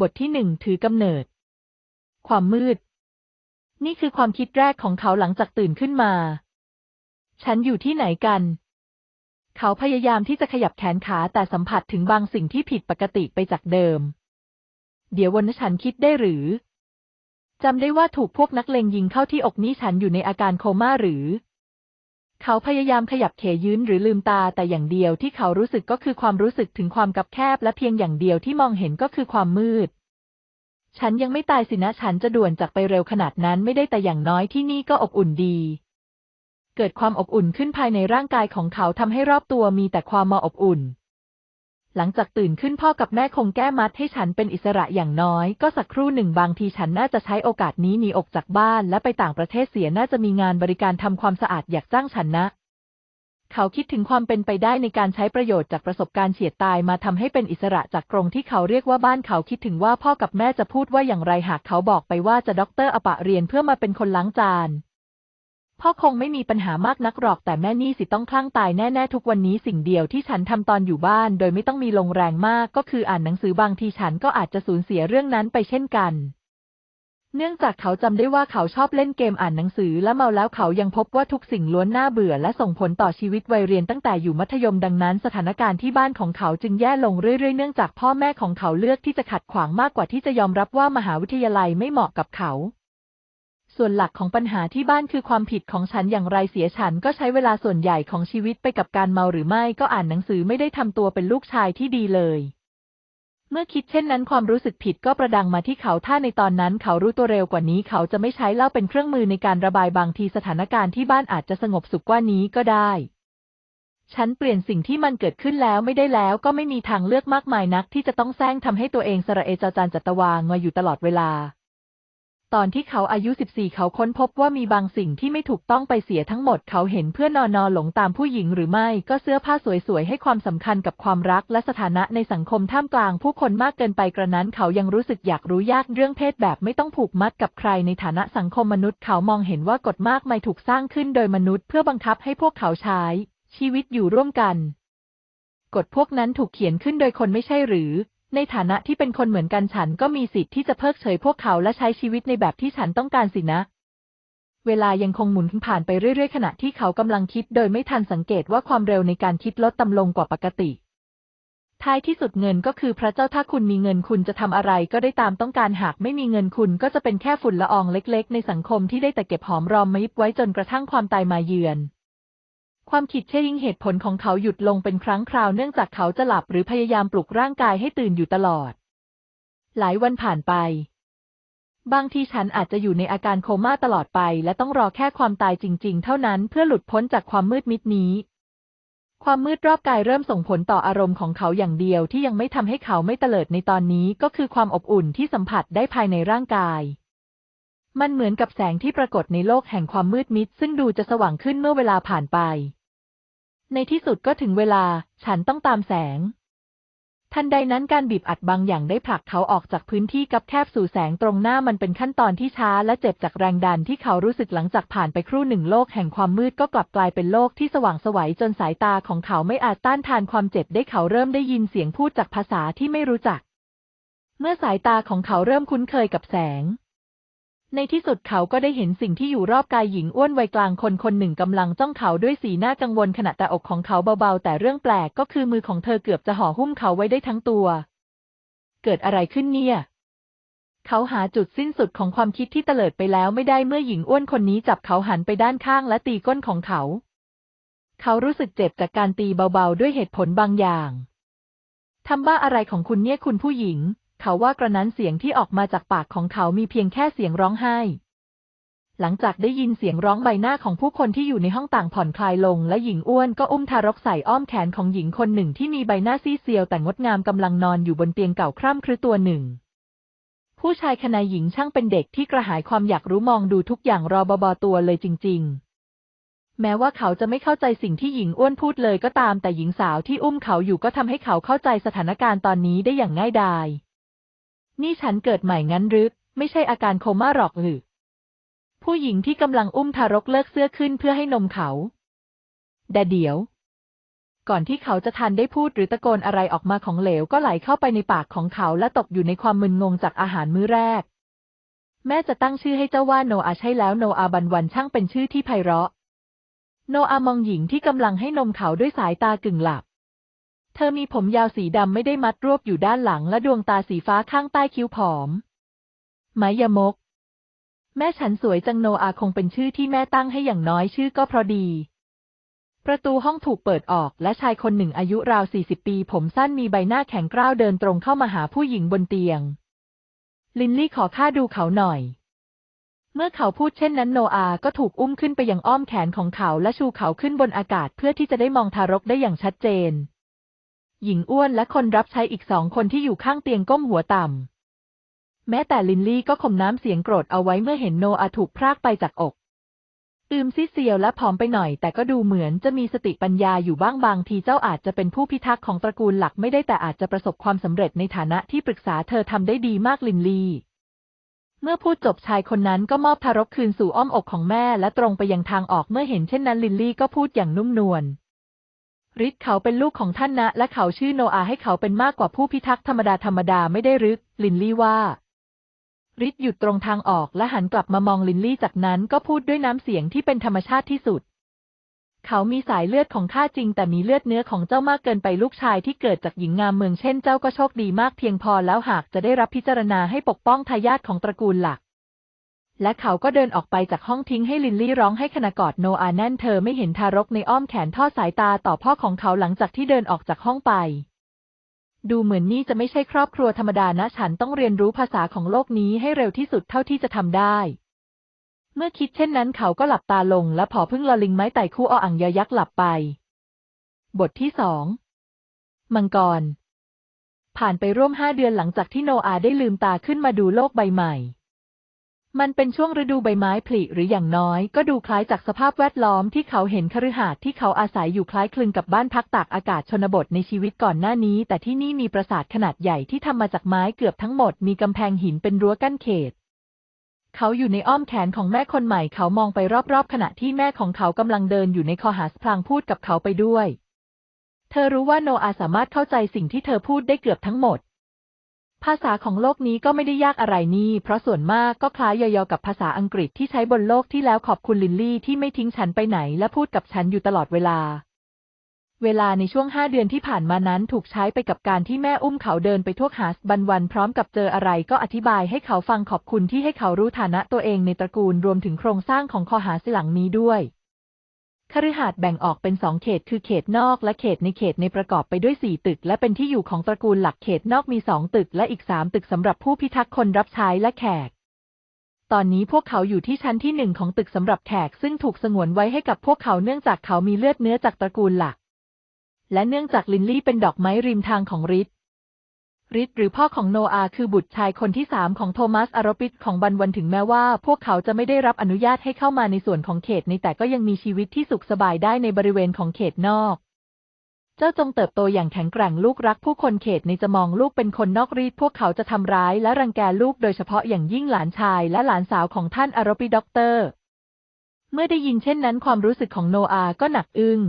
บทที่หนึ่งถือกำเนิด ความมืด นี่คือความคิดแรกของเขาหลังจากตื่นขึ้นมา ฉันอยู่ที่ไหนกัน เขาพยายามที่จะขยับแขนขาแต่สัมผัสถึงบางสิ่งที่ผิดปกติไปจากเดิม เดี๋ยววันฉันคิดได้หรือจำได้ว่าถูกพวกนักเลงยิงเข้าที่อกนี้ฉันอยู่ในอาการโคม่าหรือเขาพยายามขยับเขยื้นหรือลืมตาแต่อย่างเดียวที่เขารู้สึกก็คือความรู้สึกถึงความกับแคบและเพียงอย่างเดียวที่มองเห็นก็คือความมืด ฉันยังไม่ตายสินะฉันจะด่วนจากไปเร็วขนาดนั้นไม่ได้แต่อย่างน้อยที่นี่ก็อบอุ่นดี เกิดความอบอุ่นขึ้นภายในร่างกายของเขาทำให้รอบตัวมีแต่ความมาอบอุ่นหลังจากตื่นขึ้นพ่อกับแม่คงแก้มัดให้ฉันเป็นอิสระอย่างน้อย ก็สักครู่หนึ่งบางทีฉันน่าจะใช้โอกาสนี้หนีออกจากบ้านและไปต่างประเทศเสียน่าจะมีงานบริการทำความสะอาดอยากจ้างฉันนะ เขาคิดถึงความเป็นไปได้ในการใช้ประโยชน์จากประสบการณ์เฉียดตายมาทำให้เป็นอิสระจากกรงที่เขาเรียกว่าบ้านเขาคิดถึงว่าพ่อกับแม่จะพูดว่าอย่างไรหากเขาบอกไปว่าจะด็อกเตอร์อปะเรียนเพื่อมาเป็นคนล้างจานพ่อคงไม่มีปัญหามากนักหรอกแต่แม่นี่สิต้องคลั่งตายแน่ๆ ทุกวันนี้สิ่งเดียวที่ฉันทำตอนอยู่บ้านโดยไม่ต้องมีลงแรงมากก็คืออ่านหนังสือบางทีฉันก็อาจจะสูญเสียเรื่องนั้นไปเช่นกัน เนื่องจากเขาจำได้ว่าเขาชอบเล่นเกมอ่านหนังสือและเมาแล้วเขายังพบว่าทุกสิ่งล้วนน่าเบื่อและส่งผลต่อชีวิตวัยเรียนตั้งแต่อยู่มัธยมดังนั้นสถานการณ์ที่บ้านของเขาจึงแย่ลงเรื่อยๆเนื่องจากพ่อแม่ของเขาเลือกที่จะขัดขวางมากกว่าที่จะยอมรับว่ามหาวิทยาลัยไม่เหมาะกับเขาส่วนหลักของปัญหาที่บ้านคือความผิดของฉันอย่างไรเสียฉันก็ใช้เวลาส่วนใหญ่ของชีวิตไปกับการเมาหรือไม่ก็อ่านหนังสือไม่ได้ทำตัวเป็นลูกชายที่ดีเลย เมื่อคิดเช่นนั้น ความรู้สึกผิดก็ประดังมาที่เขาถ้าในตอนนั้นเขารู้ตัวเร็วกว่านี้ เขาจะไม่ใช้เล่าเป็นเครื่องมือในการระบายบางทีสถานการณ์ที่บ้านอาจจะสงบสุขกว่านี้ก็ได้ ฉันเปลี่ยนสิ่งที่มันเกิดขึ้นแล้วไม่ได้แล้ว ก็ไม่มีทางเลือกมากมายนักที่จะต้องแซงทำให้ตัวเองสระเอจาจานจัตวางอยู่ตลอดเวลาตอนที่เขาอายุ 14 เขาค้นพบว่ามีบางสิ่งที่ไม่ถูกต้องไปเสียทั้งหมดเขาเห็นเพื่อนนอนอหลงตามผู้หญิงหรือไม่ ก็เสื้อผ้าสวยๆ ให้ความสำคัญกับความรักและสถานะในสังคมท่ามกลาง ผู้คนมากเกินไปกระนั้นเขายังรู้สึกอยากรู้ยากเรื่องเพศแบบไม่ต้องผูกมัดกับใครในฐานะสังคมมนุษย์ เขามองเห็นว่ากฎมากไม่ถูกสร้างขึ้นโดยมนุษย์ เพื่อบังคับให้พวกเขาใช้ ชีวิตอยู่ร่วมกันกฎพวกนั้นถูกเขียนขึ้นโดยคนไม่ใช่หรือในฐานะที่เป็นคนเหมือนกันฉันก็มีสิทธิ์ที่จะเพิกเฉยพวกเขาและใช้ชีวิตในแบบที่ฉันต้องการสินะ เวลายังคงหมุนผ่านไปเรื่อยๆขณะที่เขากำลังคิด โดยไม่ทันสังเกตว่าความเร็วในการคิดลดต่ำลงกว่าปกติ ท้ายที่สุดเงินก็คือพระเจ้าถ้าคุณมีเงินคุณจะทำอะไรก็ได้ตามต้องการหากไม่มีเงินคุณ ก็จะเป็นแค่ฝุ่นละอองเล็กๆในสังคมที่ได้แต่เก็บหอมรอมริบไว้จนกระทั่งความตายมาเยือนความคิดเชยิงเหตุผลของเขาหยุดลงเป็นครั้งคราวเนื่องจากเขาจะหลับหรือพยายามปลุกร่างกายให้ตื่นอยู่ตลอด หลายวันผ่านไป บางทีฉันอาจจะอยู่ในอาการโคม่าตลอดไปและต้องรอแค่ความตายจริงๆ เท่านั้นเพื่อหลุดพ้นจากความมืดมิดนี้ ความมืดรอบกายเริ่มส่งผลต่ออารมณ์ของเขาอย่างเดียวที่ยังไม่ทำให้เขาไม่เตลิดในตอนนี้ก็คือความอบอุ่นที่สัมผัสได้ภายในร่างกาย มันเหมือนกับแสงที่ปรากฏในโลกแห่งความมืดมิดซึ่งดูจะสว่างขึ้นเมื่อเวลาผ่านไปในที่สุดก็ถึงเวลา ฉันต้องตามแสง ทันใดนั้นการบีบอัดบางอย่างได้ผลักเขาออกจากพื้นที่กับแคบสู่แสงตรงหน้ามันเป็นขั้นตอนที่ช้าและเจ็บจากแรงดันที่เขารู้สึกหลังจากผ่านไปครู่หนึ่งโลกแห่งความมืดก็กลับกลายเป็นโลกที่สว่างสวัยจนสายตาของเขาไม่อาจต้านทานความเจ็บได้เขาเริ่มได้ยินเสียงพูดจากภาษาที่ไม่รู้จัก เมื่อสายตาของเขาเริ่มคุ้นเคยกับแสงในที่สุดเขาก็ได้เห็นสิ่งที่อยู่รอบกายหญิงอ้วนวัยกลางคนคนหนึ่งกำลังจ้องเขาด้วยสีหน้ากังวลขณะแต่อกของเขาเบาๆ แต่เรื่องแปลกก็คือมือของเธอเกือบจะห่อหุ้มเขาไว้ได้ทั้งตัว เกิดอะไรขึ้นเนี่ย เขาหาจุดสิ้นสุดของความคิดที่เตลิดไปแล้วไม่ได้เมื่อหญิงอ้วนคนนี้จับเขาหันไปด้านข้างและตีก้นของเขา เขารู้สึกเจ็บจากการตีเบาๆ ด้วยเหตุผลบางอย่างทำบ้าอะไรของคุณเนี่ยคุณผู้หญิงเขาว่ากระนั้นเสียงที่ออกมาจากปากของเขามีเพียงแค่เสียงร้องไห้ หลังจากได้ยินเสียงร้องใบหน้าของผู้คนที่อยู่ในห้องต่างผ่อนคลายลง และหญิงอ้วนก็อุ้มทารกใส่อ้อมแขนของหญิงคนหนึ่งที่มีใบหน้าซีเซียวแต่งดงามกำลังนอนอยู่บนเตียงเก่าคร่ำครึตัวหนึ่ง ผู้ชายคณายหญิงช่างเป็นเด็กที่กระหายความอยากรู้มองดูทุกอย่างรอบอบตัวเลยจริงๆ แม้ว่าเขาจะไม่เข้าใจสิ่งที่หญิงอ้วนพูดเลยก็ตามแต่หญิงสาวที่อุ้มเขาอยู่ก็ทำให้เขาเข้าใจสถานการณ์ตอนนี้ได้อย่างง่ายดายนี่ฉันเกิดใหม่งั้นหรือไม่ใช่อาการโคม่าหรอกหรือ ผู้หญิงที่กำลังอุ้มทารกเลิกเสื้อขึ้นเพื่อให้นมเขา แต่เดี๋ยว ก่อนที่เขาจะทันได้พูดหรือตะโกนอะไรออกมาของเหลวก็ไหลเข้าไปในปากของเขาและตกอยู่ในความมึนงงจากอาหารมื้อแรก แม่จะตั้งชื่อให้เจ้าว่าโนอาใช่แล้วโนอาบันวันช่างเป็นชื่อที่ไพเราะ โนอามองหญิงที่กำลังให้นมเขาด้วยสายตากึ่งหลับเธอมีผมยาวสีดำไม่ได้มัดรวบอยู่ด้านหลังและดวงตาสีฟ้าข้างใต้คิ้วผอม ไมยมก แม่ฉันสวยจังโนอาคงเป็นชื่อที่แม่ตั้งให้อย่างน้อยชื่อก็พอดี ประตูห้องถูกเปิดออกและชายคนหนึ่งอายุราวสี่สิบปี ผมสั้นมีใบหน้าแข็งกร้าวเดินตรงเข้ามาหาผู้หญิงบนเตียง ลินลี่ขอข้าดูเขาหน่อย เมื่อเขาพูดเช่นนั้นโนอาก็ถูกอุ้มขึ้นไปยังอ้อมแขนของเขาและชูเขาขึ้นบนอากาศเพื่อที่จะได้มองทารกได้อย่างชัดเจนหญิงอ้วนและคนรับใช้อีกสองคนที่อยู่ข้างเตียงก้มหัวต่ำ แม้แต่ลินลี่ก็ข่มน้ำเสียงโกรธเอาไว้เมื่อเห็นโนอาถูกพรากไปจากอกอืมซิเซียวและผอมไปหน่อยแต่ก็ดูเหมือนจะมีสติปัญญาอยู่บ้างบางทีเจ้าอาจจะเป็นผู้พิทักษ์ของตระกูลหลักไม่ได้แต่อาจจะประสบความสำเร็จในฐานะที่ปรึกษาเธอทำได้ดีมากลินลี เมื่อพูดจบชายคนนั้นก็มอบทารกคืนสู่อ้อมอกของแม่ และตรงไปยังทางออกเมื่อเห็นเช่นนั้น ลินลีก็พูดอย่างนุ่มนวลฤทธิ์เขาเป็นลูกของท่านนะ และเขาชื่อโนอาให้เขาเป็นมากกว่าผู้พิทักษ์ธรรมดาธรรมดาไม่ได้รึก ลินลี่ว่าฤทธิ์หยุดตรงทางออกและหันกลับมามองลินลี่จากนั้นก็พูดด้วยน้ำเสียงที่เป็นธรรมชาติที่สุด เขามีสายเลือดของข้าจริง แต่มีเลือดเนื้อของเจ้ามากเกินไปลูกชายที่เกิดจากหญิงงามเมืองเช่น เจ้าก็โชคดีมาก เพียงพอแล้วหากจะได้รับพิจารณาให้ปกป้องทายาทของตระกูลหลักและเขาก็เดินออกไปจากห้องทิ้งให้ลินลี่ร้องให้ขณะกอดโนอาแน่นเธอไม่เห็นทารกในอ้อมแขนทอดสายตาต่อพ่อของเขาหลังจากที่เดินออกจากห้องไป ดูเหมือนนี่จะไม่ใช่ครอบครัวธรรมดานะ ฉันต้องเรียนรู้ภาษาของโลกนี้ให้เร็วที่สุดเท่าที่จะทำได้ เมื่อคิดเช่นนั้นเขาก็หลับตาลงและผอพึ่งลอลิงไม้ไต่คู่ออ่างยยักษ์หลับไป บทที่สองมังกรผ่านไปร่วมห้าเดือนหลังจากที่โนอาได้ลืมตาขึ้นมาดูโลกใบใหม่มันเป็นช่วงฤดูใบไม้ผลิหรืออย่างน้อยก็ดูคล้ายจากสภาพแวดล้อมที่เขาเห็นคฤหาสน์ที่เขาอาศัยอยู่คล้ายคลึงกับบ้านพักตากอากาศชนบทในชีวิตก่อนหน้านี้ แต่ที่นี่มีปราสาทขนาดใหญ่ที่ทำมาจากไม้เกือบทั้งหมด มีกำแพงหินเป็นรั้วกั้นเขต เขาอยู่ในอ้อมแขนของแม่คนใหม่เขามองไปรอบๆขณะที่แม่ของเขากำลังเดินอยู่ในคอหาสพลางพูดกับเขาไปด้วย เธอรู้ว่าโนอาสามารถเข้าใจสิ่งที่เธอพูดได้เกือบทั้งหมดภาษาของโลกนี้ก็ไม่ได้ยากอะไรนี่ เพราะส่วนมากก็คล้ายยอๆกับภาษาอังกฤษที่ใช้บนโลกที่แล้วขอบคุณลินลี่ ที่ไม่ทิ้งฉันไปไหนและพูดกับฉันอยู่ตลอดเวลา เวลาในช่วงห้าเดือนที่ผ่านมานั้นถูกใช้ไปกับการที่แม่อุ้มเขาเดินไปทั่วหาสบันวัน พร้อมกับเจออะไรก็อธิบายให้เขาฟังขอบคุณที่ให้เขารู้ฐานะตัวเองในตระกูลรวมถึงโครงสร้างของคอหาสหลังนี้ด้วยคฤหาสน์แบ่งออกเป็นสองเขต คือเขตนอกและเขตในเขตในประกอบไปด้วยสี่ตึก และเป็นที่อยู่ของตระกูลหลัก เขตนอกมีสองตึก และอีกสามตึกสำหรับผู้พิทักษ์คนรับใช้และแขก ตอนนี้พวกเขาอยู่ที่ชั้นที่หนึ่งของตึกสำหรับแขก ซึ่งถูกสงวนไว้ให้กับพวกเขาเนื่องจากเขามีเลือดเนื้อจากตระกูลหลัก และเนื่องจากลินลี่เป็นดอกไม้ริมทางของริทริดหรือพ่อของโนอาคือบุตรชายคนที่สามของโทมัสอารปิดของบันวันถึงแม้ว่า พวกเขาจะไม่ได้รับอนุญาตให้เข้ามาในส่วนของเขตในแต่ก็ยังมีชีวิตที่สุขสบายได้ในบริเวณของเขตนอก เจ้าจงเติบโตอย่างแข็งแกร่งลูกรักผู้คนเขตในจะมองลูกเป็นคนนอกรีดพวกเขาจะทำร้ายและรังแกลูกโดยเฉพาะอย่างยิ่งหลานชายและหลานสาวของท่านอารปิด็อกเตอร์เมื่อได้ยินเช่นนั้น ความรู้สึกของโนอาก็หนักอึง้ง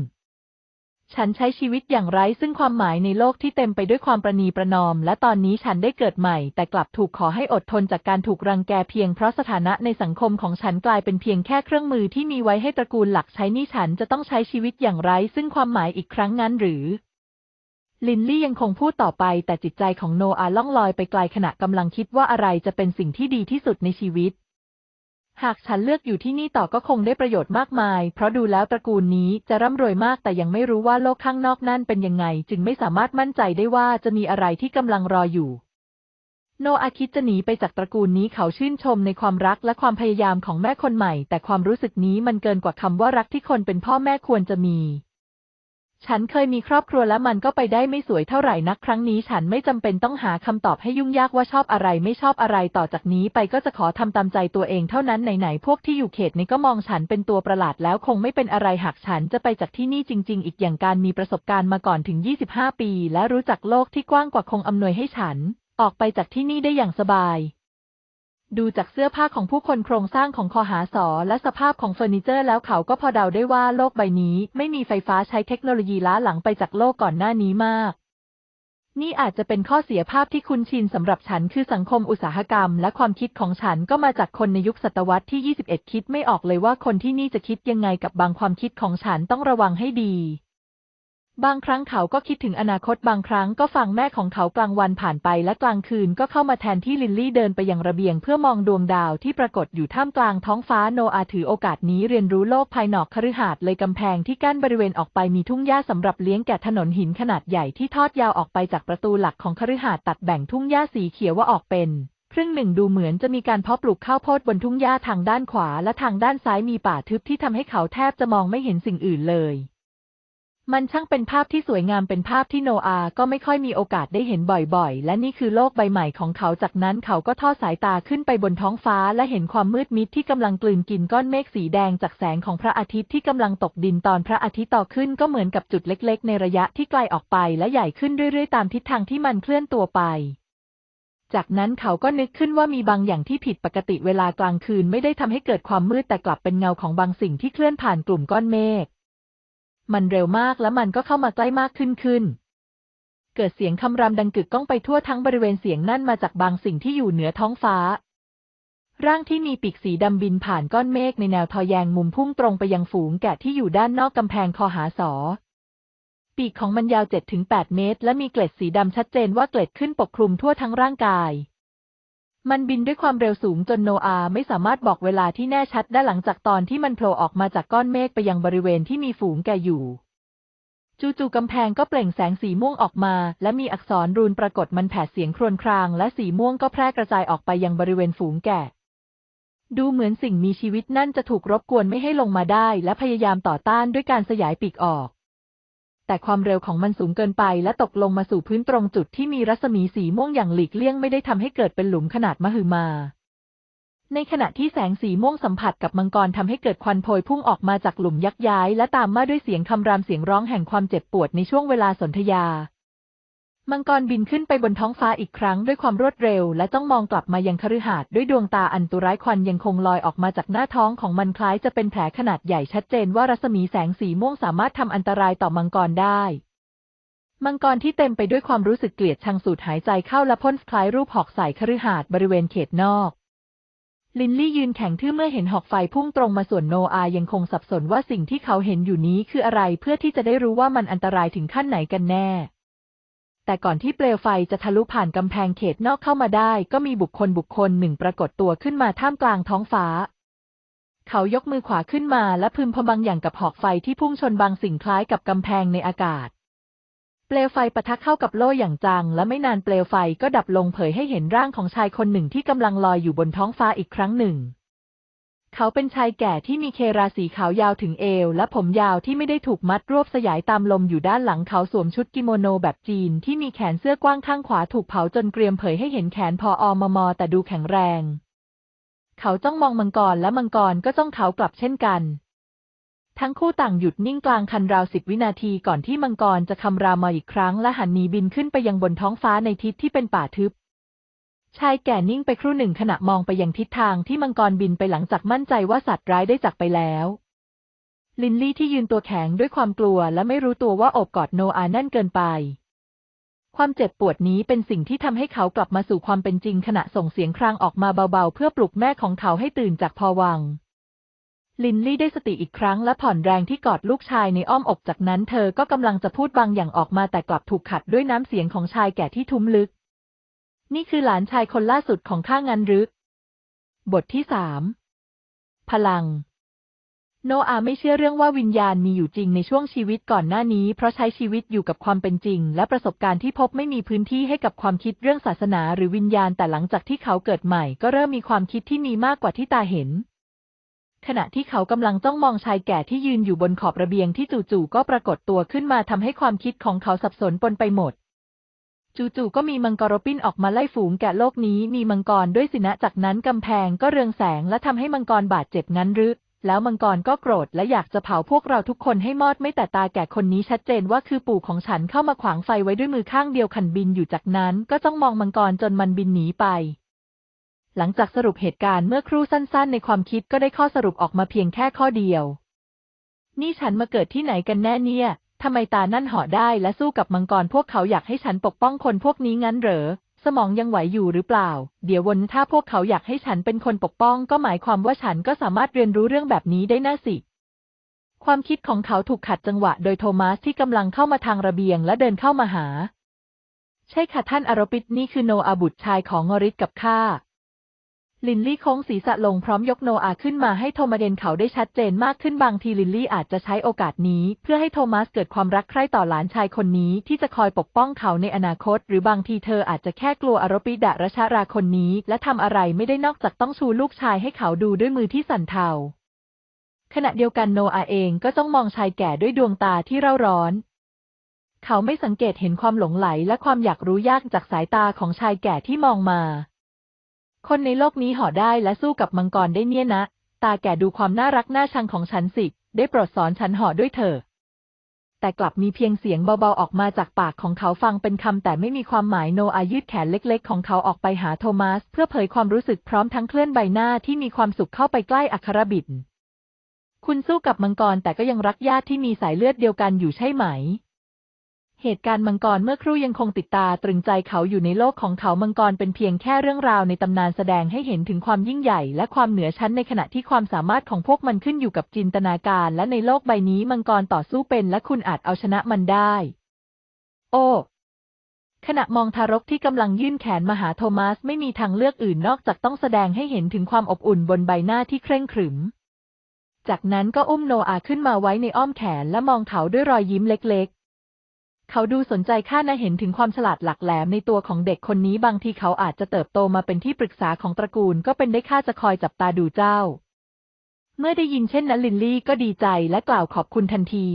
ฉันใช้ชีวิตอย่างไร้ ซึ่งความหมายในโลกที่เต็มไปด้วยความประนีประนอม และตอนนี้ฉันได้เกิดใหม่ แต่กลับถูกขอให้อดทนจากการถูกรังแกเพียง เพราะสถานะในสังคมของฉันกลายเป็นเพียงแค่เครื่องมือที่มีไว้ให้ตระกูลหลักใช้นี่ฉันจะต้องใช้ชีวิตอย่างไร้ซึ่งความหมายอีกครั้งงั้นหรือ ลินลี่ยังคงพูดต่อไป แต่จิตใจของโนอาล่องลอยไปไกลขณะกำลังคิดว่าอะไรจะเป็นสิ่งที่ดีที่สุดในชีวิตหากฉันเลือกอยู่ที่นี่ต่อก็คงได้ประโยชน์มากมาย เพราะดูแล้วตระกูลนี้จะร่ำรวยมาก แต่ยังไม่รู้ว่าโลกข้างนอกนั่นเป็นยังไง จึงไม่สามารถมั่นใจได้ว่าจะมีอะไรที่กำลังรออยู่ โนอาคิดจะหนีไปจากตระกูลนี้เขาชื่นชมในความรักและความพยายามของแม่คนใหม่ แต่ความรู้สึกนี้มันเกินกว่าคำว่ารักที่คนเป็นพ่อแม่ควรจะมีฉันเคยมีครอบครัวและมันก็ไปได้ไม่สวยเท่าไหร่นัก ครั้งนี้ฉันไม่จำเป็นต้องหาคำตอบให้ยุ่งยากว่าชอบอะไรไม่ชอบอะไรต่อจากนี้ไปก็จะขอทำตามใจตัวเองเท่านั้นไหนๆพวกที่อยู่เขตนี้ก็มองฉันเป็นตัวประหลาด แล้วคงไม่เป็นอะไรหากฉันจะไปจากที่นี่จริง ๆ อีกอย่างการมีประสบการณ์มาก่อนถึง 25 ปี และรู้จักโลกที่กว้างกว่าคงอำนวยให้ฉัน ออกไปจากที่นี่ได้อย่างสบายดูจากเสื้อผ้าของผู้คนโครงสร้างของคอหาสอ และสภาพของเฟอร์นิเจอร์แล้วเขาก็พอเดาได้ว่าโลกใบนี้ไม่มีไฟฟ้าใช้เทคโนโลยีล้าหลังไปจากโลกก่อนหน้านี้มาก นี่อาจจะเป็นข้อเสียภาพที่คุ้นชินสำหรับฉันคือสังคมอุตสาหกรรม และความคิดของฉันก็มาจากคนในยุคศตวรรษที่ 21 คิดไม่ออกเลยว่าคนที่นี่จะคิดยังไงกับบางความคิดของฉันต้องระวังให้ดีบางครั้งเขาก็คิดถึงอนาคตบางครั้งก็ฟังแม่ของเขากลางวันผ่านไปและกลางคืนก็เข้ามาแทนที่ลินลี่เดินไปยังระเบียงเพื่อมองดวงดาวที่ปรากฏอยู่ท่ามกลางท้องฟ้าโนอาถือโอกาสนี้เรียนรู้โลกภายนอกคฤหาสน์เลยกำแพงที่กั้นบริเวณออกไปมีทุ่งหญ้าสำหรับเลี้ยงแกะถนนหินขนาดใหญ่ที่ทอดยาวออกไปจากประตูหลักของคฤหาสน์ตัดแบ่งทุ่งหญ้าสีเขียวว่าออกเป็นครึ่งหนึ่งดูเหมือนจะมีการเพาะปลูกข้าวโพดบนทุ่งหญ้าทางด้านขวาและทางด้านซ้ายมีป่าทึบที่ทำให้เขาแทบจะมองไม่เห็นสิ่งอื่นเลยมันช่างเป็นภาพที่สวยงามเป็นภาพที่โนอาก็ไม่ค่อยมีโอกาสได้เห็นบ่อยๆ และนี่คือโลกใบใหม่ของเขาจากนั้นเขาก็ทอดสายตาขึ้นไปบนท้องฟ้าและเห็นความมืดมิดที่กำลังกลืนกินก้อนเมฆสีแดงจากแสงของพระอาทิตย์ที่กำลังตกดินตอนพระอาทิตย์ต่อขึ้นก็เหมือนกับจุดเล็กๆ ในระยะที่ไกลออกไปและใหญ่ขึ้นเรื่อยๆตามทิศทางที่มันเคลื่อนตัวไป จากนั้นเขาก็นึกขึ้นว่ามีบางอย่างที่ผิดปกติเวลากลางคืนไม่ได้ทำให้เกิดความมืดแต่กลับเป็นเงาของบางสิ่งที่เคลื่อนผ่านกลุ่มก้อนเมฆมันเร็วมากและมันก็เข้ามาใกล้มากขึ้นขึ้น เกิดเสียงคำรามดังกึกก้องไปทั่วทั้งบริเวณเสียงนั่นมาจากบางสิ่งที่อยู่เหนือท้องฟ้า ร่างที่มีปีกสีดำบินผ่านก้อนเมฆในแนวทอแยงมุมพุ่งตรงไปยังฝูงแกะที่อยู่ด้านนอกกำแพงคอหาสอ ปีกของมันยาว7-8เมตร และมีเกล็ดสีดำชัดเจนว่าเกล็ดขึ้นปกคลุมทั่วทั้งร่างกายมันบินด้วยความเร็วสูงจนโนอาไม่สามารถบอกเวลาที่แน่ชัด ได้หลังจากตอนที่มันโผล่ออกมาจากก้อนเมฆไปยังบริเวณที่มีฝูงแกอยู่ จู่ๆกำแพงก็เปล่งแสงสีม่วงออกมา และมีอักษรรูนปรากฏมันแผดเสียงครวญครางและสีม่วงก็แพร่กระจายออกไปยังบริเวณฝูงแกดูเหมือนสิ่งมีชีวิตนั่นจะถูกรบกวนไม่ให้ลงมาได้และพยายามต่อต้านด้วยการสยายปีกออกแต่ความเร็วของมันสูงเกินไปและตกลงมาสู่พื้นตรงจุดที่มีรัศมีสีม่วงอย่างหลีกเลี่ยงไม่ได้ทำให้เกิดเป็นหลุมขนาดมหึมา ในขณะที่แสงสีม่วงสัมผัสกับมังกรทำให้เกิดควันโพยพุ่งออกมาจากหลุมยักย้ายและตามมาด้วยเสียงคำรามเสียงร้องแห่งความเจ็บปวดในช่วงเวลาสนธยามังกรบินขึ้นไปบนท้องฟ้าอีกครั้งด้วยความรวดเร็ว และต้องมองกลับมายังคฤหาสน์ด้วยดวงตาอันตุร้ายควันยังคงลอยออกมาจากหน้าท้องของมันคล้ายจะเป็นแผลขนาดใหญ่ชัดเจน ว่ารัศมีแสงสีม่วงสามารถทำอันตรายต่อมังกรได้ มังกรที่เต็มไปด้วยความรู้สึกเกลียดชังสูดหายใจเข้าและพ่นคล้าย รูปหอกใส่คฤหาสน์บริเวณเขตนอก ลินลี่ยืนแข็งทื่อเมื่อเห็นหอกไฟพุ่งตรงมาส่วนโนอายังคงสับสนว่าสิ่งที่เขาเห็นอยู่นี้คืออะไร เพื่อที่จะได้รู้ว่ามันอันตรายถึงขั้นไหนกันแน่แต่ก่อนที่เปลวไฟจะทะลุผ่านกำแพงเขตนอกเข้ามาได้ ก็มีบุคคลบุคคลหนึ่งปรากฏตัวขึ้นมาท่ามกลางท้องฟ้า เขายกมือขวาขึ้นมาและพึมพำบางอย่างกับหอกไฟที่พุ่งชนบางสิ่งคล้ายกับกำแพงในอากาศ เปลวไฟปะทะเข้ากับโล่อย่างจังและไม่นานเปลวไฟก็ดับลงเผยให้เห็นร่างของชายคนหนึ่งที่กำลังลอยอยู่บนท้องฟ้าอีกครั้งหนึ่งเขาเป็นชายแก่ที่มีเคราสีขาวยาวถึงเอว และผมยาวที่ไม่ได้ถูกมัดรวบสยายตามลมอยู่ด้านหลังเขาสวมชุดกิโมโนแบบจีน ที่มีแขนเสื้อกว้างข้างขวาถูกเผาจนเกรียมเผยให้เห็นแขนพออมมอ แต่ดูแข็งแรง เขาจ้องมองมังกรและมังกรก็จ้องเขากลับเช่นกัน ทั้งคู่ต่างหยุดนิ่งกลางคันราวสิบวินาที ก่อนที่มังกรจะคำรามมาอีกครั้ง และหันหนีบินขึ้นไปยังบนท้องฟ้าในทิศที่เป็นป่าทึบชายแก่นิ่งไปครู่หนึ่งขณะมองไปยังทิศทางที่มังกรบินไปหลังจากมั่นใจว่าสัตว์ร้ายได้จากไปแล้ว ลินลี่ที่ยืนตัวแข็งด้วยความกลัว และไม่รู้ตัวว่าอบกอดโนอาแน่นเกินไป ความเจ็บปวดนี้เป็นสิ่งที่ทำให้เขากลับมาสู่ความเป็นจริงขณะส่งเสียงครางออกมาเบาๆ เพื่อปลุกแม่ของเขาให้ตื่นจากพวัง ลินลี่ได้สติอีกครั้งและผ่อนแรงที่กอดลูกชายในอ้อมอกจากนั้น เธอก็กำลังจะพูดบางอย่างออกมาแต่กลับถูกขัดด้วยน้ำเสียงของชายแก่ที่ทุ้มลึกนี่คือหลานชายคนล่าสุดของข้างันหรือบทที่สามพลัง โนอาไม่เชื่อเรื่องว่าวิญญาณมีอยู่จริงในช่วงชีวิตก่อนหน้านี้เพราะใช้ชีวิตอยู่กับความเป็นจริง และประสบการณ์ที่พบไม่มีพื้นที่ให้กับความคิดเรื่องศาสนาหรือวิญญาณแต่หลังจากที่เขาเกิดใหม่ ก็เริ่มมีความคิดที่มีมากกว่าที่ตาเห็น ขณะที่เขากำลังจ้องมองชายแก่ที่ยืนอยู่บนขอบระเบียงที่จู่ๆก็ปรากฏตัวขึ้นมาทำให้ความคิดของเขาสับสนปนไปหมดจู่ๆก็มีมังกรปิ้นออกมาไล่ฝูงแกะโลกนี้ มีมังกรด้วยสินะจากนั้น กำแพง ก็เรืองแสง และทำให้มังกรบาดเจ็บงั้นหรือแล้วมังกรก็โกรธ และอยากจะเผาพวกเราทุกคนให้มอดไม่แต่ตาแก่คนนี้ชัดเจนว่าคือปู่ของฉันเข้ามาขวางไฟไว้ด้วยมือข้างเดียวขันบินอยู่จากนั้น ก็จ้องมองมังกรจนมันบินหนีไป หลังจากสรุปเหตุการณ์เมื่อครู่สั้นๆ ในความคิดก็ได้ข้อสรุปออกมาเพียงแค่ข้อเดียว นี่ฉันมาเกิดที่ไหนกันแน่เนี่ยทำไมตานั่นห่อได้และสู้กับมังกรพวกเขาอยากให้ฉันปกป้องคนพวกนี้งั้นเหรอ สมองยังไหวอยู่หรือเปล่าเดี๋ยววนถ้าพวกเขาอยากให้ฉันเป็นคนปกป้องก็หมายความว่าฉันก็สามารถเรียนรู้เรื่องแบบนี้ได้น่าสิความคิดของเขาถูกขัดจังหวะโดยโทมัสที่กำลังเข้ามาทางระเบียงและเดินเข้ามาหา ใช่ค่ะท่านอารปิตนี่คือโนอาบุตรชายของงอริสกับข้าลินลี่โค้งศีรษะลงพร้อมยกโนอาขึ้นมาให้โทมาเดนเขาได้ชัดเจนมากขึ้นบางทีลินลี่อาจจะใช้โอกาสนี้ เพื่อให้โทมัสเกิดความรักใคร่ต่อหลานชายคนนี้ที่จะคอยปกป้องเขาในอนาคต หรือบางทีเธออาจจะแค่กลัวอารปิดะรชาราคนนี้ และทำอะไรไม่ได้นอกจากต้องชูลูกชายให้เขาดูด้วยมือที่สั่นเทาขณะเดียวกันโนอาเองก็จ้องมองชายแก่ด้วยดวงตาที่เร่าร้อน เขาไม่สังเกตเห็นความหลงไหล และความอยากรู้ยากจากสายตาของชายแก่ที่มองมาคนในโลกนี้ห่อได้และสู้กับมังกรได้เนี่ยนะ ตาแก่ดูความน่ารักน่าชังของฉันสิได้โปรดสอนฉันห่อด้วยเถอะแต่กลับมีเพียงเสียงเบาๆออกมาจากปากของเขาฟังเป็นคำแต่ไม่มีความหมายโนอายืดแขนเล็กๆ ของเขาออกไปหาโทมัสเพื่อเผยความรู้สึกพร้อมทั้งเคลื่อนใบหน้าที่มีความสุขเข้าไปใกล้อัครบิด คุณสู้กับมังกรแต่ก็ยังรักญาติที่มีสายเลือดเดียวกันอยู่ใช่ไหมเหตุการณ์มังกรเมื่อครู่ยังคงติดตาตรึงใจเขาอยู่ในโลกของเขามังกรเป็นเพียงแค่เรื่องราวในตำนานแสดงให้เห็นถึงความยิ่งใหญ่และความเหนือชั้นในขณะที่ความสามารถของพวกมันขึ้นอยู่กับจินตนาการ และในโลกใบนี้มังกรต่อสู้เป็นและคุณอาจเอาชนะมันได้ โอ้ขณะมองทารกที่กำลังยื่นแขนมาหาโทมัสไม่มีทางเลือกอื่นนอกจากต้องแสดงให้เห็นถึงความอบอุ่นบนใบหน้าที่เคร่งขรึม จากนั้นก็อุ้มโนอาขึ้นมาไว้ในอ้อมแขนและมองเขาด้วยรอยยิ้มเล็กเขาดูสนใจข้านะเห็นถึงความฉลาดหลักแหลมในตัวของเด็กคนนี้บางทีเขาอาจจะเติบโตมาเป็นที่ปรึกษาของตระกูล ก็เป็นได้ข้าจะคอยจับตาดูเจ้า เมื่อได้ยินเช่นนั้นลินลี่ก็ดีใจและกล่าวขอบคุณทันที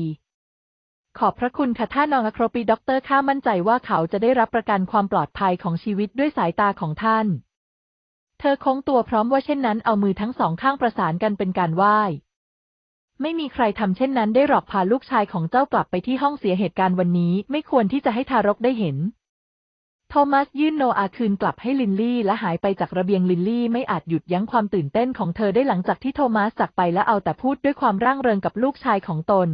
ขอบพระคุณค่ะท่านองอครปีด็อกเตอร์ข้ามั่นใจว่าเขาจะได้รับประกันความปลอดภัยของชีวิตด้วยสายตาของท่าน เธอคงตัวพร้อมว่าเช่นนั้นเอามือทั้งสองข้างประสานกันเป็นการไหว้ไม่มีใครทำเช่นนั้นได้หรอกพาลูกชายของเจ้ากลับไปที่ห้องเสียเหตุการณ์วันนี้ไม่ควรที่จะให้ทารกได้เห็น โทมัสยื่นโนอาคืนกลับให้ลินลี่ และหายไปจากระเบียงลินลี่ ไม่อาจหยุดยั้งความตื่นเต้นของเธอได้หลังจากที่โทมัสจากไปและเอาแต่พูดด้วยความร่างเริงกับลูกชายของตน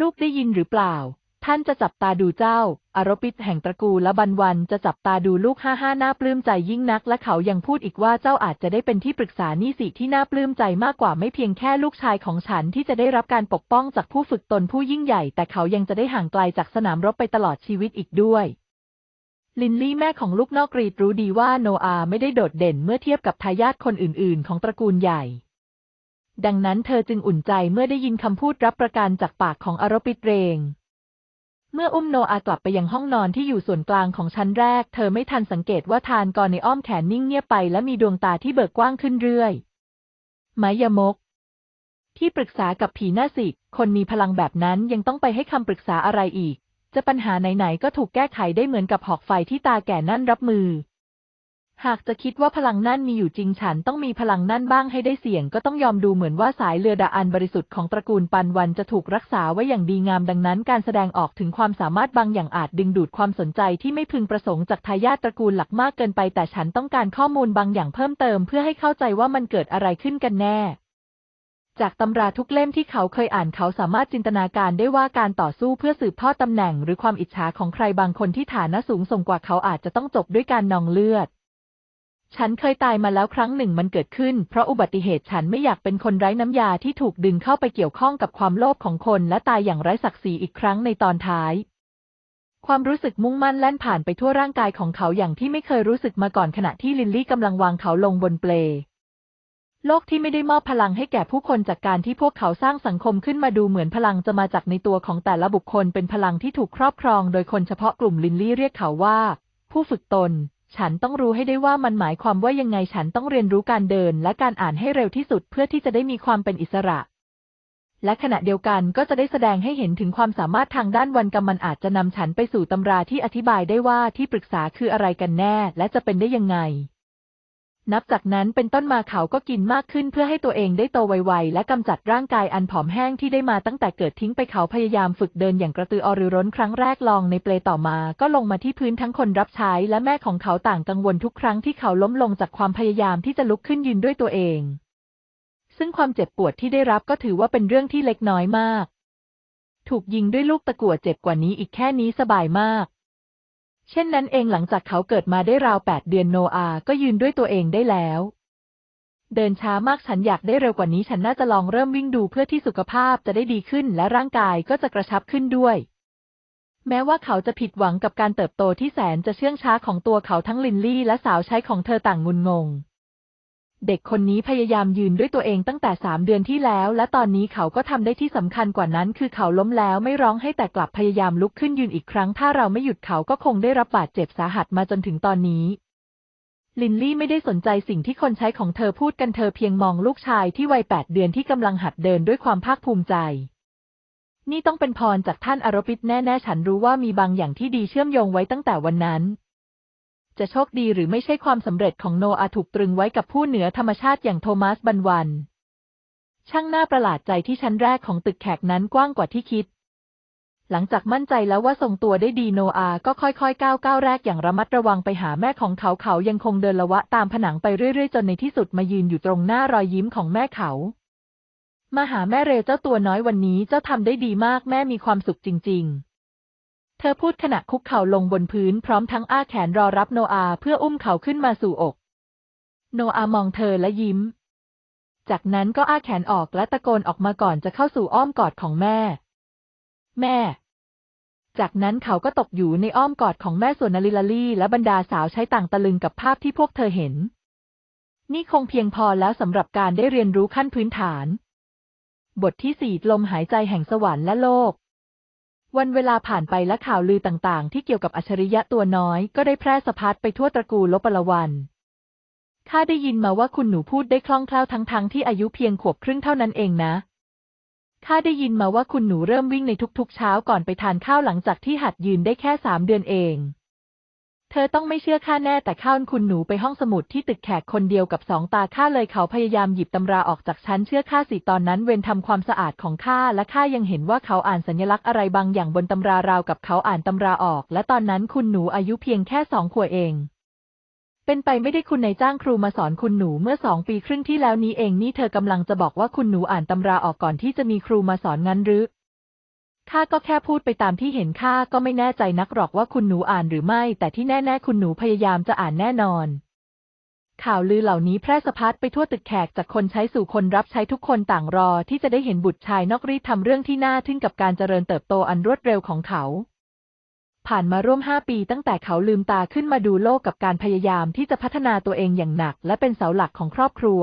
ลูกได้ยินหรือเปล่าท่านจะจับตาดูเจ้า อารปิตแห่งตระกูลและบันวันจะจับตาดูลูกห้าห้าน่าปลื้มใจยิ่งนักและเขายังพูดอีกว่าเจ้าอาจจะได้เป็นที่ปรึกษานี่สิที่น่าปลื้มใจมากกว่าไม่เพียงแค่ลูกชายของฉันที่จะได้รับการปกป้องจากผู้ฝึกตนผู้ยิ่งใหญ่แต่เขายังจะได้ห่างไกลจากสนามรบไปตลอดชีวิตอีกด้วย ลินลี่แม่ของลูกนอกกรีดรู้ดีว่าโนอาไม่ได้โดดเด่นเมื่อเทียบกับทายาทคนอื่นๆของตระกูลใหญ่ ดังนั้นเธอจึงอุ่นใจเมื่อได้ยินคำพูดรับประกันจากปากของอารปิตเรงเมื่ออุ้มโนอากลับไปยังห้องนอนที่อยู่ส่วนกลางของชั้นแรก เธอไม่ทันสังเกตว่าทานกนในอ้อมแขนนิ่งเงียบไปและมีดวงตาที่เบิกกว้างขึ้นเรื่อยมายมก ที่ปรึกษากับผีหน้าสิกคนมีพลังแบบนั้นยังต้องไปให้คำปรึกษาอะไรอีก จะปัญหาไหน ๆ ก็ถูกแก้ไขได้เหมือนกับหอกไฟที่ตาแก่นั่นรับมือหากจะคิดว่าพลังนั่นมีอยู่จริงฉันต้องมีพลังนั่นบ้างให้ได้เสียง ก็ต้องยอมดูเหมือนว่าสายเรือดาอันบริสุทธิ์ของตระกูลปันวันจะถูกรักษาไว้อย่างดีงามดังนั้นการแสดงออกถึงความสามารถบางอย่างอาจดึงดูดความสนใจที่ไม่พึงประสงค์จากทายาทตระกูลหลักมากเกินไปแต่ฉันต้องการข้อมูลบางอย่างเพิ่มเติมเพื่อให้เข้าใจว่ามันเกิดอะไรขึ้นกันแน่ จากตำราทุกเล่มที่เขาเคยอ่านเขาสามารถจินตนาการได้ว่าการต่อสู้เพื่อสืบทอดตำแหน่งหรือความอิจฉาของใครบางคนที่ฐานะสูงส่งกว่าเขาอาจจะต้องจบด้วยการนองเลือดฉันเคยตายมาแล้วครั้งหนึ่งมันเกิดขึ้นเพราะอุบัติเหตุฉันไม่อยากเป็นคนไร้น้ำยาที่ถูกดึงเข้าไปเกี่ยวข้องกับความโลภของคน และตายอย่างไร้ศักดิ์ศรีอีกครั้งในตอนท้าย ความรู้สึกมุ่งมั่นแล่นผ่านไปทั่วร่างกายของเขาอย่างที่ไม่เคยรู้สึกมาก่อนขณะที่ลินลี่กำลังวางเขาลงบนเปลโลกที่ไม่ได้มอบพลังให้แก่ผู้คนจากการที่พวกเขาสร้างสังคมขึ้นมาดูเหมือนพลังจะมาจากในตัวของแต่ละบุคคล เป็นพลังที่ถูกครอบครองโดยคนเฉพาะกลุ่มลินลี่เรียกเขาว่า ผู้ฝึกตนฉันต้องรู้ให้ได้ว่ามันหมายความว่ายังไง ฉันต้องเรียนรู้การเดิน และการอ่านให้เร็วที่สุดเพื่อที่จะได้มีความเป็นอิสระ และขณะเดียวกันก็จะได้แสดงให้เห็นถึงความสามารถทางด้านวันกรรมันอาจจะนำฉันไปสู่ ตำราที่อธิบายได้ว่าที่ปรึกษาคืออะไรกันแน่และจะเป็นได้ยังไงนับจากนั้นเป็นต้นมาเขาก็กินมากขึ้นเพื่อให้ตัวเองได้โตไวๆและกำจัดร่างกายอันผอมแห้งที่ได้มาตั้งแต่เกิดทิ้งไปเขาพยายามฝึกเดินอย่างกระตืออรือร้นครั้งแรกลองในเปลต่อมาก็ลงมาที่พื้นทั้งคนรับใช้และแม่ของเขาต่างกังวลทุกครั้งที่เขาล้มลงจากความพยายามที่จะลุกขึ้นยืนด้วยตัวเอง ซึ่งความเจ็บปวดที่ได้รับก็ถือว่าเป็นเรื่องที่เล็กน้อยมาก ถูกยิงด้วยลูกตะกั่วเจ็บกว่านี้อีกแค่นี้สบายมากเช่นนั้นเองหลังจากเขาเกิดมาได้ราวแปดเดือนโนอาก็ยืนด้วยตัวเองได้แล้ว เดินช้ามากฉันอยากได้เร็วกว่านี้ฉันน่าจะลองเริ่มวิ่งดูเพื่อที่สุขภาพจะได้ดีขึ้น และร่างกายก็จะกระชับขึ้นด้วย แม้ว่าเขาจะผิดหวังกับการเติบโตที่แสนจะเชื่องช้าของตัวเขาทั้งลินลี่และสาวใช้ของเธอต่างงุนงงเด็กคนนี้พยายามยืนด้วยตัวเองตั้งแต่สามเดือนที่แล้ว และตอนนี้เขาก็ทำได้ที่สำคัญกว่านั้นคือเขาล้มแล้วไม่ร้องให้แต่กลับพยายามลุกขึ้นยืนอีกครั้งถ้าเราไม่หยุดเขาก็คงได้รับบาดเจ็บสาหัสมาจนถึงตอนนี้ ลินลี่ไม่ได้สนใจสิ่งที่คนใช้ของเธอพูดกันเธอเพียงมองลูกชายที่วัยแปดเดือนที่กำลังหัดเดินด้วยความภาคภูมิใจ นี่ต้องเป็นพรจากท่านอารพิตแน่ๆฉันรู้ว่ามีบางอย่างที่ดีเชื่อมโยงไว้ตั้งแต่วันนั้นจะโชคดีหรือไม่ใช่ความสำเร็จของโนอาถูกตรึงไว้กับผู้เหนือธรรมชาติอย่างโทมัสบันวัน ช่างน่าประหลาดใจที่ชั้นแรกของตึกแขกนั้นกว้างกว่าที่คิด หลังจากมั่นใจแล้วว่าทรงตัวได้ดีโนอาก็ค่อยๆก้าวก้าวแรกอย่างระมัดระวังไปหาแม่ของเขาเขายังคงเดินละวะตามผนังไปเรื่อยๆ จนในที่สุดมายืนอยู่ตรงหน้ารอยยิ้มของแม่เขามาหาแม่เรเจ้าตัวน้อยวันนี้เจ้าทำได้ดีมากแม่มีความสุขจริง ๆเธอพูดขณะคุกเข่าลงบนพื้นพร้อมทั้งอ้าแขนรอรับโนอาเพื่ออุ้มเขาขึ้นมาสู่อก โนอามองเธอและยิ้ม จากนั้นก็อ้าแขนออกและตะโกนออกมาก่อนจะเข้าสู่อ้อมกอดของแม่ แม่ จากนั้นเขาก็ตกอยู่ในอ้อมกอดของแม่ส่วนนาลิลลี่และบรรดาสาวใช้ต่างตะลึงกับภาพที่พวกเธอเห็น นี่คงเพียงพอแล้วสำหรับการได้เรียนรู้ขั้นพื้นฐาน บทที่สี่ลมหายใจแห่งสวรรค์และโลกวันเวลาผ่านไปและข่าวลือต่างๆ ที่เกี่ยวกับอัจฉริยะตัวน้อย ก็ได้แพร่สะพัดไปทั่วตระกูลลบปละวัน ข้าได้ยินมาว่าคุณหนู พูดได้คล่องแคล่วทั้งๆทที่อายุเพียงขวบครึ่งเท่านั้นเองนะ ข้าได้ยินมาว่าคุณหนูเริ่มวิ่งในทุกๆเช้าก่อนไปทานข้าวหลังจากที่หัดยืนได้แค่สามเดือนเองเธอต้องไม่เชื่อข้าแน่แต่ข้าคุณหนูไปห้องสมุดที่ตึกแขกคนเดียวกับสองตาข้าเลยเขาพยายามหยิบตำราออกจากชั้นเชื่อข้าสิตอนนั้นเวรทำความสะอาดของข้าและข้ายังเห็นว่าเขาอ่านสัญลักษณ์อะไรบางอย่างบนตำราราวกับเขาอ่านตำราออกและตอนนั้นคุณหนูอายุเพียงแค่สองขวบเองเป็นไปไม่ได้คุณนายจ้างครูมาสอนคุณหนูเมื่อสองปีครึ่งที่แล้วนี้เองนี่เธอกำลังจะบอกว่าคุณหนูอ่านตำราออกก่อนที่จะมีครูมาสอนงั้นหรือข้าก็แค่พูดไปตามที่เห็นข้าก็ไม่แน่ใจนักหรอกว่าคุณหนูอ่านหรือไม่ แต่ที่แน่ๆคุณหนูพยายามจะอ่านแน่นอน ข่าวลือเหล่านี้แพร่สะพัดไปทั่วตึกแขกจากคนใช้สู่คนรับใช้ทุกคนต่างรอ ที่จะได้เห็นบุตรชายนอกรีดทำเรื่องที่น่าทึ่งกับการเจริญเติบโตอันรวดเร็วของเขา ผ่านมาร่วมห้าปี ตั้งแต่เขาลืมตาขึ้นมาดูโลกกับการพยายามที่จะพัฒนาตัวเองอย่างหนัก และเป็นเสาหลักของครอบครัว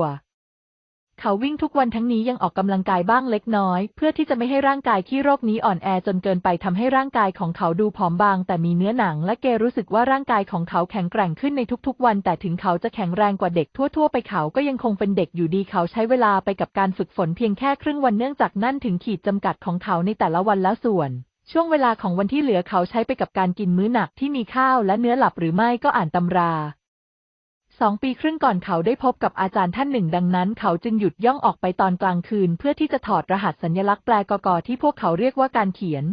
เขาวิ่งทุกวันทั้งนี้ยังออกกำลังกายบ้างเล็กน้อย เพื่อที่จะไม่ให้ร่างกายขี้โรคนี้อ่อนแอจนเกินไปทำให้ร่างกายของเขาดูผอมบาง แต่มีเนื้อหนัง และเกรู้สึกว่าร่างกายของเขาแข็งแกร่งขึ้นในทุกๆ วัน แต่ถึงเขาจะแข็งแรงกว่าเด็กทั่วๆ ไปเขาก็ยังคงเป็นเด็กอยู่ดี เขาใช้เวลาไปกับการฝึกฝน เพียงแค่ครึ่งวันเนื่องจากนั่นถึงขีดจำกัดของเขาในแต่ละวันแล้วส่วน ช่วงเวลาของวันที่เหลือเขาใช้ไปกับการกินมื้อหนักที่มีข้าวและเนื้อหลับหรือไม่ก็อ่านตำราสองปีครึ่งก่อนเขาได้พบกับอาจารย์ท่านหนึ่ง ดังนั้น เขาจึงหยุดย่องออกไปตอนกลางคืน เพื่อที่จะถอดรหัสสัญลักษณ์แปลกกอที่พวกเขาเรียกว่าการเขียน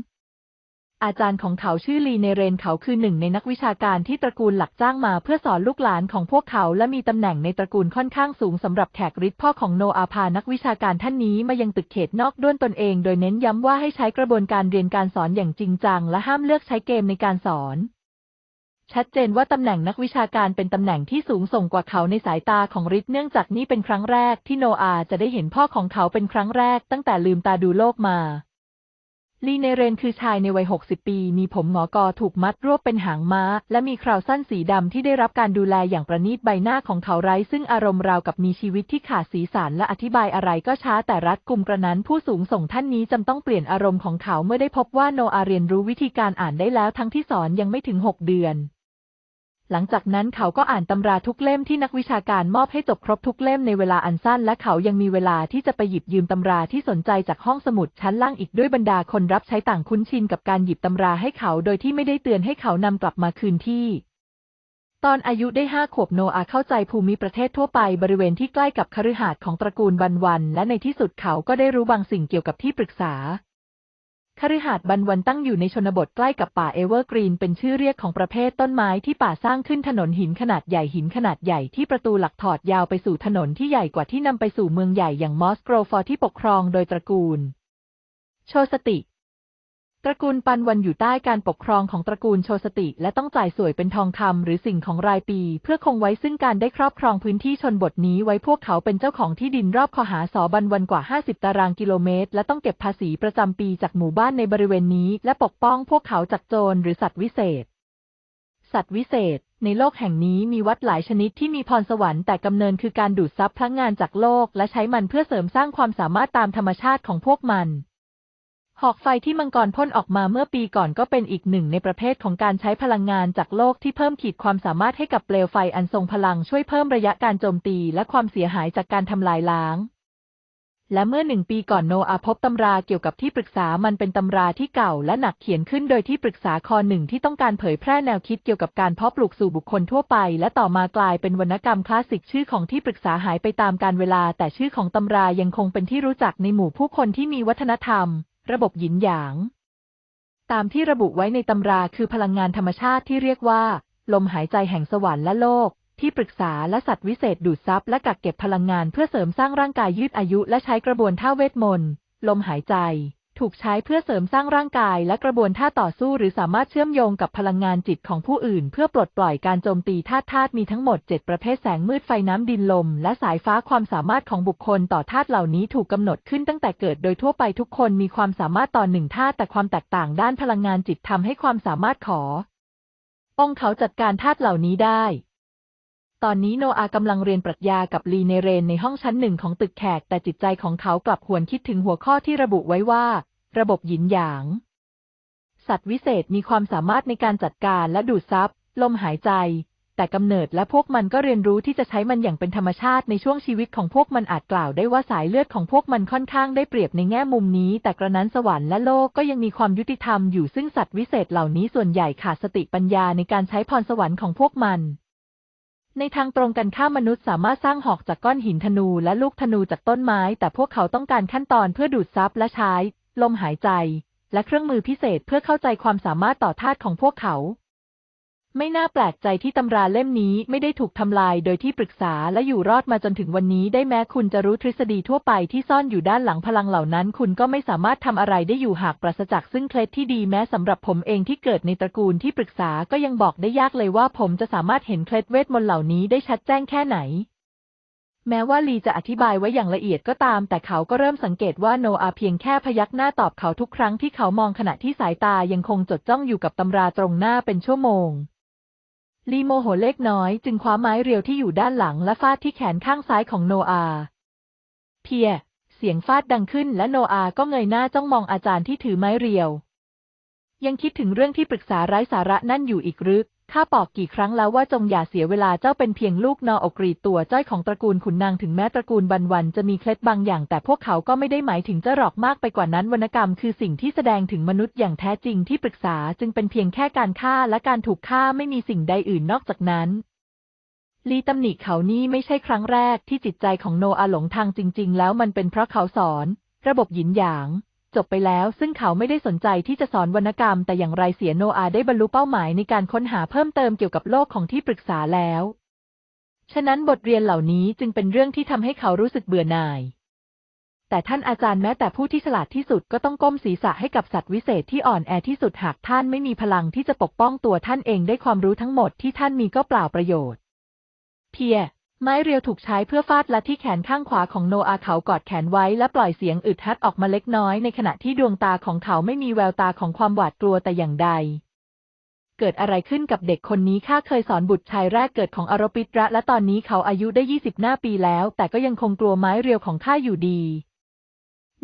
อาจารย์ของเขาชื่อลีเนเรนเขาคือหนึ่ง ในนักวิชาการที่ตระกูลหลักจ้างมาเพื่อสอนลูกหลานของพวกเขาและมีตำแหน่งในตระกูลค่อนข้างสูง สำหรับแขกฤทธิ์พ่อของโนอาพานักวิชาการท่านนี้มายังตึกเขตนอกด้วนตนเอง โดยเน้นย้ำว่าให้ใช้กระบวนการเรียนการสอนอย่างจริงจังและห้ามเลือกใช้เกมในการสอนชัดเจนว่าตำแหน่งนักวิชาการเป็นตำแหน่งที่สูงส่งกว่าเขาในสายตาของริทเนื่องจากนี่เป็นครั้งแรกที่โนอาจะได้เห็นพ่อของเขาเป็นครั้งแรกตั้งแต่ลืมตาดูโลกมา ลีเนเรนคือชายในวัย60ปี มีผมหงอกอถูกมัดรวบเป็นหางม้า และมีคราวสั้นสีดำที่ได้รับการดูแลอย่างประณีตใบหน้าของเขาไร้ซึ่งอารมณ์ราวกับมีชีวิตที่ขาดสีสันและอธิบายอะไรก็ช้าแต่รัดกุมกระนั้น ผู้สูงส่งท่านนี้จำต้องเปลี่ยนอารมณ์ของเขาเมื่อได้พบว่าโนอาเรียนรู้วิธีการอ่านได้แล้ว ทั้งที่สอนยังไม่ถึง 6 เดือนหลังจากนั้นเขาก็อ่านตำราทุกเล่มที่นักวิชาการมอบให้จบครบทุกเล่มในเวลาอันสั้นและเขายังมีเวลาที่จะไปหยิบยืมตำราที่สนใจจากห้องสมุดชั้นล่างอีกด้วยบรรดาคนรับใช้ต่างคุ้นชินกับการหยิบตำราให้เขาโดยที่ไม่ได้เตือนให้เขานำกลับมาคืนที่ ตอนอายุได้ห้าขวบโนอาเข้าใจภูมิประเทศทั่วไปบริเวณที่ใกล้กับคฤหาสน์ของตระกูลบันวันและในที่สุดเขาก็ได้รู้บางสิ่งเกี่ยวกับที่ปรึกษาคฤหาสน์บันวันตั้งอยู่ในชนบทใกล้กับป่าเอเวอร์กรีนเป็นชื่อเรียกของประเภทต้นไม้ที่ป่าสร้างขึ้นถนนหินขนาดใหญ่หินขนาดใหญ่ที่ประตูหลักถอดยาวไปสู่ถนนที่ใหญ่กว่าที่นำไปสู่เมืองใหญ่อย่างมอสโกรฟอร์ที่ปกครองโดยตระกูล โชสติตระกูลปันวันอยู่ใต้การปกครองของตระกูลโชสติและต้องจ่ายสวยเป็นทองคำหรือสิ่งของรายปีเพื่อคงไว้ซึ่งการได้ครอบครองพื้นที่ชนบทนี้ไว้พวกเขาเป็นเจ้าของที่ดินรอบขอหาสอบันวันกว่า50ตารางกิโลเมตรและต้องเก็บภาษีประจำปีจากหมู่บ้านในบริเวณนี้และปกป้องพวกเขาจากโจรหรือสัตว์วิเศษสัตว์วิเศษในโลกแห่งนี้มีวัดหลายชนิดที่มีพรสวรรค์แต่กำเนินคือการดูดซับพลังงานจากโลกและใช้มันเพื่อเสริมสร้างความสามารถตามธรรมชาติของพวกมันหอกไฟที่มังกรพ่นออกมาเมื่อปีก่อนก็เป็นอีกหนึ่งในประเภทของการใช้พลังงานจากโลกที่เพิ่มขีดความสามารถให้กับเปลวไฟอันทรงพลังช่วยเพิ่มระยะการโจมตี และความเสียหายจากการทำลายล้าง และเมื่อหนึ่งปีก่อนโนอาพบตำราเกี่ยวกับที่ปรึกษา มันเป็นตำราที่เก่า และหนักเขียนขึ้นโดยที่ปรึกษาคอหนึ่งที่ต้องการเผยแพร่แนวคิดเกี่ยวกับการเพาะปลูกสู่บุคคลทั่วไป และต่อมากลายเป็นวรรณกรรมคลาสสิกชื่อของที่ปรึกษาหายไปตามกาลเวลา แต่ชื่อของตำรายังคงเป็นที่รู้จักในหมู่ผู้คนที่มีวัฒนธรรมระบบหยินหยาง ตามที่ระบุไว้ในตำราคือพลังงานธรรมชาติที่เรียกว่า ลมหายใจแห่งสวรรค์และโลก ที่ปรึกษาและสัตว์วิเศษดูดซับและกักเก็บพลังงานเพื่อเสริมสร้างร่างกายยืดอายุและใช้กระบวนท่าเวทมนต์ ลมหายใจถูกใช้เพื่อเสริมสร้างร่างกาย และกระบวนท่าต่อสู้หรือสามารถเชื่อมโยงกับพลังงานจิตของผู้อื่น เพื่อปลดปล่อยการโจมตีธาตุธาตุมีทั้งหมด 7 ประเภทแสงมืดไฟน้ำดินลม และสายฟ้าความสามารถของบุคคลต่อธาตุเหล่านี้ถูกกำหนดขึ้นตั้งแต่เกิดโดยทั่วไปทุกคนมีความสามารถต่อหนึ่งธาตุแต่ความแตกต่างด้านพลังงานจิตทำให้ความสามารถขอ องค์เขาจัดการธาตุเหล่านี้ได้ตอนนี้โนอากำลังเรียนปรัชญากับ ลีเนเรน ในห้องชั้นหนึ่งของตึกแขกแต่จิตใจของเขากลับ หวนคิดถึงหัวข้อที่ระบุไว้ว่า ระบบหยินหยาง สัตว์วิเศษมีความสามารถในการจัดการและดูดซับลมหายใจ แต่กำเนิดและพวกมันก็เรียนรู้ที่จะใช้มันอย่างเป็นธรรมชาติในช่วงชีวิตของพวกมันอาจกล่าวได้ว่าสายเลือดของพวกมันค่อนข้าง ได้เปรียบในแง่มุมนี้ แต่กระนั้นสวรรค์และโลกก็ยังมีความยุติธรรมอยู่ซึ่งสัตว์วิเศษ เหล่านี้ส่วนใหญ่ขาดสติปัญญาในการใช้พรสวรรค์ของพวกมันในทางตรงกันข้ามมนุษย์สามารถสร้างหอกจากก้อนหินธนูและลูกธนูจากต้นไม้ แต่พวกเขาต้องการขั้นตอนเพื่อดูดซับและใช้ลมหายใจและเครื่องมือพิเศษเพื่อเข้าใจความสามารถต่อธาตุของพวกเขาไม่น่าแปลกใจที่ตำราเล่มนี้ไม่ได้ถูกทำลายโดยที่ปรึกษาและอยู่รอดมาจนถึงวันนี้ ได้แม้คุณจะรู้ทฤษฎีทั่วไปที่ซ่อนอยู่ด้านหลังพลังเหล่านั้น คุณก็ไม่สามารถทำอะไรได้อยู่หากปราศจากซึ่งเคล็ดที่ดีแม้สำหรับผมเองที่เกิดในตระกูลที่ปรึกษาก็ยังบอกได้ยากเลยว่าผมจะสามารถเห็นเคล็ดเวทมนต์เหล่านี้ได้ชัดแจ้งแค่ไหน แม้ว่าลีจะอธิบายไว้อย่างละเอียดก็ตาม แต่เขาก็เริ่มสังเกตว่าโนอาเพียงแค่พยักหน้าตอบเขาทุกครั้งที่เขามองขณะที่สายตายังคงจดจ้องอยู่กับตำราตรงหน้าเป็นชั่วโมงลีโมโหเล็กน้อยจึงคว้าไม้เรียวที่อยู่ด้านหลังและฟาดที่แขนข้างซ้ายของโนอาเพีย เสียงฟาดดังขึ้นและโนอาก็เงยหน้าจ้องมองอาจารย์ที่ถือไม้เรียว ยังคิดถึงเรื่องที่ปรึกษาไร้สาระนั่นอยู่อีกรึกข้าบอกกี่ครั้งแล้วว่าจงอย่าเสียเวลาเจ้าเป็นเพียงลูกนออกรีตัวจ้อยของตระกูลขุนนางถึงแม้ตระกูลบันวันจะมีเคล็ดบางอย่างแต่พวกเขาก็ไม่ได้หมายถึงเจ้าหรอกมากไปกว่านั้นวรรณกรรมคือสิ่งที่แสดงถึงมนุษย์อย่างแท้จริงที่ปรึกษาจึงเป็นเพียงแค่การฆ่าและการถูกฆ่าไม่มีสิ่งใดอื่นนอกจากนั้น ลีตำหนิเขานี้ไม่ใช่ครั้งแรกที่จิตใจของโนอาหลงทางจริงๆ แล้วมันเป็นเพราะเขาสอนระบบหยินหยางจบไปแล้ว ซึ่งเขาไม่ได้สนใจที่จะสอนวรรณกรรม แต่อย่างไรเสียโนอาได้บรรลุเป้าหมายในการค้นหาเพิ่มเติมเกี่ยวกับโลกของที่ปรึกษาแล้ว ฉะนั้นบทเรียนเหล่านี้จึงเป็นเรื่องที่ทำให้เขารู้สึกเบื่อหน่าย แต่ท่านอาจารย์แม้แต่ผู้ที่ฉลาดที่สุดก็ต้องก้มศีรษะให้กับสัตว์วิเศษที่อ่อนแอที่สุดหากท่านไม่มีพลังที่จะปกป้องตัวท่านเองได้ความรู้ทั้งหมดที่ท่านมีก็เปล่าประโยชน์ เพียไม้เรียวถูกใช้เพื่อฟาดลัดที่แขนข้างขวาของโนอาเขากอดแขนไว้และปล่อยเสียงอึดฮัดออกมาเล็กน้อยในขณะที่ดวงตาของเขาไม่มีแววตาของความหวาดกลัวแต่อย่างใด เกิดอะไรขึ้นกับเด็กคนนี้ข้าเคยสอนบุตรชายแรกเกิดของอารปิตระและตอนนี้เขาอายุได้ยี่สิบหน้าปีแล้วแต่ก็ยังคงกลัวไม้เรียวของข้าอยู่ดี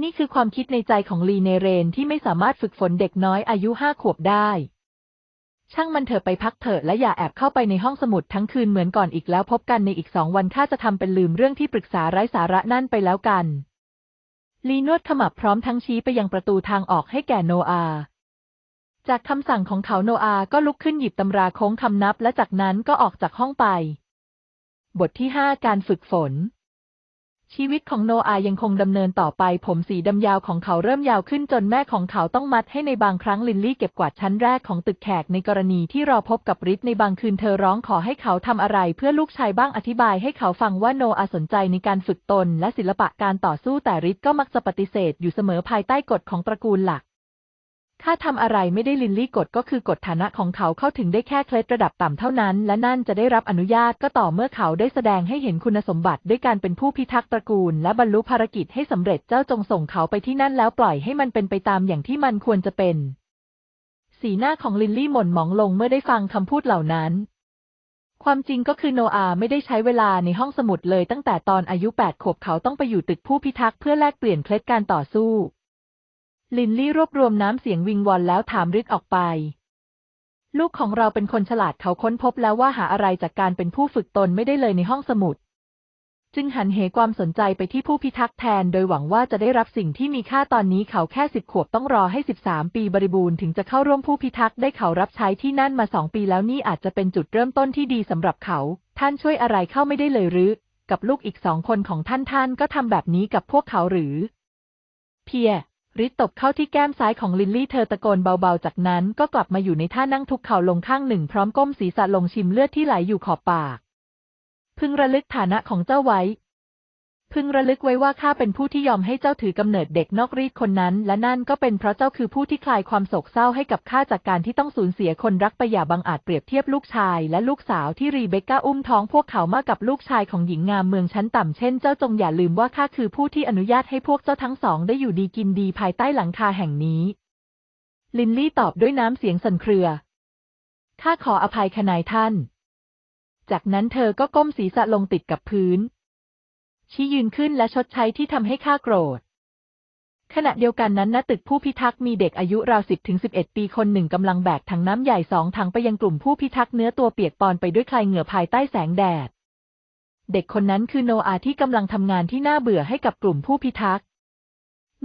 นี่คือความคิดในใจของลีเนเรนที่ไม่สามารถฝึกฝนเด็กน้อยอายุห้าขวบได้ช่างมันเถอะไปพักเถอะ และอย่าแอบเข้าไปในห้องสมุดทั้งคืนเหมือนก่อนอีกแล้วพบกันในอีกสองวันข้าจะทำเป็นลืมเรื่องที่ปรึกษาไร้สาระนั่นไปแล้วกัน ลีนวดขมับพร้อมทั้งชี้ไปยังประตูทางออกให้แก่โนอา จากคำสั่งของเขาโนอาก็ลุกขึ้นหยิบตำราโค้งคำนับและจากนั้นก็ออกจากห้องไป บทที่ห้าการฝึกฝนชีวิตของโนอายังคงดำเนินต่อไป ผมสีดำยาวของเขาเริ่มยาวขึ้นจนแม่ของเขาต้องมัดให้ในบางครั้งลินลี่เก็บกวาดชั้นแรกของตึกแขกในกรณีที่รอพบกับริทในบางคืนเธอร้องขอให้เขาทำอะไรเพื่อลูกชายบ้างอธิบายให้เขาฟังว่าโนอาสนใจในการฝึกตนและศิลปะการต่อสู้แต่ริทก็มักจะปฏิเสธอยู่เสมอภายใต้กฎของตระกูลหลักถ้าทำอะไรไม่ได้ลินลี่กดก็คือกฎฐานะของเขาเข้าถึงได้แค่เคล็ดระดับต่ำเท่านั้นและนั่นจะได้รับอนุญาตก็ต่อเมื่อเขาได้แสดงให้เห็นคุณสมบัติด้วยการเป็นผู้พิทักษ์ตระกูลและบรรลุภารกิจให้สำเร็จเจ้าจงส่งเขาไปที่นั่นแล้วปล่อยให้มันเป็นไปตามอย่างที่มันควรจะเป็น สีหน้าของลินลี่หม่นหมองลงเมื่อได้ฟังคำพูดเหล่านั้นความจริงก็คือโนอาไม่ได้ใช้เวลาในห้องสมุดเลยตั้งแต่ตอนอายุแปดขวบเขาต้องไปอยู่ตึกผู้พิทักษ์เพื่อแลกเปลี่ยนเคล็ดการต่อสู้ลินลี่รวบรวมน้ำเสียงวิงวอนแล้วถามริดออกไป ลูกของเราเป็นคนฉลาดเขาค้นพบแล้วว่าหาอะไรจากการเป็นผู้ฝึกตนไม่ได้เลยในห้องสมุด จึงหันเหความสนใจไปที่ผู้พิทักษ์แทนโดยหวังว่าจะได้รับสิ่งที่มีค่าตอนนี้เขาแค่สิบขวบต้องรอให้สิบสามปีบริบูรณ์ถึงจะเข้าร่วมผู้พิทักษ์ได้เขารับใช้ที่นั่นมาสองปีแล้วนี่อาจจะเป็นจุดเริ่มต้นที่ดีสำหรับเขา ท่านช่วยอะไรเข้าไม่ได้เลยหรือกับลูกอีกสองคนของท่านท่าน ก็ทำแบบนี้กับพวกเขาหรือ เพียริดตบเข้าที่แก้มซ้ายของลินลี่เธอตะโกนเบาๆ จากนั้น ก็กลับมาอยู่ในท่านั่งทุกเข่าลงข้างหนึ่ง พร้อมก้มศีรษะลงชิมเลือดที่ไหลอยู่ขอบปาก พึงระลึกฐานะของเจ้าไว้พึงระลึกไว้ว่าข้าเป็นผู้ที่ยอมให้เจ้าถือกำเนิดเด็กนอกรีดคนนั้น และนั่นก็เป็นเพราะเจ้าคือผู้ที่คลายความโศกเศร้าให้กับข้าจากการที่ต้องสูญเสียคนรักไปอย่าบังอาจเปรียบเทียบลูกชายและลูกสาวที่รีเบคก้าอุ้มท้องพวกเขามากับลูกชายของหญิงงามเมืองชั้นต่ำเช่นเจ้าจงอย่าลืมว่าข้าคือผู้ที่อนุญาตให้พวกเจ้าทั้งสองได้อยู่ดีกินดีภายใต้หลังคาแห่งนี้ ลินลี่ตอบด้วยน้ำเสียงสั่นเครือ ข้าขออภัยขนายท่าน จากนั้นเธอก็ก้มศีรษะลงติดกับพื้นชี้ยืนขึ้นและชดใช้ที่ทำให้ข้าโกรธ ขณะเดียวกันนั้นณตึกผู้พิทักษ์มีเด็กอายุราวสิบถึงสิบเอ็ดปีคนหนึ่งกำลังแบกถังน้ำใหญ่สองถังไปยังกลุ่มผู้พิทักษ์เนื้อตัวเปียกปอนไปด้วยคลายเหงื่อภายใต้แสงแดด เด็กคนนั้นคือโนอาที่กำลังทำงานที่น่าเบื่อให้กับกลุ่มผู้พิทักษ์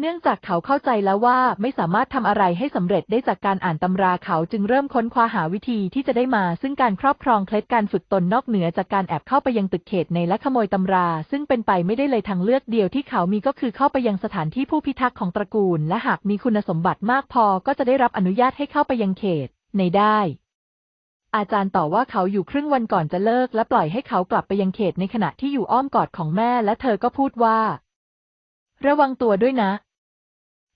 เนื่องจากเขาเข้าใจแล้วว่าไม่สามารถทำอะไรให้สำเร็จได้จากการอ่านตำราเขาจึงเริ่มค้นคว้าหาวิธีที่จะได้มาซึ่งการครอบครองเคล็ดการฝึกตนนอกเหนือจากการแอบเข้าไปยังตึกเขตในและขโมยตำราซึ่งเป็นไปไม่ได้เลยทางเลือกเดียวที่เขามีก็คือเข้าไปยังสถานที่ผู้พิทักษ์ของตระกูลและหากมีคุณสมบัติมากพอก็จะได้รับอนุญาตให้เข้าไปยังเขตในได้ อาจารย์ต่อว่าเขาอยู่ครึ่งวันก่อนจะเลิกและปล่อยให้เขากลับไปยังเขตในขณะที่อยู่อ้อมกอดของแม่และเธอก็พูดว่า ระวังตัวด้วยนะ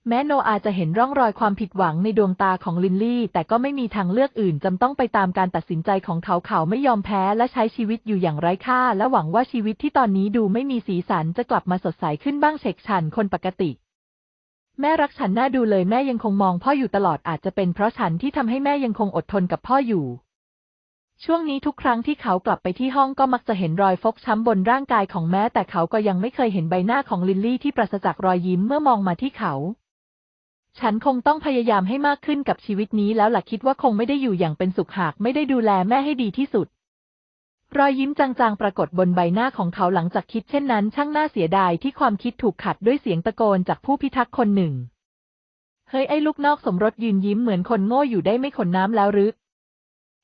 แม้โนอาจะเห็นร่องรอยความผิดหวังในดวงตาของลินลี่ แต่ก็ไม่มีทางเลือกอื่นจำต้องไปตามการตัดสินใจของเขาเขาไม่ยอมแพ้และใช้ชีวิตอยู่อย่างไร้ค่าและหวังว่าชีวิตที่ตอนนี้ดูไม่มีสีสันจะกลับมาสดใสขึ้นบ้างเฉกฉันคนปกติ แม่รักฉันน่าดูเลยแม่ยังคงมองพ่ออยู่ตลอดอาจจะเป็นเพราะฉันที่ทำให้แม่ยังคงอดทนกับพ่ออยู่ ช่วงนี้ทุกครั้งที่เขากลับไปที่ห้องก็มักจะเห็นรอยฟกช้ำบนร่างกายของแม่แต่เขาก็ยังไม่เคยเห็นใบหน้าของลินลี่ที่ปราศจากรอยยิ้มเมื่อมองมาที่เขาฉันคงต้องพยายามให้มากขึ้นกับชีวิตนี้แล้วหล่ะคิดว่าคงไม่ได้อยู่อย่างเป็นสุขหากไม่ได้ดูแลแม่ให้ดีที่สุด รอยยิ้มจาง ๆ ปรากฏบนใบหน้าของเขาหลังจากคิดเช่นนั้น ช่างน่าเสียดายที่ความคิดถูกขัดด้วยเสียงตะโกนจากผู้พิทักษ์คนหนึ่ง เฮ้ยไอ้ลูกนอกสมรสยืนยิ้มเหมือนคนโง่อยู่ได้ไม่ขนน้ำแล้วหรือ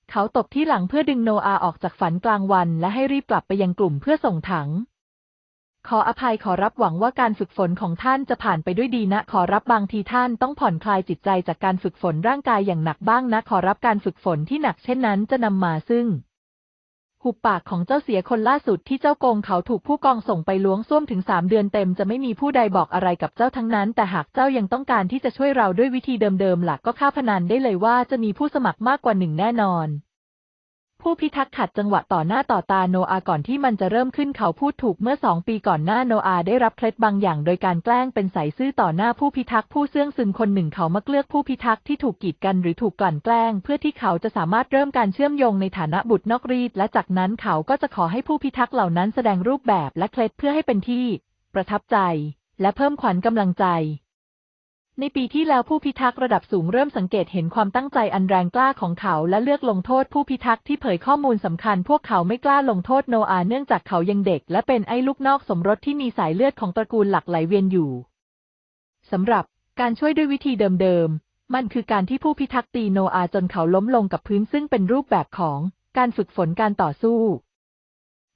เขาตบที่หลังเพื่อดึงโนอาออกจากฝันกลางวัน และให้รีบกลับไปยังกลุ่มเพื่อส่งถังขออภัยขอรับหวังว่าการฝึกฝนของท่านจะผ่านไปด้วยดีนะ ขอรับบางทีท่านต้องผ่อนคลายจิตใจจากการฝึกฝนร่างกายอย่างหนักบ้างนะ ขอรับการฝึกฝนที่หนักเช่นนั้นจะนำมาซึ่งหุบปากของเจ้าเสียคนล่าสุดที่เจ้าโกงเขาถูกผู้กองส่งไปล้วงซ่วมถึงสามเดือนเต็มจะไม่มีผู้ใดบอกอะไรกับเจ้าทั้งนั้น แต่หากเจ้ายังต้องการที่จะช่วยเราด้วยวิธีเดิมๆหลักก็ข้าพนันได้เลยว่า จะมีผู้สมัครมากกว่าหนึ่งแน่นอนผู้พิทักษ์ขัดจังหวะต่อหน้าต่อตาโนอาก่อนที่มันจะเริ่มขึ้นเขาพูดถูกเมื่อสองปีก่อนหน้าโนอาได้รับเคล็ดบางอย่างโดยการแกล้งเป็นสายซื่อต่อหน้าผู้พิทักษ์ผู้เสื่องซึมคนหนึ่งเขามักเลือกผู้พิทักษ์ที่ถูกกีดกันหรือถูกกลั่นแกล้งเพื่อที่เขาจะสามารถเริ่มการเชื่อมโยงในฐานะบุตรนอกรีดและจากนั้นเขาก็จะขอให้ผู้พิทักษ์เหล่านั้นแสดงรูปแบบและเคล็ดเพื่อให้เป็นที่ประทับใจและเพิ่มขวัญกำลังใจในปีที่แล้วผู้พิทักษ์ระดับสูงเริ่มสังเกตเห็นความตั้งใจอันแรงกล้าของเขา และเลือกลงโทษผู้พิทักษ์ที่เผยข้อมูลสำคัญ พวกเขาไม่กล้าลงโทษโนอาเนื่องจากเขายังเด็ก และเป็นไอ้ลูกนอกสมรสที่มีสายเลือดของตระกูลหลักไหลเวียนอยู่ สำหรับการช่วยด้วยวิธีเดิมๆมันคือการที่ผู้พิทักษ์ตีโนอาจนเขาล้มลงกับพื้นซึ่งเป็นรูปแบบของการฝึกฝนการต่อสู้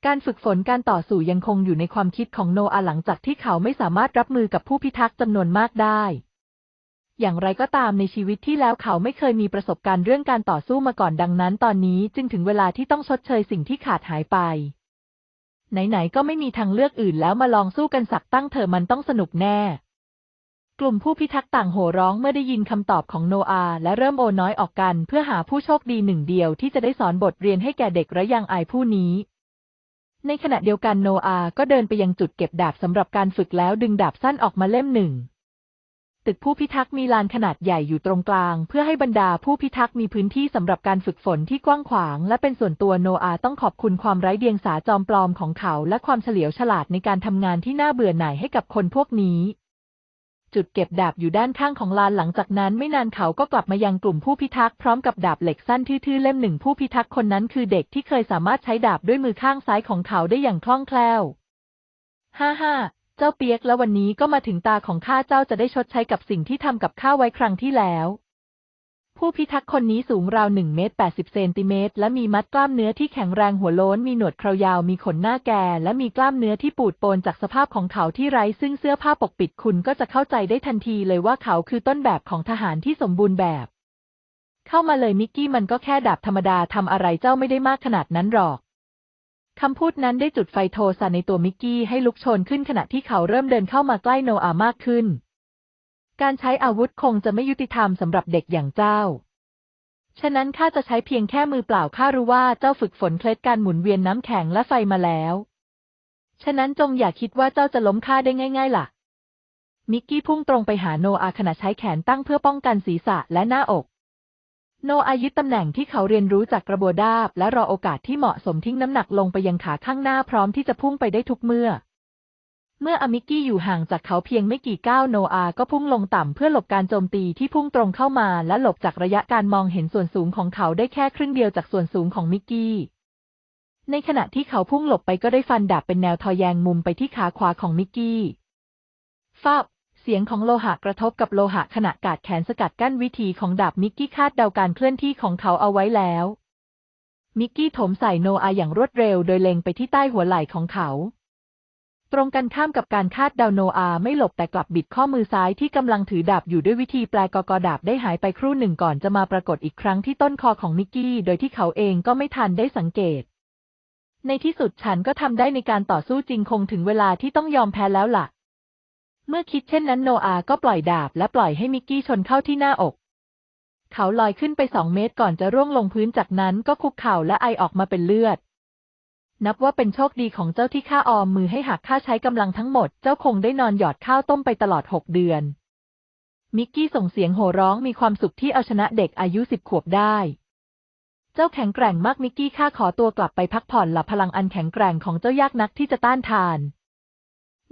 การฝึกฝนการต่อสู้ยังคงอยู่ในความคิดของโนอา หลังจากที่เขาไม่สามารถรับมือกับผู้พิทักษ์จำนวนมากได้อย่างไรก็ตามในชีวิตที่แล้วเขาไม่เคยมีประสบการณ์เรื่องการต่อสู้มาก่อนดังนั้นตอนนี้จึงถึงเวลาที่ต้องชดเชยสิ่งที่ขาดหายไป ไหนๆ ก็ไม่มีทางเลือกอื่นแล้วมาลองสู้กันสักตั้งเถอะมันต้องสนุกแน่ กลุ่มผู้พิทักษ์ต่างโห่ร้องเมื่อได้ยินคำตอบของโนอาและเริ่มโอน้อยออกกันเพื่อหาผู้โชคดีหนึ่งเดียวที่จะได้สอนบทเรียนให้แก่เด็กระยังอายผู้นี้ ในขณะเดียวกันโนอาก็เดินไปยังจุดเก็บดาบสำหรับการฝึกแล้วดึงดาบสั้นออกมาเล่มหนึ่งตึกผู้พิทักษ์มีลานขนาดใหญ่อยู่ตรงกลางเพื่อให้บรรดาผู้พิทักษ์มีพื้นที่สำหรับการฝึกฝนที่กว้างขวางและเป็นส่วนตัวโนอาต้องขอบคุณความไร้เดียงสาจอมปลอมของเขาและความเฉลียวฉลาดในการทำงานที่น่าเบื่อหน่ายให้กับคนพวกนี้ จุดเก็บดาบอยู่ด้านข้างของลานหลังจากนั้นไม่นานเขาก็กลับมายังกลุ่มผู้พิทักษ์พร้อมกับดาบเหล็กสั้นทื่อๆเล่มหนึ่งผู้พิทักษ์คนนั้นคือเด็กที่เคยสามารถใช้ดาบด้วยมือข้างซ้ายของเขาได้อย่างคล่องแคล่วฮ่าฮ่าจ้าเปียก แล้ววันนี้ก็มาถึงตาของข้าเจ้าจะได้ชดใช้กับสิ่งที่ทำกับข้าไว้ครั้งที่แล้ว ผู้พิทักษ์คนนี้สูงราวหนึ่งเมตรแปดสิบเซนติเมตรและมีมัดกล้ามเนื้อที่แข็งแรงหัวโล้น มีหนวดเครายาว มีขนหน้าแก่ และมีกล้ามเนื้อที่ปูดโปนจากสภาพของเขาที่ไร้ซึ่งเสื้อผ้าปกปิดคุณก็จะเข้าใจได้ทันทีเลยว่าเขาคือต้นแบบของทหารที่สมบูรณ์แบบ เข้ามาเลยมิกกี้มันก็แค่ดาบธรรมดาทำอะไรเจ้าไม่ได้มากขนาดนั้นหรอกคำพูดนั้นได้จุดไฟโทสะในตัวมิกกี้ให้ลุกโชนขึ้นขณะที่เขาเริ่มเดินเข้ามาใกล้โนอามากขึ้น การใช้อาวุธคงจะไม่ยุติธรรมสำหรับเด็กอย่างเจ้า ฉะนั้นข้าจะใช้เพียงแค่มือเปล่าข้ารู้ว่าเจ้าฝึกฝนเคล็ดการหมุนเวียนน้ำแข็งและไฟมาแล้ว ฉะนั้นจงอย่าคิดว่าเจ้าจะล้มข้าได้ง่ายๆล่ะ มิกกี้พุ่งตรงไปหาโนอาขณะใช้แขนตั้งเพื่อป้องกันศีรษะและหน้าอกโนอายึดตำแหน่งที่เขาเรียนรู้จากกระบวดาบ และรอโอกาสที่เหมาะสมทิ้งน้ำหนักลงไปยังขาข้างหน้าพร้อมที่จะพุ่งไปได้ทุกเมื่อ เมื่ออมิกกี้อยู่ห่างจากเขาเพียงไม่กี่ก้าวโนอา ก็พุ่งลงต่ำเพื่อหลบการโจมตีที่พุ่งตรงเข้ามาและหลบจากระยะการมองเห็นส่วนสูงของเขาได้แค่ครึ่งเดียวจากส่วนสูงของมิกกี้ ในขณะที่เขาพุ่งหลบไปก็ได้ฟันดาบเป็นแนวทอยแยงมุมไปที่ขาขวาของมิกกี้ฟาบเสียงของโลหะกระทบกับโลหะขณะกาดแขนสกัดกั้นวิธีของดาบมิกกี้คาดเดาการเคลื่อนที่ของเขาเอาไว้แล้ว มิกกี้ถมใส่โนอาอย่างรวดเร็วโดยเล็งไปที่ใต้หัวไหล่ของเขา ตรงกันข้ามกับการคาดเดาโนอาไม่หลบแต่กลับบิดข้อมือซ้ายที่กำลังถือดาบอยู่ด้วยวิธีแปลกอกอดาบได้หายไปครู่หนึ่งก่อนจะมาปรากฏอีกครั้งที่ต้นคอของมิกกี้โดยที่เขาเองก็ไม่ทันได้สังเกต ในที่สุดฉันก็ทำได้ในการต่อสู้จริงคงถึงเวลาที่ต้องยอมแพ้แล้วละ่ะเมื่อคิดเช่นนั้นโนอา ก็ปล่อยดาบและปล่อยให้มิกกี้ชนเข้าที่หน้าอก เขาลอยขึ้นไปสองเมตรก่อนจะร่วงลงพื้นจากนั้น ก็คุกเข่าและไอออกมาเป็นเลือด นับว่าเป็นโชคดีของเจ้าที่ข้าออมมือให้หักข้าใช้กำลังทั้งหมดเจ้าคงได้นอนหยอดข้าวต้มไปตลอดหกเดือน มิกกี้ส่งเสียงโห่ร้องมีความสุขที่เอาชนะเด็กอายุสิบขวบได้ เจ้าแข็งแกร่งมากมิกกี้ข้าขอตัวกลับไปพักผ่อนหลับพลังอันแข็งแกร่งของเจ้ายากนักที่จะต้านทาน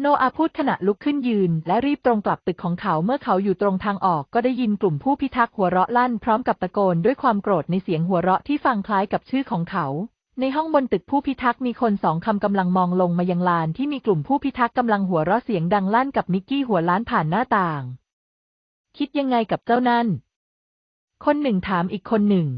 โนอาพูดขณะลุกขึ้นยืนและรีบตรงกลับตึกของเขาเมื่อเขาอยู่ตรงทางออกก็ได้ยินกลุ่มผู้พิทักษ์หัวเราะลั่นพร้อมกับตะโกนด้วยความโกรธในเสียงหัวเราะที่ฟังคล้ายกับชื่อของเขาในห้องบนตึกผู้พิทักษ์มีคนสองคำกำลังมองลงมายังลานที่มีกลุ่มผู้พิทักษ์กำลังหัวเราะเสียงดังลั่นกับมิกกี้หัวล้านผ่านหน้าต่าง คิดยังไงกับเจ้านั่นคนหนึ่งถามอีกคนหนึ่ง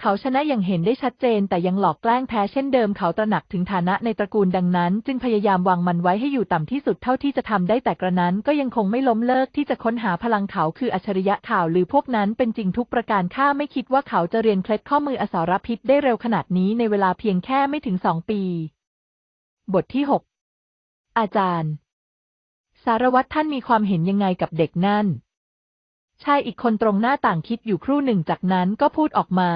เขาชนะอย่างเห็นได้ชัดเจน แต่ยังหลอกแกล้งแพ้เช่นเดิมเขาตระหนักถึงฐานะในตระกูลดังนั้น จึงพยายามวางมันไว้ให้อยู่ต่ำที่สุดเท่าที่จะทำได้แต่กระนั้น ก็ยังคงไม่ล้มเลิกที่จะค้นหาพลังเขาคืออัจฉริยะข่าวหรือพวกนั้นเป็นจริงทุกประการข้าไม่คิดว่าเขาจะเรียนเคล็ดข้อมืออสารพิษได้เร็วขนาดนี้ในเวลาเพียงแค่ไม่ถึงสองปี บทที่หกอาจารย์ สารวัตรท่านมีความเห็นยังไงกับเด็กนั่นชายอีกคนตรงหน้าต่างคิดอยู่ครู่หนึ่งจากนั้นก็พูดออกมา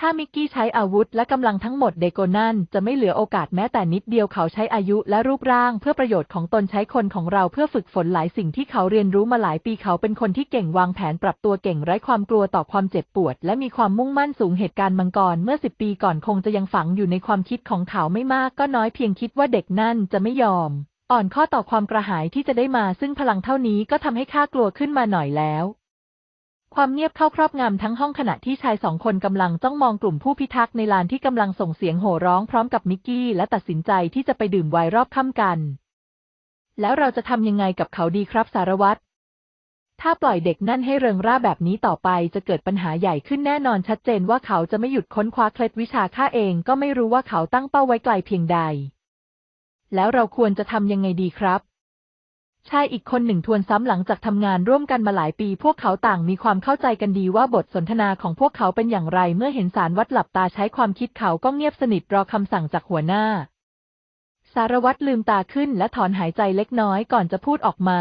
ถ้ามิกกี้ใช้อาวุธและกำลังทั้งหมดเดโกนันจะไม่เหลือโอกาสแม้แต่นิดเดียวเขาใช้อายุและรูปร่างเพื่อประโยชน์ของตนใช้คนของเราเพื่อฝึกฝนหลายสิ่งที่เขาเรียนรู้มาหลายปีเขาเป็นคนที่เก่งวางแผนปรับตัวเก่งไร้ความกลัวต่อความเจ็บปวดและมีความมุ่งมั่นสูงเหตุการณ์มังกรเมื่อสิบปีก่อนคงจะยังฝังอยู่ในความคิดของเขาไม่มากก็น้อยเพียงคิดว่าเด็กนั่นจะไม่ยอมอ่อนข้อต่อความกระหายที่จะได้มาซึ่งพลังเท่านี้ก็ทำให้ข้ากลัวขึ้นมาหน่อยแล้วความเงียบเข้าครอบงำทั้งห้องขณะที่ชายสองคนกำลังจ้องมองกลุ่มผู้พิทักษ์ในลานที่กำลังส่งเสียงโห่ร้องพร้อมกับมิกกี้และตัดสินใจที่จะไปดื่มไวน์รอบค่ำกัน แล้วเราจะทำยังไงกับเขาดีครับสารวัตรถ้าปล่อยเด็กนั่นให้เริงร่าแบบนี้ต่อไปจะเกิดปัญหาใหญ่ขึ้นแน่นอนชัดเจนว่าเขาจะไม่หยุดค้นคว้าเคล็ดวิชาข้าเอง ก็ไม่รู้ว่าเขาตั้งเป้าไว้ไกลเพียงใด แล้วเราควรจะทำยังไงดีครับชายอีกคนหนึ่งทวนซ้ำหลังจากทำงานร่วมกันมาหลายปี พวกเขาต่างมีความเข้าใจกันดีว่าบทสนทนาของพวกเขาเป็นอย่างไรเมื่อเห็นสารวัตรหลับตาใช้ความคิดเขาก็เงียบสนิทรอคำสั่งจากหัวหน้า สารวัตรลืมตาขึ้นและถอนหายใจเล็กน้อยก่อนจะพูดออกมา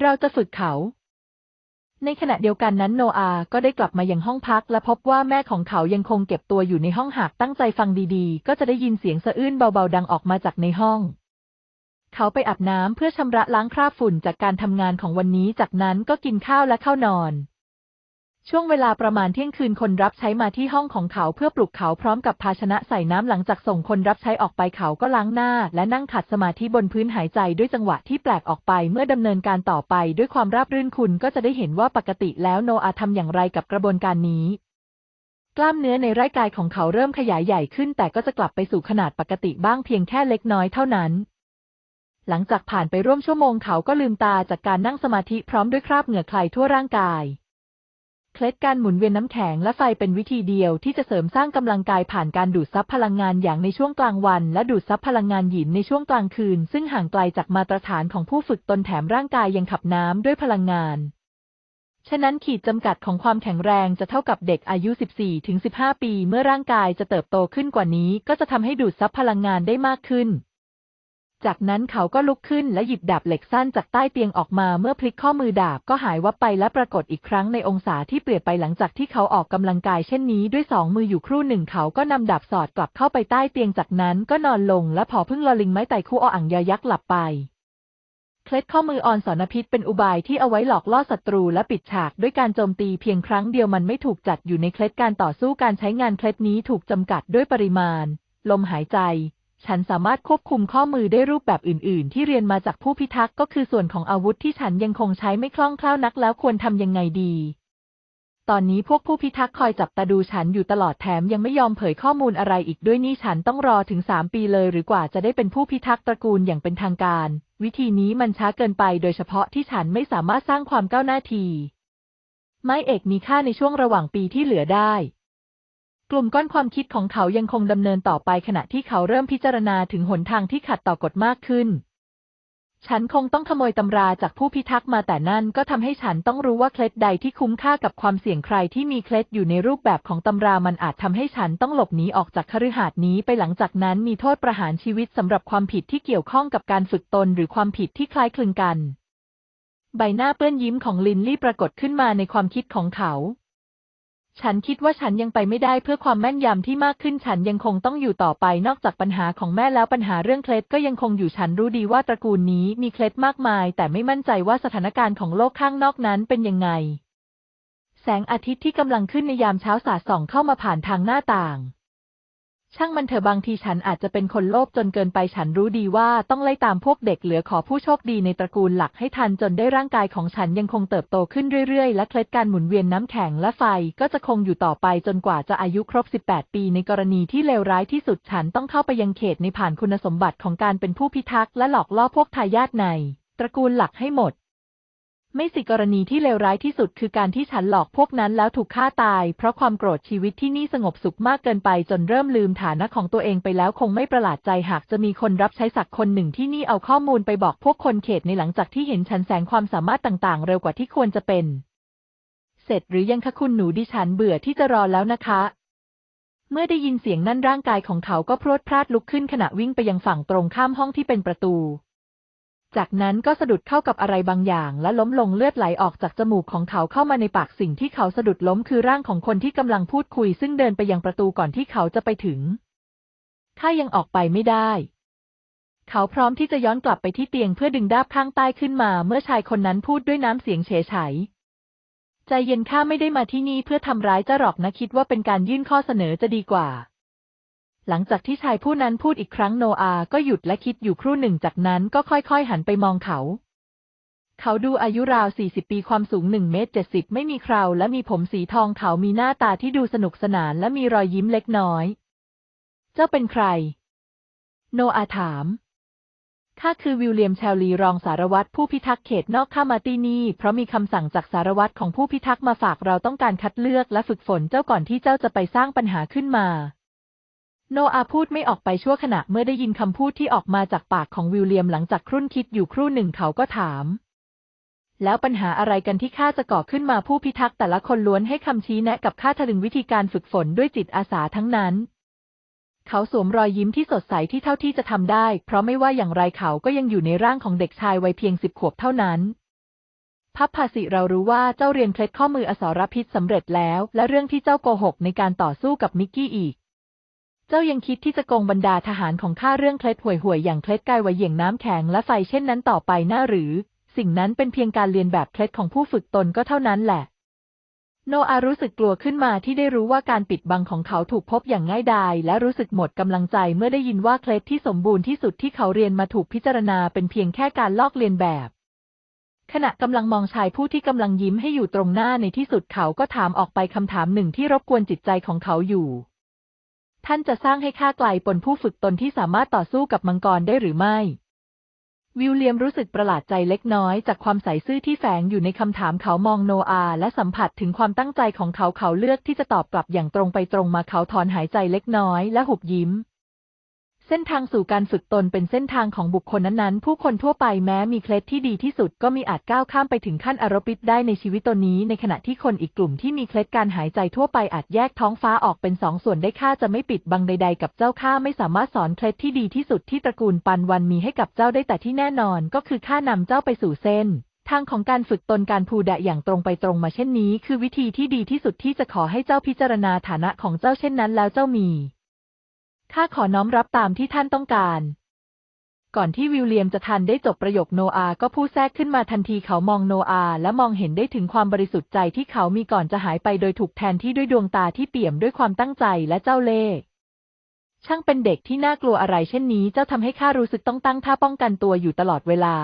เราจะฝึกเขา ในขณะเดียวกันนั้นโนอาก็ได้กลับมายังห้องพักและพบว่าแม่ของเขายังคงเก็บตัวอยู่ในห้องหากตั้งใจฟังดีๆ ก็จะได้ยินเสียงสะอื้นเบาๆดังออกมาจากในห้องเขาไปอาบน้ำเพื่อชำระล้างคราบฝุ่นจากการทำงานของวันนี้ จากนั้นก็กินข้าวและเข้านอน ช่วงเวลาประมาณเที่ยงคืนคนรับใช้มาที่ห้องของเขาเพื่อปลุกเขาพร้อมกับภาชนะใส่น้ำหลังจากส่งคนรับใช้ออกไปเขาก็ล้างหน้าและนั่งขัดสมาธิบนพื้นหายใจด้วยจังหวะที่แปลกออกไปเมื่อดำเนินการต่อไปด้วยความราบรื่นคุณก็จะได้เห็นว่าปกติแล้วโนอาทำอย่างไรกับกระบวนการนี้ กล้ามเนื้อในร่างกายของเขาเริ่มขยายใหญ่ขึ้นแต่ก็จะกลับไปสู่ขนาดปกติบ้างเพียงแค่เล็กน้อยเท่านั้นหลังจากผ่านไปร่วมชั่วโมงเขาก็ลืมตาจากการนั่งสมาธิพร้อมด้วยคราบเหงื่อคลายทั่วร่างกาย เคล็ดการหมุนเวียนน้ำแข็งและไฟเป็นวิธีเดียวที่จะเสริมสร้างกำลังกายผ่านการดูดซับพลังงานอย่างในช่วงกลางวันและดูดซับพลังงานหยินในช่วงกลางคืนซึ่งห่างไกลจากมาตรฐานของผู้ฝึกตนแถมร่างกายยังขับน้ำด้วยพลังงานฉะนั้นขีดจำกัดของความแข็งแรงจะเท่ากับเด็กอายุ 14-15 ปีเมื่อร่างกายจะเติบโตขึ้นกว่านี้ก็จะทำให้ดูดซับพลังงานได้มากขึ้นจากนั้นเขาก็ลุกขึ้นและหยิบดาบเหล็กสั้นจากใต้เตียงออกมาเมื่อพลิกข้อมือดาบก็หายวับไปและปรากฏอีกครั้งในองศาที่เปลี่ยนไปหลังจากที่เขาออกกำลังกายเช่นนี้ด้วยสองมืออยู่ครู่หนึ่งเขาก็นำดาบสอดกลับเข้าไปใต้เตียงจากนั้นก็นอนลงและพอพึ่งลอลิงไม้ไต่คู่อ่างยายักษ์หลับไปเคล็ดข้อมืออ่อนสอนพิษเป็นอุบายที่เอาไว้หลอกล่อศัตรูและปิดฉากด้วยการโจมตีเพียงครั้งเดียวมันไม่ถูกจัดอยู่ในเคล็ดการต่อสู้การใช้งานเคล็ดนี้ถูกจำกัดด้วยปริมาณลมหายใจฉันสามารถควบคุมข้อมือได้รูปแบบอื่นๆ ที่เรียนมาจากผู้พิทักษ์ก็คือส่วนของอาวุธที่ฉันยังคงใช้ไม่คล่องแคล่วนักแล้วควรทำยังไงดี ตอนนี้พวกผู้พิทักษ์คอยจับตาดูฉันอยู่ตลอดแถมยังไม่ยอมเผยข้อมูลอะไรอีกด้วยนี่ฉันต้องรอถึงสามปีเลยหรือกว่าจะได้เป็นผู้พิทักษ์ตระกูลอย่างเป็นทางการวิธีนี้มันช้าเกินไปโดยเฉพาะที่ฉันไม่สามารถสร้างความก้าวหน้าที ไม้เอกมีค่าในช่วงระหว่างปีที่เหลือได้กลุ่มก้อนความคิดของเขายังคงดำเนินต่อไปขณะที่เขาเริ่มพิจารณาถึงหนทางที่ขัดต่อกฎมากขึ้น ฉันคงต้องขโมยตำราจากผู้พิทักษ์มาแต่นั่นก็ทำให้ฉันต้องรู้ว่าเคล็ดใดที่คุ้มค่ากับความเสี่ยงใครที่มีเคล็ดอยู่ในรูปแบบของตำรามันอาจทำให้ฉันต้องหลบหนีออกจากคฤหาสน์นี้ไปหลังจากนั้นมีโทษประหารชีวิตสำหรับความผิดที่เกี่ยวข้องกับการฝึกตนหรือความผิดที่คล้ายคลึงกัน ใบหน้าเปื้อนยิ้มของลินลี่ปรากฏขึ้นมาในความคิดของเขาฉันคิดว่าฉันยังไปไม่ได้เพื่อความแม่นยำที่มากขึ้น ฉันยังคงต้องอยู่ต่อไปนอกจากปัญหาของแม่แล้วปัญหาเรื่องเคล็ด ก็ยังคงอยู่ ฉันรู้ดีว่าตระกูลนี้มีเคล็ดมากมาย แต่ไม่มั่นใจว่าสถานการณ์ของโลกข้างนอกนั้นเป็นยังไง แสงอาทิตย์ที่กำลังขึ้นในยามเช้าสาดส่องเข้ามาผ่านทางหน้าต่างช่างมันเถอะบางทีฉันอาจจะเป็นคนโลภจนเกินไป ฉันรู้ดีว่าต้องไล่ตามพวกเด็กเหลือขอผู้โชคดีในตระกูลหลักให้ทันจนได้ร่างกายของฉันยังคงเติบโตขึ้นเรื่อยๆ และเคล็ดการหมุนเวียนน้ำแข็งและไฟก็จะคงอยู่ต่อไปจนกว่าจะอายุครบ 18 ปีในกรณีที่เลวร้ายที่สุดฉันต้องเข้าไปยังเขตในผ่านคุณสมบัติของการเป็นผู้พิทักษ์และหลอกล่อพวกทายาทใน ตระกูลหลักให้หมดไม่สิกรณีที่เลวร้ายที่สุดคือการที่ฉันหลอกพวกนั้นแล้วถูกฆ่าตาย เพราะความโกรธชีวิตที่นี่สงบสุขมากเกินไป จนเริ่มลืมฐานะของตัวเองไปแล้วคงไม่ประหลาดใจหากจะมีคนรับใช้สักคนหนึ่งที่นี่เอาข้อมูลไปบอกพวกคนเขตในหลังจากที่เห็นฉันแสงความสามารถต่างๆ เร็วกว่าที่ควรจะเป็น เสร็จหรือยังคะคุณหนูดิฉันเบื่อที่จะรอแล้วนะคะ เมื่อได้ยินเสียงนั่นร่างกายของเขาก็พรวดพลาดลุกขึ้นขณะวิ่งไปยังฝั่งตรงข้ามห้องที่เป็นประตูจากนั้นก็สะดุดเข้ากับอะไรบางอย่าง และล้มลงเลือดไหลออกจากจมูกของเขาเข้ามาในปากสิ่งที่เขาสะดุดล้มคือร่างของคนที่กำลังพูดคุย ซึ่งเดินไปยังประตูก่อนที่เขาจะไปถึงถ้ายังออกไปไม่ได้ เขาพร้อมที่จะย้อนกลับไปที่เตียง เพื่อดึงด้าบข้างใต้ขึ้นมา เมื่อชายคนนั้นพูดด้วยน้ำเสียงเฉยเฉยใจเย็นข้าไม่ได้มาที่นี่เพื่อทำร้ายเจ้าหรอกนะคิดว่าเป็นการยื่นข้อเสนอจะดีกว่าหลังจากที่ชายผู้นั้นพูดอีกครั้งโนอา ก็หยุดและคิดอยู่ครู่หนึ่งจากนั้นก็ค่อยๆ หันไปมองเขา เขาดูอายุราว 40 ปีความสูง1เมตร70ไม่มีเคราและมีผมสีทองเขามีหน้าตาที่ดูสนุกสนานและมีรอยยิ้มเล็กน้อย เจ้าเป็นใคร โนอาถามข้าคือวิลเลียมแชลลีรองสารวัตรผู้พิทักษ์เขตนอกข้ามาตีนี่ เพราะมีคำสั่งจากสารวัตรของผู้พิทักษ์มาฝากเราต้องการคัดเลือกและฝึกฝนเจ้าก่อนที่เจ้าจะไปสร้างปัญหาขึ้นมาโนอาพูดไม่ออกไปชั่วขณะ เมื่อได้ยินคำพูดที่ออกมาจากปากของวิลเลียมหลังจากครุ่นคิดอยู่ครู่หนึ่งเขาก็ถาม แล้วปัญหาอะไรกันที่ข้าจะก่อขึ้นมาผู้พิทักษ์แต่ละคนล้วนให้คำชี้แนะกับข้าถึงวิธีการฝึกฝนด้วยจิตอาสาทั้งนั้น เขาสวมรอยยิ้มที่สดใสที่เท่าที่จะทำได้ เพราะไม่ว่าอย่างไรเขาก็ยังอยู่ในร่างของเด็กชายวัยเพียงสิบขวบเท่านั้นพับภาษิเรารู้ว่าเจ้าเรียนเคล็ดข้อมืออสรพิษสำเร็จแล้ว และเรื่องที่เจ้าโกหกในการต่อสู้กับมิกกี้อีกเจ้ายังคิดที่จะโกงบรรดาทหารของข้าเรื่องเคล็ดห่วยห่วยอย่างเคล็ดกายวัยเหยี่ยงน้ำแข็งและไฟเช่นนั้นต่อไปน่าหรือ สิ่งนั้นเป็นเพียงการเรียนแบบเคล็ดของผู้ฝึกตนก็เท่านั้นแหละ โนอารู้สึกกลัวขึ้นมาที่ได้รู้ว่าการปิดบังของเขาถูกพบอย่างง่ายดายและรู้สึกหมดกำลังใจเมื่อได้ยินว่าเคล็ดที่สมบูรณ์ที่สุดที่เขาเรียนมาถูกพิจารณาเป็นเพียงแค่การลอกเลียนแบบ ขณะกำลังมองชายผู้ที่กำลังยิ้มให้อยู่ตรงหน้าในที่สุดเขาก็ถามออกไปคำถามหนึ่งที่รบกวนจิตใจของเขาอยู่ท่านจะสร้างให้ข้าไกลปนผู้ฝึกตนที่สามารถต่อสู้กับมังกรได้หรือไม่ วิลเลียมรู้สึกประหลาดใจเล็กน้อยจากความใสซื่อที่แฝงอยู่ในคำถามเขามองโนอา และสัมผัสถึงความตั้งใจของเขาเขาเลือกที่จะตอบกลับอย่างตรงไปตรงมาเขาถอนหายใจเล็กน้อยและหุบยิ้มเส้นทางสู่การฝึกตนเป็นเส้นทางของบุคคลนั้นๆ ผู้คนทั่วไปแม้มีเคล็ดที่ดีที่สุดก็มีอาจก้าวข้ามไปถึงขั้นอารบิดได้ในชีวิตตนนี้ ในขณะที่คนอีกกลุ่มที่มีเคล็ดการหายใจทั่วไปอาจแยกท้องฟ้าออกเป็นสองส่วนได้ข้าจะไม่ปิดบังใดๆ กับเจ้าข้าไม่สามารถสอนเคล็ดที่ดีที่สุดที่ตระกูลปันวันมีให้กับเจ้าได้แต่ที่แน่นอนก็คือข้านำเจ้าไปสู่เส้นทางของการฝึกตนการภูดะอย่างตรงไปตรงมาเช่นนี้คือวิธีที่ดีที่สุดที่จะขอให้เจ้าพิจารณาฐานะของเจ้าเช่นนั้นแล้วเจ้ามีข้าขอน้อมรับตามที่ท่านต้องการ ก่อนที่วิลเลียมจะทันได้จบประโยคโนอา ก็พูดแทรกขึ้นมาทันทีเขามองโนอาและมองเห็นได้ถึงความบริสุทธิ์ใจที่เขามีก่อนจะหายไปโดยถูกแทนที่ด้วยดวงตาที่เปี่ยมด้วยความตั้งใจและเจ้าเล่ห์ช่างเป็นเด็กที่น่ากลัวอะไรเช่นนี้เจ้าทำให้ข้ารู้สึกต้องตั้งท่าป้องกันตัวอยู่ตลอดเวลา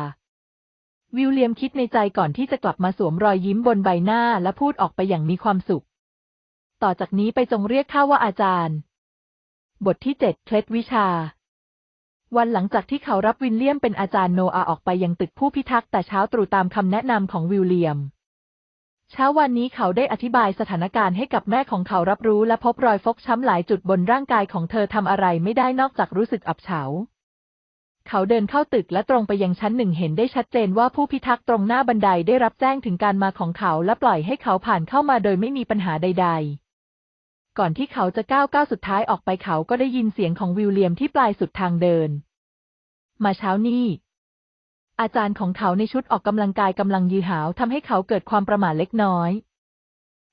วิลเลียมคิดในใจก่อนที่จะกลับมาสวมรอยยิ้มบนใบหน้าและพูดออกไปอย่างมีความสุข ต่อจากนี้ไปจงเรียกข้าว่าอาจารย์บทที่7เคล็ดวิชา วันหลังจากที่เขารับวินเลียมเป็นอาจารย์โนอาออกไปยังตึกผู้พิทักษ์แต่เช้าตรู่ตามคำแนะนำของวิลเลียม เช้าวันนี้เขาได้อธิบายสถานการณ์ให้กับแม่ของเขารับรู้และพบรอยฟกช้ำหลายจุดบนร่างกายของเธอทำอะไร ไม่ได้นอกจากรู้สึกอับเฉา เขาเดินเข้าตึกและตรงไปยังชั้นหนึ่งเห็นได้ชัดเจนว่าผู้พิทักษ์ตรงหน้าบันไดได้รับแจ้งถึงการมาของเขาและปล่อยให้เขาผ่านเข้ามาโดยไม่มีปัญหาใดๆก่อนที่เขาจะก้าวก้าวสุดท้ายออกไปเขาก็ได้ยินเสียงของวิลเลียมที่ปลายสุดทางเดิน มาเช้านี้ อาจารย์ของเขาในชุดออกกำลังกายกำลังยืหาวทำให้เขาเกิดความประมาทเล็กน้อย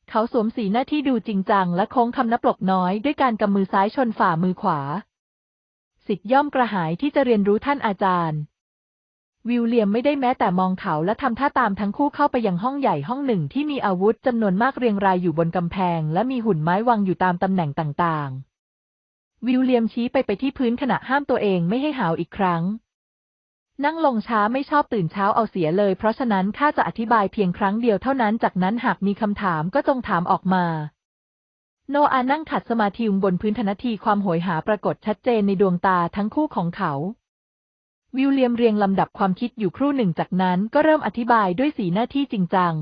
เขาสวมสีหน้าที่ดูจริงจังและโค้งคำนับปลกน้อยด้วยการกำมือซ้ายชนฝ่ามือขวา สิทธิย่อมกระหายที่จะเรียนรู้ท่านอาจารย์วิลเลียมไม่ได้แม้แต่มองเขาและทำท่าตามทั้งคู่เข้าไปยังห้องใหญ่ห้องหนึ่งที่มีอาวุธจำนวนมากเรียงรายอยู่บนกำแพง และมีหุ่นไม้วางอยู่ตามตำแหน่งต่างๆ วิลเลียมชี้ไปไปที่พื้นขณะห้ามตัวเองไม่ให้หาวอีกครั้ง นั่งลงช้าไม่ชอบตื่นเช้าเอาเสียเลยเพราะฉะนั้นข้าจะอธิบายเพียงครั้งเดียวเท่านั้นจากนั้นหากมีคำถามก็จงถามออกมา โนอานั่งขัดสมาธิบนพื้นทันทีความโหยหาปรากฏชัดเจนในดวงตาทั้งคู่ของเขาวิลเลียมเรียงลำดับความคิดอยู่ครู่หนึ่งจากนั้นก็เริ่มอธิบายด้วยสีหน้าที่จริงจัง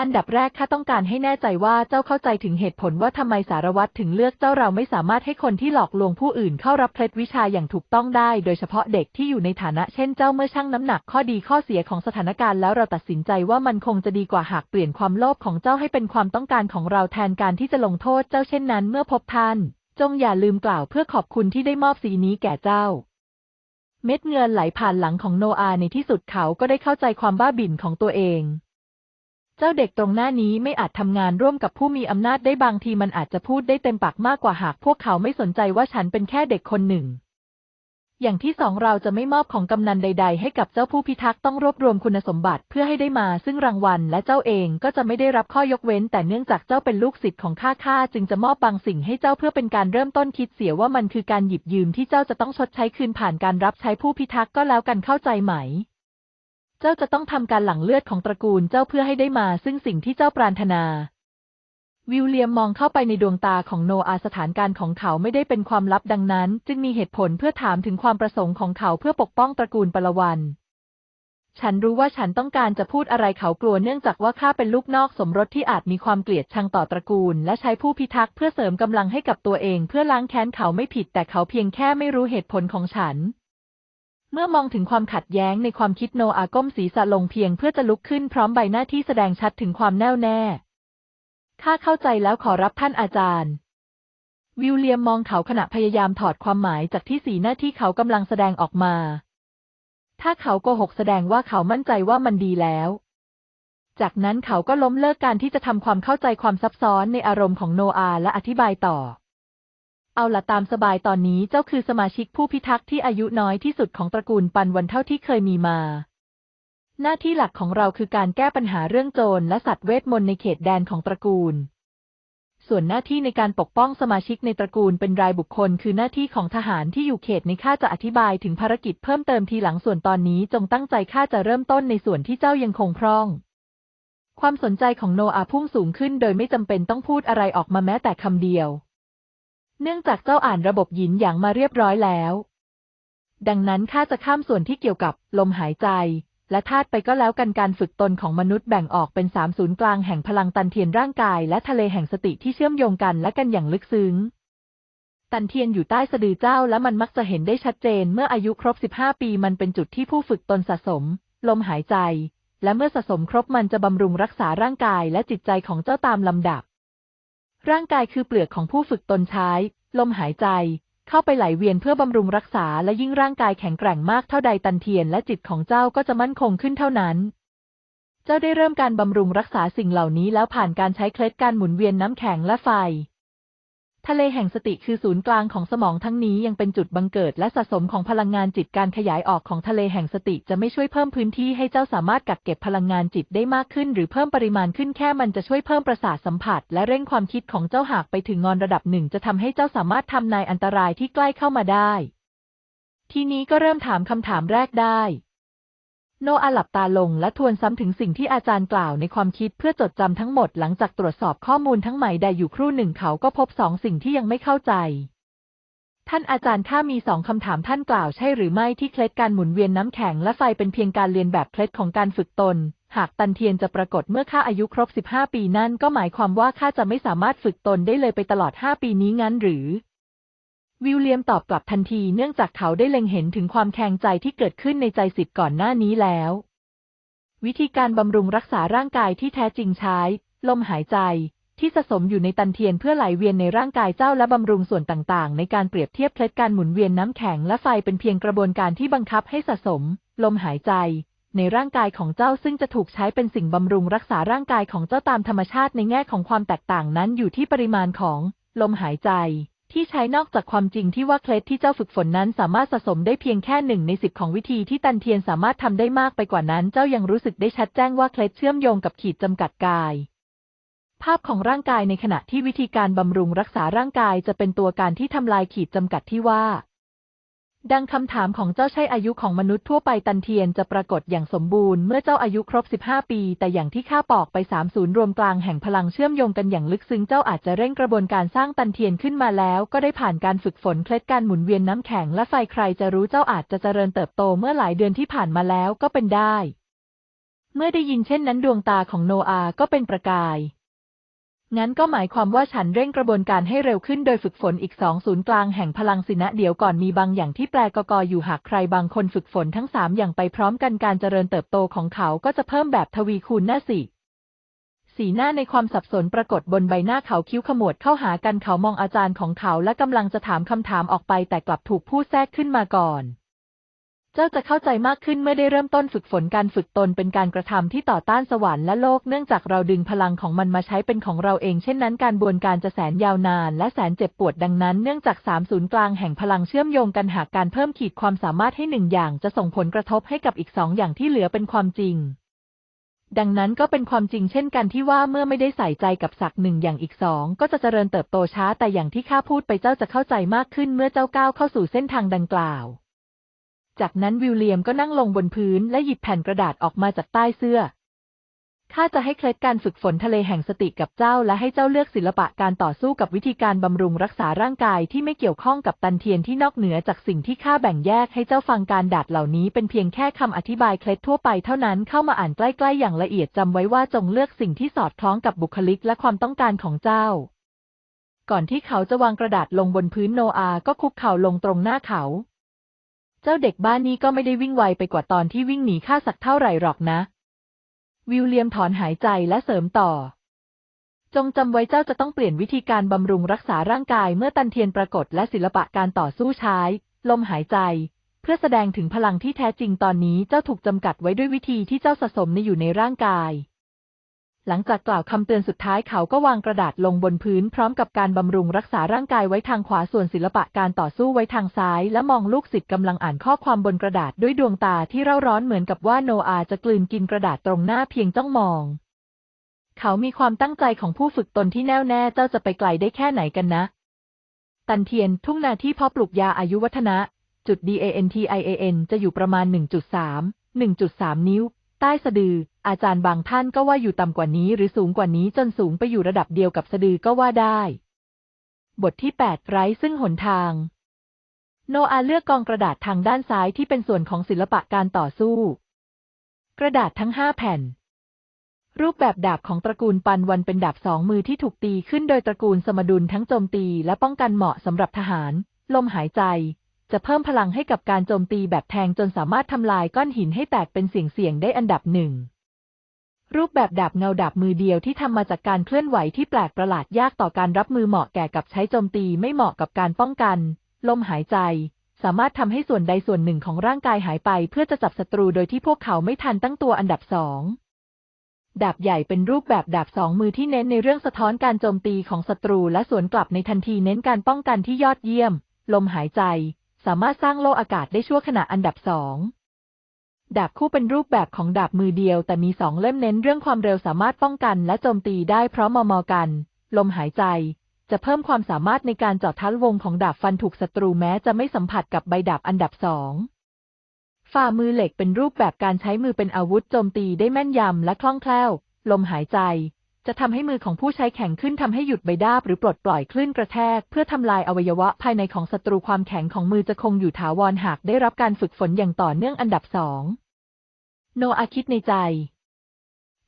อันดับแรกข้าต้องการให้แน่ใจว่าเจ้าเข้าใจถึงเหตุผลว่าทำไมสารวัตรถึงเลือกเจ้าเราไม่สามารถให้คนที่หลอกลวงผู้อื่นเข้ารับเคล็ดวิชาอย่างถูกต้องได้ โดยเฉพาะเด็กที่อยู่ในฐานะเช่นเจ้าเมื่อชั่งน้ำหนักข้อดีข้อเสียของสถานการณ์แล้วเราตัดสินใจว่ามันคงจะดีกว่าหากเปลี่ยนความโลภของเจ้าให้เป็นความต้องการของเราแทนการที่จะลงโทษเจ้าเช่นนั้นเมื่อพบท่าน จงอย่าลืมกล่าวเพื่อขอบคุณที่ได้มอบสีนี้แก่เจ้าเม็ดเงินไหลผ่านหลังของโนอาในที่สุดเขาก็ได้เข้าใจความบ้าบิ่นของตัวเอง เจ้าเด็กตรงหน้านี้ไม่อาจทำงานร่วมกับผู้มีอำนาจได้บางทีมันอาจจะพูดได้เต็มปากมากกว่าหากพวกเขาไม่สนใจว่าฉันเป็นแค่เด็กคนหนึ่งอย่างที่สองเราจะไม่มอบของกำนันใดๆให้กับเจ้าผู้พิทักษ์ต้องรวบรวมคุณสมบัติเพื่อให้ได้มา ซึ่งรางวัลและเจ้าเองก็จะไม่ได้รับข้อยกเว้น แต่เนื่องจากเจ้าเป็นลูกศิษย์ของข้าข้าจึงจะมอบบางสิ่งให้เจ้าเพื่อเป็นการเริ่มต้นคิดเสียว่ามันคือการหยิบยืมที่เจ้าจะต้องชดใช้คืนผ่านการรับใช้ผู้พิทักษ์ก็แล้วกันเข้าใจไหม เจ้าจะต้องทำการหลั่งเลือดของตระกูลเจ้าเพื่อให้ได้มา ซึ่งสิ่งที่เจ้าปรารถนาวิลเลียมมองเข้าไปในดวงตาของโนอาสถานการณ์ของเขาไม่ได้เป็นความลับดังนั้น จึงมีเหตุผลเพื่อถามถึงความประสงค์ของเขาเพื่อปกป้องตระกูลปลวัน ฉันรู้ว่าฉันต้องการจะพูดอะไรเขากลัวเนื่องจากว่าข้าเป็นลูกนอกสมรสที่อาจมีความเกลียดชังต่อตระกูล และใช้ผู้พิทักษ์เพื่อเสริมกำลังให้กับตัวเอง เพื่อล้างแค้นเขาไม่ผิด แต่เขาเพียงแค่ไม่รู้เหตุผลของฉัน เมื่อมองถึงความขัดแย้งในความคิดโนอาก้มศีรษะลงเพียงเพื่อจะลุกขึ้น พร้อมใบหน้าที่แสดงชัดถึงความแน่วแน่ข้าเข้าใจแล้วขอรับท่านอาจารย์ วิลเลียมมองเขาขณะพยายามถอดความหมายจากที่สีหน้าที่เขากำลังแสดงออกมา ถ้าเขาโกหกแสดงว่าเขามั่นใจว่ามันดีแล้ว จากนั้นเขาก็ล้มเลิกการที่จะทำความเข้าใจความซับซ้อนในอารมณ์ของโนอา และอธิบายต่อ เอาละตามสบายตอนนี้เจ้าคือสมาชิกผู้พิทักษ์ที่อายุน้อยที่สุดของตระกูลปันวันเท่าที่เคยมีมาหน้าที่หลักของเราคือการแก้ปัญหาเรื่องโจรและสัตว์เวทมนต์ในเขตแดนของตระกูล ส่วนหน้าที่ในการปกป้องสมาชิกในตระกูลเป็นรายบุคคลคือหน้าที่ของทหารที่อยู่เขตในข้าจะอธิบายถึงภารกิจเพิ่มเติมทีหลังส่วนตอนนี้จงตั้งใจข้าจะเริ่มต้นในส่วนที่เจ้ายังคงพร่อง ความสนใจของโนอาพุ่งสูงขึ้นโดยไม่จำเป็นต้องพูดอะไรออกมาแม้แต่คำเดียว เนื่องจากเจ้าอ่านระบบหยินอย่างมาเรียบร้อยแล้ว ดังนั้นข้าจะข้ามส่วนที่เกี่ยวกับลมหายใจและธาตุไปก็แล้วกันการฝึกตนของมนุษย์แบ่งออกเป็นสามศูนย์กลางแห่งพลังตันเทียนร่างกายและทะเลแห่งสติที่เชื่อมโยงกันและกันอย่างลึกซึ้ง ตันเทียนอยู่ใต้สะดือเจ้าและมันมักจะเห็นได้ชัดเจน เมื่ออายุครบ 15 ปีมันเป็นจุดที่ผู้ฝึกตนสะสม ลมหายใจ และเมื่อสะสมครบมันจะบำรุงรักษาร่างกายและจิตใจของเจ้าตามลำดับ ร่างกายคือเปลือกของผู้ฝึกตนใช้ ลมหายใจเข้าไปไหลเวียนเพื่อบำรุงรักษา และยิ่งร่างกายแข็งแกร่งมากเท่าใดตันเทียน และจิตของเจ้าก็จะมั่นคงขึ้นเท่านั้น เจ้าได้เริ่มการบำรุงรักษาสิ่งเหล่านี้แล้วผ่านการใช้เคล็ดการหมุนเวียนน้ำแข็งและไฟทะเลแห่งสติคือศูนย์กลางของสมองทั้งนี้ยังเป็นจุดบังเกิดและสะสมของพลังงานจิตการขยายออกของทะเลแห่งสติจะไม่ช่วยเพิ่มพื้นที่ให้เจ้าสามารถกักเก็บพลังงานจิตได้มากขึ้นหรือเพิ่มปริมาณขึ้นแค่มันจะช่วยเพิ่มประสาทสัมผัสและเร่งความคิดของเจ้าหากไปถึงงอนระดับหนึ่งจะทำให้เจ้าสามารถทำนายอันตรายที่ใกล้เข้ามาได้ ทีนี้ก็เริ่มถามคำถามแรกได้โนอาหลับตาลงและทวนซ้ำถึงสิ่งที่อาจารย์กล่าวในความคิดเพื่อจดจำทั้งหมดหลังจากตรวจสอบข้อมูลทั้งใหม่ได้อยู่ครู่หนึ่งเขาก็พบสองสิ่งที่ยังไม่เข้าใจ ท่านอาจารย์ข้ามีสองคำถามท่านกล่าวใช่หรือไม่ที่เคล็ดการหมุนเวียนน้ำแข็งและไฟเป็นเพียงการเรียนแบบเคล็ดของการฝึกตน หากตันเทียนจะปรากฏเมื่อข้าอายุครบ15ปีนั่นก็หมายความว่าข้าจะไม่สามารถฝึกตนได้เลยไปตลอด 5 ปีนี้งั้นหรือวิลเลียมตอบกลับทันที เนื่องจากเขาได้เล็งเห็นถึงความแข็งใจที่เกิดขึ้นในใจสิทธิ์ก่อนหน้านี้แล้ว วิธีการบำรุงรักษาร่างกายที่แท้จริงใช้ ลมหายใจ ที่สะสมอยู่ในตันเทียนเพื่อไหลเวียนในร่างกายเจ้าและบำรุงส่วนต่าง ๆ ในการเปรียบเทียบเคล็ดการหมุนเวียนน้ำแข็งและไฟเป็นเพียงกระบวนการที่บังคับให้สะสม ลมหายใจ ในร่างกายของเจ้าซึ่งจะถูกใช้เป็นสิ่งบำรุงรักษาร่างกายของเจ้าตามธรรมชาติ ในแง่ของความแตกต่างนั้นอยู่ที่ปริมาณของ ลมหายใจที่ใช้นอกจากความจริงที่ว่าเคล็ดที่เจ้าฝึกฝนนั้น สามารถสะสมได้เพียงแค่หนึ่งในสิบของวิธี ที่ตันเทียนสามารถทำได้มากไปกว่านั้น เจ้ายังรู้สึกได้ชัดแจ้งว่าเคล็ดเชื่อมโยงกับขีดจำกัดกาย ภาพของร่างกายในขณะที่วิธีการบำรุงรักษาร่างกายจะเป็นตัวการที่ทำลายขีดจำกัดที่ว่าดังคำถามของเจ้าใช่อายุของมนุษย์ทั่วไปตันเทียนจะปรากฏอย่างสมบูรณ์เมื่อเจ้าอายุครบ 15 ปี แต่อย่างที่ข้าบอกไป3์รวมกลางแห่งพลังเชื่อมโยงกันอย่างลึกซึ้งเจ้าอาจจะเร่งกระบวนการสร้างตันเทียนขึ้นมาแล้ว ก็ได้ผ่านการฝึกฝนเคล็ดการหมุนเวียนน้ำแข็งและไฟใครจะรู้เจ้าอาจจะเจริญเติบโตเมื่อหลายเดือนที่ผ่านมาแล้วก็เป็นได้ เมื่อได้ยินเช่น นั้นดวงตาของโนอาก็เป็นประกายงั้นก็หมายความว่าฉันเร่งกระบวนการให้เร็วขึ้นโดยฝึกฝนอีกสองศูนย์กลางแห่งพลังสินะเดี๋ยวก่อนมีบางอย่างที่แปลกกออยู่หากใครบางคนฝึกฝนทั้งสามอย่างไปพร้อมกันการเจริญเติบโตของเขาก็จะเพิ่มแบบทวีคูณน่าสิ สีหน้าในความสับสนปรากฏบนใบหน้าเขาคิ้วขมวดเข้าหากันเขามองอาจารย์ของเขาและกำลังจะถามคำถามออกไปแต่กลับถูกผู้แทรกขึ้นมาก่อนเจ้าจะเข้าใจมากขึ้นเมื่อได้เริ่มต้นฝึกฝนการฝึกตนเป็นการกระทำที่ต่อต้านสวรรค์และโลกเนื่องจากเราดึงพลังของมันมาใช้เป็นของเราเอง เช่นนั้นการบวนการจะแสนยาวนานและแสนเจ็บปวด ดังนั้นเนื่องจากสามศูนย์กลางแห่งพลังเชื่อมโยงกันหากการเพิ่มขีดความสามารถให้หนึ่งอย่างจะส่งผลกระทบให้กับอีกสองอย่างที่เหลือเป็นความจริง ดังนั้นก็เป็นความจริง เช่นกันที่ว่าเมื่อไม่ได้ใส่ใจกับสักหนึ่งอย่างอีกสองก็จะเจริญเติบโตช้า แต่อย่างที่ข้าพูดไปเจ้าจะเข้าใจมากขึ้นเมื่อเจ้าก้าวเข้าสู่เส้นทางดังกล่าวจากนั้นวิลเลียมก็นั่งลงบนพื้นและหยิบแผ่นกระดาษออกมาจากใต้เสื้อ ข้าจะให้เคล็ดการฝึกฝนทะเลแห่งสติกับเจ้า และให้เจ้าเลือกศิลปะการต่อสู้กับวิธีการบำรุงรักษาร่างกาย ที่ไม่เกี่ยวข้องกับตันเทียนที่นอกเหนือจากสิ่งที่ข้าแบ่งแยกให้เจ้าฟังการดาดเหล่านี้เป็นเพียงแค่คำอธิบายเคล็ดทั่วไปเท่านั้นเข้ามาอ่านใกล้ ๆ อย่างละเอียดจำไว้ว่าจงเลือกสิ่งที่สอดคล้องกับบุคลิกและความต้องการของเจ้า ก่อนที่เขาจะวางกระดาษลงบนพื้นโนอา ก็คุกเข่าลงตรงหน้าเขาเจ้าเด็กบ้านนี้ก็ไม่ได้วิ่งไวไปกว่าตอนที่วิ่งหนีข้าสักเท่าไหร่หรอกนะ วิลเลียมถอนหายใจและเสริมต่อ จงจำไว้เจ้าจะต้องเปลี่ยนวิธีการบำรุงรักษาร่างกาย เมื่อตันเทียนปรากฏและศิลปะการต่อสู้ใช้ลมหายใจ เพื่อแสดงถึงพลังที่แท้จริงตอนนี้เจ้าถูกจำกัดไว้ด้วยวิธีที่เจ้าสะสมในอยู่ในร่างกายหลังจากกล่าวคำเตือนสุดท้ายเขาก็วางกระดาษลงบนพื้นพร้อมกับการบำรุงรักษาร่างกายไว้ทางขวาส่วนศิลปะการต่อสู้ไว้ทางซ้ายและมองลูกศิษย์กำลังอ่านข้อความบนกระดาษด้วยดวงตาที่เร่าร้อนเหมือนกับว่าโนอาจะกลืนกินกระดาษตรงหน้าเพียงจ้องมอง เขามีความตั้งใจของผู้ฝึกตนที่แน่วแน่เจ้าจะไปไกลได้แค่ไหนกันนะ ตันเทียนทุ่งนาที่พ่อปลูกยาอายุวัฒนะจุด DANTIAN จะอยู่ประมาณ1.3 1.3นิ้วต้สะดือ อาจารย์บางท่านก็ว่าอยู่ต่ำกว่านี้หรือสูงกว่านี้จนสูงไปอยู่ระดับเดียวกับสะดือก็ว่าได้ บทที่ 8 ไร้ซึ่งหนทาง โนอาเลือกกองกระดาษทางด้านซ้ายที่เป็นส่วนของศิลปะการต่อสู้ กระดาษทั้งห้าแผ่น รูปแบบดาบของตระกูลปันวันเป็นดาบสองมือที่ถูกตีขึ้นโดยตระกูลสมดุลทั้งโจมตีและป้องกันเหมาะสำหรับทหารลมหายใจจะเพิ่มพลังให้กับการโจมตีแบบแทงจนสามารถทำลายก้อนหินให้แตกเป็นเสี่ยงๆได้อันดับหนึ่ง รูปแบบดาบเงาดาบมือเดียวที่ทำมาจากการเคลื่อนไหวที่แปลกประหลาดยากต่อการรับมือเหมาะแก่กับใช้โจมตีไม่เหมาะกับการป้องกัน ลมหายใจ สามารถทำให้ส่วนใดส่วนหนึ่งของร่างกายหายไปเพื่อจะจับศัตรูโดยที่พวกเขาไม่ทันตั้งตัวอันดับสองดาบใหญ่เป็นรูปแบบดาบสองมือที่เน้นในเรื่องสะท้อนการโจมตีของศัตรูและสวนกลับในทันทีเน้นการป้องกันที่ยอดเยี่ยม ลมหายใจสามารถสร้างโลกอากาศได้ชั่วขณะอันดับสองดาบคู่เป็นรูปแบบของดาบมือเดียว แต่มีสองเล่มเน้นเรื่องความเร็วสามารถป้องกันและโจมตีได้เพราะมอมอกัน ลมหายใจ จะเพิ่มความสามารถในการเจาะทัดวงของดาบฟันถูกศัตรูแม้จะไม่สัมผัสกับใบดาบอันดับสอง ฝ่ามือเหล็กเป็นรูปแบบการใช้มือเป็นอาวุธโจมตีได้แม่นยำและคล่องแคล่ว ลมหายใจจะทำให้มือของผู้ใช้แข็งขึ้นทำให้หยุดใบดาบหรือปลดปล่อยคลื่นกระแทก เพื่อทำลายอวัยวะภายในของศัตรูความแข็งของมือจะคงอยู่ถาวรหากได้รับการฝึกฝนอย่างต่อเนื่องอันดับสองโนอาคิดในใจ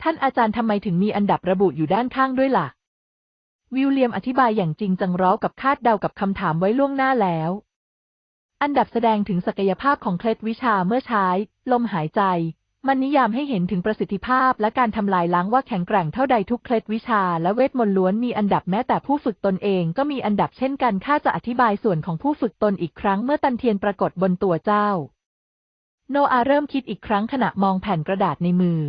ท่านอาจารย์ทำไมถึงมีอันดับระบุอยู่ด้านข้างด้วยละ่ะวิลเลียมอธิบายอย่างจริงจังร้อกับคาดเดากับคำถามไว้ล่วงหน้าแล้ว อันดับแสดงถึงศักยภาพของเคล็ดวิชาเมื่อใช้ ลมหายใจมันนิยามให้เห็นถึงประสิทธิภาพและการทำลายล้างว่าแข็งแกร่งเท่าใดทุกเคล็ดวิชา และเวทมนต์ล้วนมีอันดับแม้แต่ผู้ฝึกตนเองก็มีอันดับเช่นกันข้าจะอธิบายส่วนของผู้ฝึกตนอีกครั้งเมื่อตันเทียนปรากฏบนตัวเจ้า โนอาเริ่มคิดอีกครั้งขณะมองแผ่นกระดาษในมือ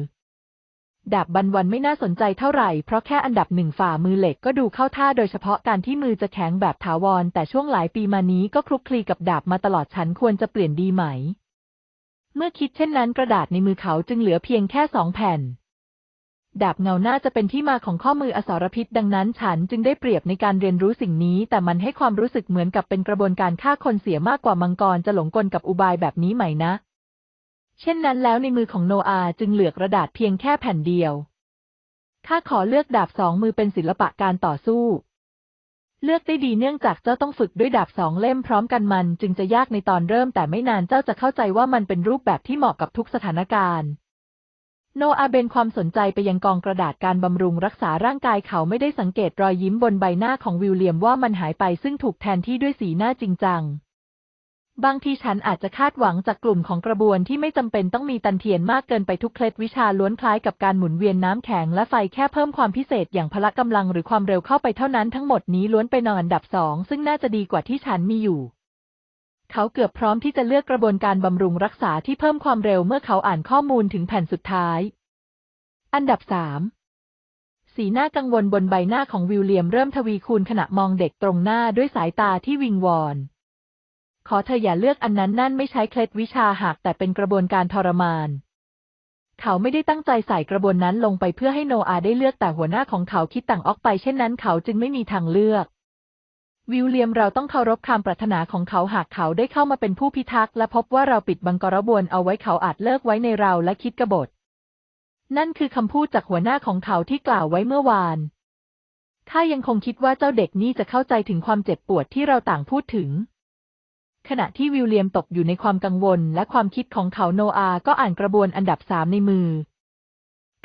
ดาบบันวันไม่น่าสนใจเท่าไหร่เพราะแค่อันดับหนึ่งฝ่ามือเหล็กก็ดูเข้าท่าโดยเฉพาะการที่มือจะแข็งแบบถาวร แต่ช่วงหลายปีมานี้ก็คลุกคลีกับดาบมาตลอดฉันควรจะเปลี่ยนดีไหมเมื่อคิดเช่นนั้น กระดาษในมือเขาจึงเหลือเพียงแค่สองแผ่น ดาบเงาหน้าจะเป็นที่มาของข้อมืออสรพิษ ดังนั้นฉันจึงได้เปรียบในการเรียนรู้สิ่งนี้ แต่มันให้ความรู้สึกเหมือนกับเป็นกระบวนการ ฆ่าคนเสียมากกว่ามังกรจะหลงกลกับอุบายแบบนี้ไหมนะ เช่นนั้นแล้วในมือของโนอาจึงเหลือกระดาษเพียงแค่แผ่นเดียวข้าขอเลือกดาบสองมือเป็นศิลปะการต่อสู้เลือกได้ดีเนื่องจาก เจ้าต้องฝึกด้วยดาบสองเล่มพร้อมกันมัน จึงจะยากในตอนเริ่ม แต่ไม่นานเจ้าจะเข้าใจว่ามันเป็นรูปแบบที่เหมาะกับทุกสถานการณ์ โนอาเบนความสนใจไปยังกองกระดาษการบำรุงรักษาร่างกายเขาไม่ได้สังเกตรอยยิ้มบนใบหน้าของวิลเลียม ว่ามันหายไปซึ่งถูกแทนที่ด้วยสีหน้าจริงจังบางทีฉันอาจจะคาดหวังจากกลุ่มของกระบวนที่ไม่จำเป็นต้องมีตันเทียนมากเกินไปทุกเคล็ดวิชาล้วนคล้ายกับการหมุนเวียนน้ำแข็งและไฟแค่เพิ่มความพิเศษอย่างพละกำลังหรือความเร็วเข้าไปเท่านั้นทั้งหมดนี้ล้วนไปนอนอันดับสองซึ่งน่าจะดีกว่าที่ฉันมีอยู่ เขาเกือบพร้อมที่จะเลือกกระบวนการบำรุงรักษาที่เพิ่มความเร็วเมื่อเขาอ่านข้อมูลถึงแผ่นสุดท้าย อันดับสามสีหน้ากังวลบนใบหน้าของวิลเลียมเริ่มทวีคูณขณะมองเด็กตรงหน้าด้วยสายตาที่วิงวอนขอเธออย่าเลือกอันนั้นนั่นไม่ใช้เคล็ดวิชาหักแต่เป็นกระบวนการทรมาน เขาไม่ได้ตั้งใจใส่กระบวนนั้นลงไปเพื่อให้โนอาได้เลือกแต่หัวหน้าของเขาคิดต่างออกไป เช่นนั้นเขาจึงไม่มีทางเลือก วิลเลียมเราต้องเคารพคำปรารถนาของเขาหากเขาได้เข้ามาเป็นผู้พิทักษ์และพบว่าเราปิดบังกระบวนเอาไว้เขาอาจเลิกไว้ในเราและคิดกบฏ นั่นคือคำพูดจากหัวหน้าของเขาที่กล่าวไว้เมื่อวานข้ายังคงคิดว่าเจ้าเด็กนี่จะเข้าใจถึงความเจ็บปวดที่เราต่างพูดถึงขณะที่วิลเลียมตกอยู่ในความกังวลและความคิดของเขาโนอาก็อ่านกระบวนอันดับสามในมือ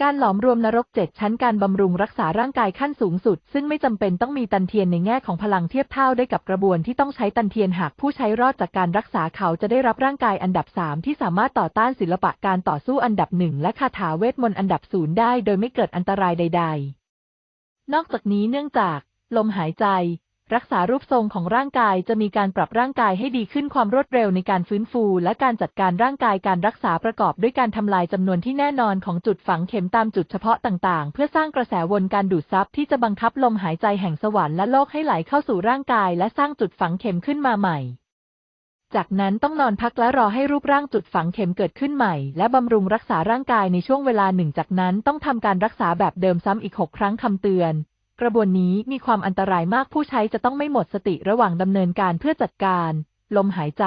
การหลอมรวมนรกเจ็ดชั้นการบำรุงรักษาร่างกายขั้นสูงสุดซึ่งไม่จำเป็นต้องมีตันเทียนในแง่ของพลังเทียบเท่าได้กับกระบวนที่ต้องใช้ตันเทียนหากผู้ใช้รอดจากการรักษาเขาจะได้รับร่างกายอันดับสามที่สามารถต่อต้านศิลปะการต่อสู้อันดับหนึ่งและคาถาเวทมนต์อันดับศูนย์ได้โดยไม่เกิดอันตรายใดๆ นอกจากนี้เนื่องจากลมหายใจรักษารูปทรงของร่างกายจะมีการปรับร่างกายให้ดีขึ้นความรวดเร็วในการฟื้นฟู และการจัดการร่างกายการรักษาประกอบด้วยการทำลายจำนวนที่แน่นอนของจุดฝังเข็มตามจุดเฉพาะต่างๆ เพื่อสร้างกระแสวนการดูดซับที่จะบังคับลมหายใจแห่งสวรรค์และโลกให้ไหลเข้าสู่ร่างกาย และสร้างจุดฝังเข็มขึ้นมาใหม่ จากนั้นต้องนอนพักและรอให้รูปร่างจุดฝังเข็มเกิดขึ้นใหม่และบำรุงรักษาร่างกายในช่วงเวลาหนึ่งจากนั้น ต้องทำการรักษาแบบเดิมซ้ำอีก 6 ครั้งคำเตือนกระบวนนี้มีความอันตรายมากผู้ใช้จะต้องไม่หมดสติระหว่างดำเนินการเพื่อจัดการลมหายใจ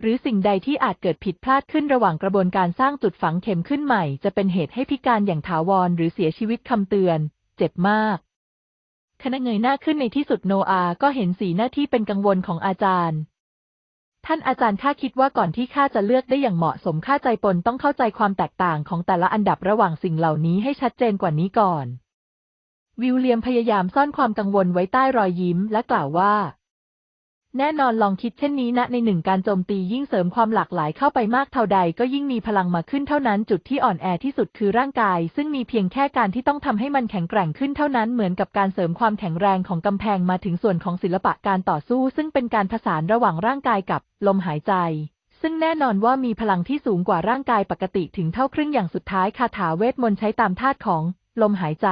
หรือสิ่งใดที่อาจเกิดผิดพลาดขึ้นระหว่างกระบวนการสร้างจุดฝังเข็มขึ้นใหม่ จะเป็นเหตุให้พิการอย่างถาวรหรือเสียชีวิตคำเตือน เจ็บมาก ขณะเงยหน้าขึ้นในที่สุดโนอาก็เห็นสีหน้าที่เป็นกังวลของอาจารย์ ท่านอาจารย์ข้าคิดว่าก่อนที่ข้าจะเลือกได้อย่างเหมาะสมข้าใจปนต้องเข้าใจความแตกต่างของแต่ละอันดับระหว่างสิ่งเหล่านี้ให้ชัดเจนกว่านี้ก่อนวิวเลียมพยายามซ่อนความกังวลไว้ใต้รอยยิ้ม และกล่าวว่า แน่นอนลองคิดเช่นนี้นะ ในหนึ่งการโจมตียิ่งเสริมความหลากหลายเข้าไปมากเท่าใดก็ยิ่งมีพลังมาขึ้นเท่านั้น จุดที่อ่อนแอที่สุดคือร่างกาย ซึ่งมีเพียงแค่การที่ต้องทำให้มันแข็งแกร่งขึ้นเท่านั้นเหมือนกับการเสริมความแข็งแรงของกำแพงมาถึงส่วนของศิลปะการต่อสู้ ซึ่งเป็นการผสานระหว่างร่างกายกับ ลมหายใจ ซึ่งแน่นอนว่ามีพลังที่สูงกว่าร่างกายปกติถึงเท่าครึ่งอย่างสุดท้ายคาถาเวทมนต์ใช้ตามธาตุของ ลมหายใจ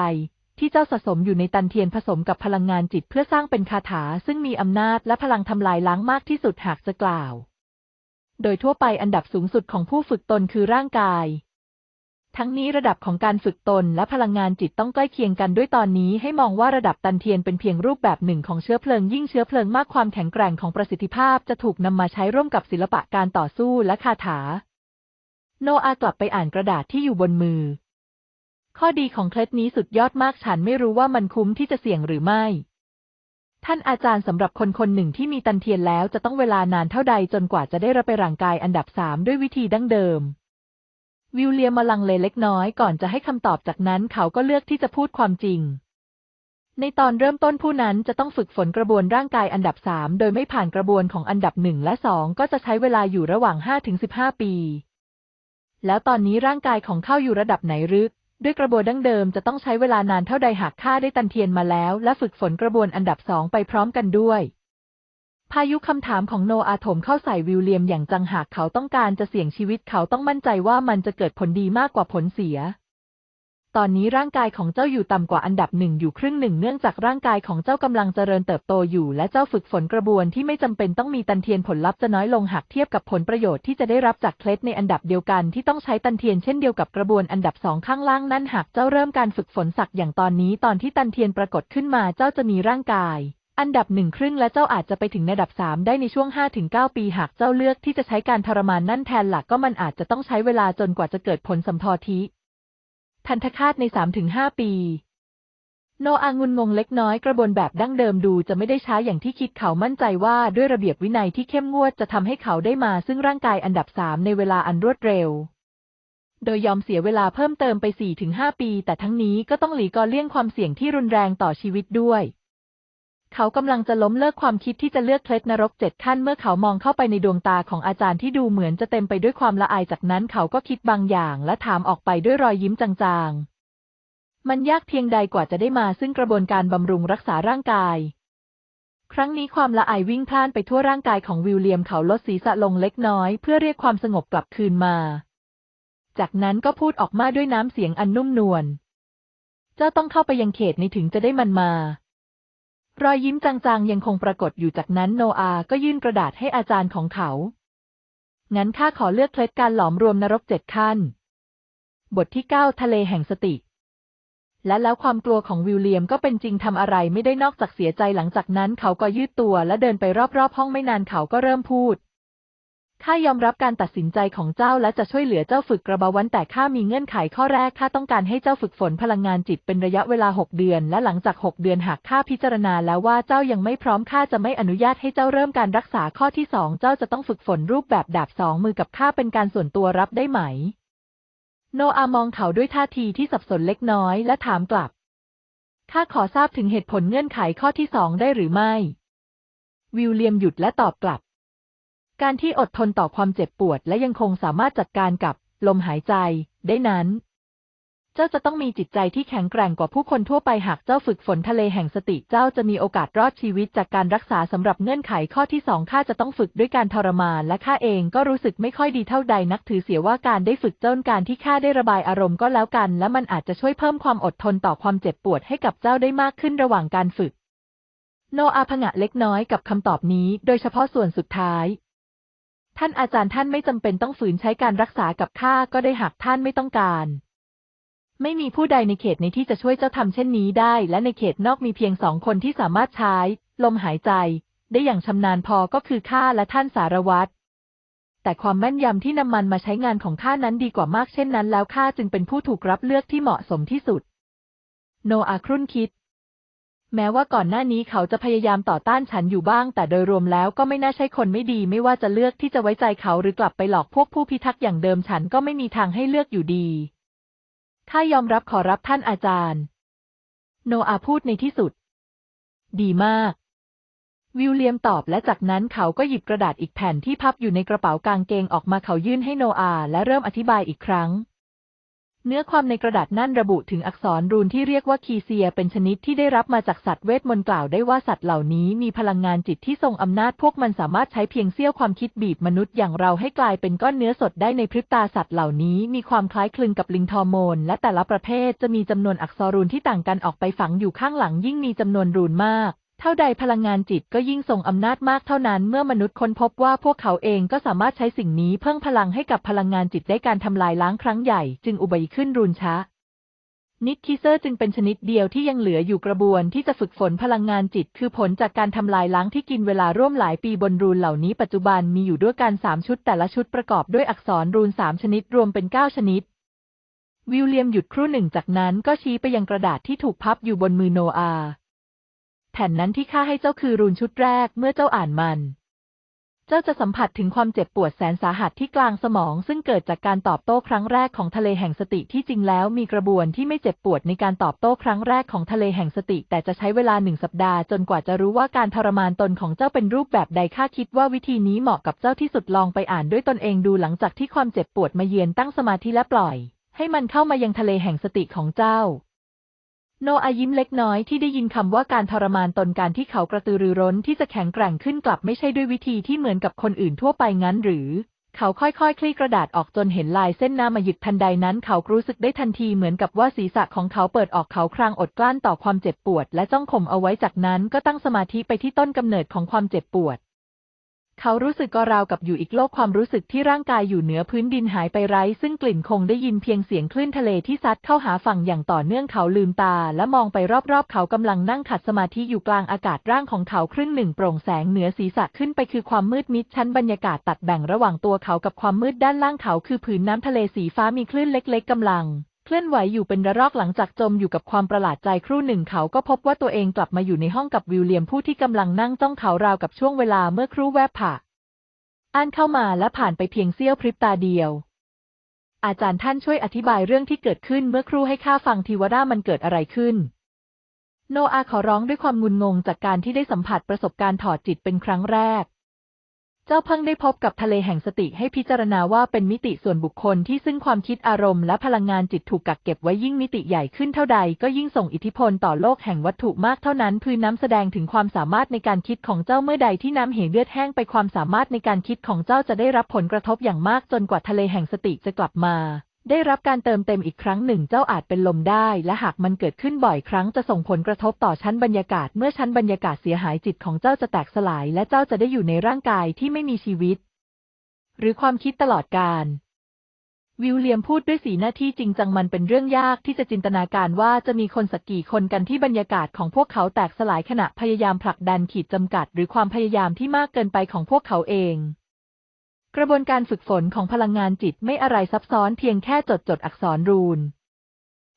ที่เจ้าสะสมอยู่ในตันเทียนผสมกับพลังงานจิตเพื่อสร้างเป็นคาถา ซึ่งมีอำนาจและพลังทำลายล้างมากที่สุดหากจะกล่าว โดยทั่วไปอันดับสูงสุดของผู้ฝึกตนคือร่างกาย ทั้งนี้ระดับของการฝึกตนและพลังงานจิตต้องใกล้เคียงกัน ด้วยตอนนี้ให้มองว่าระดับตันเทียนเป็นเพียงรูปแบบหนึ่งของเชื้อเพลิง ยิ่งเชื้อเพลิงมากความแข็งแกร่งของประสิทธิภาพจะถูกนำมาใช้ร่วมกับศิลปะการต่อสู้และคาถา โนอากลับไปอ่านกระดาษที่อยู่บนมือข้อดีของเคล็ดนี้สุดยอดมาก ฉันไม่รู้ว่ามันคุ้มที่จะเสี่ยงหรือไม่ ท่านอาจารย์สำหรับคนคนหนึ่งที่มีตันเทียนแล้ว จะต้องเวลานานเท่าใดจนกว่าจะได้รับไปร่างกายอันดับสามด้วยวิธีดั้งเดิม วิลเลียมมาลังเลเล็กน้อย ก่อนจะให้คำตอบจากนั้น เขาก็เลือกที่จะพูดความจริง ในตอนเริ่มต้นผู้นั้นจะต้องฝึกฝนกระบวนร่างกายอันดับสามโดยไม่ผ่านกระบวนของอันดับหนึ่งและสองก็จะใช้เวลาอยู่ระหว่างห้าถึงสิบห้าปี แล้วตอนนี้ร่างกายของเข้าอยู่ระดับไหนรึกด้วยกระบวนดั้งเดิมจะต้องใช้เวลานานเท่าใดหากข้าได้ตันเทียนมาแล้ว และฝึกฝนกระบวนอันดับสองไปพร้อมกันด้วย พายุคำถามของโนอาถมเข้าใส่วิลเลียมอย่างจังหากเขาต้องการจะเสี่ยงชีวิตเขาต้องมั่นใจว่ามันจะเกิดผลดีมากกว่าผลเสียตอนนี้ร่างกายของเจ้าอยู่ต่ำกว่าอันดับหนึ่งอยู่ครึ่งหนึ่งเนื่องจากร่างกายของเจ้ากำลังเจริญเติบโตอยู่และเจ้าฝึกฝนกระบวนที่ไม่จำเป็นต้องมีตันเทียนผลลัพธ์จะน้อยลงหากเทียบกับผลประโยชน์ที่จะได้รับจากเคล็ดในอันดับเดียวกันที่ต้องใช้ตันเทียนเช่นเดียวกับกระบวนอันดับสองข้างล่างนั้นหากเจ้าเริ่มการฝึกฝนสักอย่างตอนนี้ตอนที่ตันเทียนปรากฏขึ้นมาเจ้าจะมีร่างกายอันดับหนึ่งครึ่งและเจ้าอาจจะไปถึงในดับ3ได้ในช่วง5-9ปีหากเจ้าเลือกที่จะใช้การทรมานนั่นแทนหลักก็มันอาจจะต้องใช้เวลาจนกว่าจะเกิดผลสัมพอทิทันทคาตใน 3-5 ปี โนอางุนงงเล็กน้อยกระบวนแบบดั้งเดิมดูจะไม่ได้ช้าอย่างที่คิดเขามั่นใจว่าด้วยระเบียบวินัยที่เข้มงวดจะทำให้เขาได้มาซึ่งร่างกายอันดับสามในเวลาอันรวดเร็ว โดยยอมเสียเวลาเพิ่มเติมไป 4-5 ปี แต่ทั้งนี้ก็ต้องหลีกเลี่ยงความเสี่ยงที่รุนแรงต่อชีวิตด้วยเขากำลังจะล้มเลิกความคิดที่จะเลือกเคล็ดนรกเจ็ดขั้นเมื่อเขามองเข้าไปในดวงตาของอาจารย์ที่ดูเหมือนจะเต็มไปด้วยความละอายจากนั้นเขาก็คิดบางอย่างและถามออกไปด้วยรอยยิ้มจางๆ มันยากเพียงใดกว่าจะได้มาซึ่งกระบวนการบำรุงรักษาร่างกาย ครั้งนี้ความละอายวิ่งพล่านไปทั่วร่างกายของวิลเลียมเขาลดศีรษะลงเล็กน้อยเพื่อเรียกความสงบกลับคืนมา จากนั้นก็พูดออกมาด้วยน้ำเสียงอันนุ่มนวล เจ้าต้องเข้าไปยังเขตนี้ถึงจะได้มันมารอยยิ้มจาง ๆ ยังคงปรากฏอยู่จากนั้นโนอา ก็ยื่นกระดาษให้อาจารย์ของเขา งั้นข้าขอเลือกเคล็ดการหลอมรวมนรกเจ็ดขั้น บทที่เก้าทะเลแห่งสติ และแล้วความกลัวของวิลเลียมก็เป็นจริงทำอะไร ไม่ได้นอกจากเสียใจหลังจากนั้นเขาก็ยืดตัวและเดินไปรอบๆ ห้องไม่นานเขาก็เริ่มพูดข้ายอมรับการตัดสินใจของเจ้าและจะช่วยเหลือเจ้าฝึกกระบาวันแต่ข้ามีเงื่อนไขข้อแรกข้าต้องการให้เจ้าฝึกฝนพลังงานจิตเป็นระยะเวลาหกเดือน และหลังจากหกเดือนหากข้าพิจารณาแล้วว่าเจ้ายังไม่พร้อมข้าจะไม่อนุญาตให้เจ้าเริ่มการรักษาข้อที่สองเจ้าจะต้องฝึกฝนรูปแบบดาบสองมือกับข้าเป็นการส่วนตัวรับได้ไหม โนอามองเขาด้วยท่าทีที่สับสนเล็กน้อยและถามกลับข้าขอทราบถึงเหตุผลเงื่อนไขข้อที่สองได้หรือไม่ วิลเลียมหยุดและตอบกลับการที่อดทนต่อความเจ็บปวด และยังคงสามารถจัดการกับ ลมหายใจ ได้นั้น เจ้าจะต้องมีจิตใจที่แข็งแกร่งกว่าผู้คนทั่วไปหากเจ้าฝึกฝนทะเลแห่งสติ เจ้าจะมีโอกาสรอดชีวิตจากการรักษาสำหรับเงื่อนไขข้อที่สองข้าจะต้องฝึกด้วยการทรมานและข้าเองก็รู้สึกไม่ค่อยดีเท่าใดนักถือเสียว่าการได้ฝึกเจ้าการที่ข้าได้ระบายอารมณ์ก็แล้วกัน และมันอาจจะช่วยเพิ่มความอดทนต่อความเจ็บปวดให้กับเจ้าได้มากขึ้นระหว่างการฝึก โนอาผงะเล็กน้อยกับคำตอบนี้ โดยเฉพาะส่วนสุดท้ายท่านอาจารย์ท่านไม่จำเป็นต้องฝืนใช้การรักษากับข้าก็ได้หากท่านไม่ต้องการ ไม่มีผู้ใดในเขตในที่จะช่วยเจ้าทำเช่นนี้ได้ และในเขตนอกมีเพียงสองคนที่สามารถใช้ ลมหายใจ ได้อย่างชำนาญพอก็คือข้าและท่านสารวัตร แต่ความแม่นยำที่นำมันมาใช้งานของข้านั้นดีกว่ามากเช่นนั้นแล้วข้าจึงเป็นผู้ถูกรับเลือกที่เหมาะสมที่สุด โนอาครุ่นคิดแม้ว่าก่อนหน้านี้เขาจะพยายามต่อต้านฉันอยู่บ้าง แต่โดยรวมแล้วก็ไม่น่าใช่คนไม่ดี ไม่ว่าจะเลือกที่จะไว้ใจเขาหรือกลับไปหลอกพวกผู้พิทักษ์อย่างเดิมฉันก็ไม่มีทางให้เลือกอยู่ดีข้ายอมรับขอรับท่านอาจารย์ โนอาพูดในที่สุด ดีมาก วิลเลียมตอบ และจากนั้นเขาก็หยิบกระดาษอีกแผ่นที่พับอยู่ในกระเป๋ากางเกง ออกมาเขายื่นให้โนอา และเริ่มอธิบายอีกครั้งเนื้อความในกระดาษนั่นระบุถึงอักษรรูนที่เรียกว่าคีเซียเป็นชนิดที่ได้รับมาจากสัตว์เวทมนต์กล่าวได้ว่าสัตว์เหล่านี้มีพลังงานจิตที่ทรงอำนาจพวกมันสามารถใช้เพียงเสี้ยวความคิดบีบมนุษย์อย่างเราให้กลายเป็นก้อนเนื้อสดได้ในพริบตาสัตว์เหล่านี้มีความคล้ายคลึงกับลิงทอร์โมนและแต่ละประเภทจะมีจำนวนอักษรรูนที่ต่างกันออกไปฝังอยู่ข้างหลังยิ่งมีจำนวนรูนมากท่าใดพลังงานจิตก็ยิ่งส่งอำนาจมากเท่านั้น เมื่อมนุษย์ค้นพบว่าพวกเขาเองก็สามารถใช้สิ่งนี้เพิ่มพลังให้กับพลังงานจิตได้การทำลายล้างครั้งใหญ่ จึงอุบัยขึ้นรุนช้านิดคิเซอร์จึงเป็นชนิดเดียวที่ยังเหลืออยู่กระบวนที่จะฝึกฝนพลังงานจิต คือผลจากการทำลายล้างที่กินเวลาร่วมหลายปีบนรูนเหล่านี้ปัจจุบันมีอยู่ด้วยกันสามชุดแต่ละชุดประกอบด้วยอักษรรูนสามชนิด รวมเป็นเก้าชนิด วิลเลียมหยุดครู่หนึ่งจากนั้น ก็ชี้ไปยังกระดาษที่ถูกพับอยู่บนมือโนอาแผ่นนั้นที่ข้าให้เจ้าคือรูนชุดแรกเมื่อเจ้าอ่านมัน เจ้าจะสัมผัสถึงความเจ็บปวดแสนสาหัสที่กลางสมองซึ่งเกิดจากการตอบโต้ครั้งแรกของทะเลแห่งสติที่จริงแล้วมีกระบวนที่ไม่เจ็บปวดในการตอบโต้ครั้งแรกของทะเลแห่งสติแต่จะใช้เวลาหนึ่งสัปดาห์จนกว่าจะรู้ว่าการทรมานตนของเจ้าเป็นรูปแบบใดข้าคิดว่าวิธีนี้เหมาะกับเจ้าที่สุดลองไปอ่านด้วยตนเองดูหลังจากที่ความเจ็บปวดมาเยือนตั้งสมาธิและปล่อยให้มันเข้ามายังทะเลแห่งสติของเจ้าโนอายิ้มเล็กน้อยที่ได้ยินคำว่าการทรมานตนการที่เขากระตือรือร้นที่จะแข็งแกร่งขึ้นกลับไม่ใช่ด้วยวิธีที่เหมือนกับคนอื่นทั่วไปงั้นหรือ เขาค่อยๆ คลี่กระดาษออกจนเห็นลายเส้นหน้ามาหยุดทันใดนั้น เขารู้สึกได้ทันทีเหมือนกับว่าศีรษะของเขาเปิดออกเขาครางอดกลั้นต่อความเจ็บปวด และจ้องข่มเอาไว้จากนั้นก็ตั้งสมาธิไปที่ต้นกำเนิดของความเจ็บปวดเขารู้สึกก็ราวกับอยู่อีกโลกความรู้สึกที่ร่างกายอยู่เหนือพื้นดินหายไปไร้ซึ่งกลิ่นคงได้ยินเพียงเสียงคลื่นทะเลที่ซัดเข้าหาฝั่งอย่างต่อเนื่องเขาลืมตาและมองไปรอบๆ เขากำลังนั่งขัดสมาธิอยู่กลางอากาศร่างของเขาครึ่งหนึ่งโปร่งแสงเหนือศีรษะขึ้นไปคือความมืดมิดชั้นบรรยากาศตัดแบ่งระหว่างตัวเขากับความมืดด้านล่างเขาคือผืนน้ำทะเลสีฟ้ามีคลื่นเล็กๆกำลังเคลื่อนไหวอยู่เป็นระลอกหลังจากจมอยู่กับความประหลาดใจครู่หนึ่งเขาก็พบว่าตัวเองกลับมาอยู่ในห้องกับวิลเลียมผู้ที่กำลังนั่งจ้องเขาราวกับช่วงเวลาเมื่อครู่แวบผ่าอ่านเข้ามาและผ่านไปเพียงเสี้ยวพริบตาเดียว อาจารย์ท่านช่วยอธิบายเรื่องที่เกิดขึ้นเมื่อครู่ให้ข้าฟังทีว่ามันเกิดอะไรขึ้น โนอาขอร้องด้วยความงุนงงจากการที่ได้สัมผัสประสบการณ์ถอดจิตเป็นครั้งแรกเจ้าพังได้พบกับทะเลแห่งสติให้พิจารณาว่าเป็นมิติส่วนบุคคลที่ซึ่งความคิดอารมณ์และพลังงานจิตถูกกักเก็บไว้ยิ่งมิติใหญ่ขึ้นเท่าใด ก็ยิ่งส่งอิทธิพลต่อโลกแห่งวัตถุมากเท่านั้น พื้นน้ำแสดงถึงความสามารถในการคิดของเจ้าเมื่อใดที่น้ำเหเลือดแห้งไปความสามารถในการคิดของเจ้าจะได้รับผลกระทบอย่างมากจนกว่าทะเลแห่งสติจะกลับมาได้รับการเติมเต็มอีกครั้งหนึ่งเจ้าอาจเป็นลมได้ และหากมันเกิดขึ้นบ่อยครั้งจะส่งผลกระทบต่อชั้นบรรยากาศเมื่อชั้นบรรยากาศเสียหายจิตของเจ้าจะแตกสลาย และเจ้าจะได้อยู่ในร่างกายที่ไม่มีชีวิต หรือความคิดตลอดการวิลเลียมพูดด้วยสีหน้าที่จริงจังมันเป็นเรื่องยาก ที่จะจินตนาการว่าจะมีคนสักกี่คนกันที่บรรยากาศของพวกเขาแตกสลายขณะพยายามผลักดันขีดจำกัด หรือความพยายามที่มากเกินไปของพวกเขาเองกระบวนการฝึกฝนของพลังงานจิตไม่อะไรซับซ้อนเพียงแค่จดจดอักษรรูน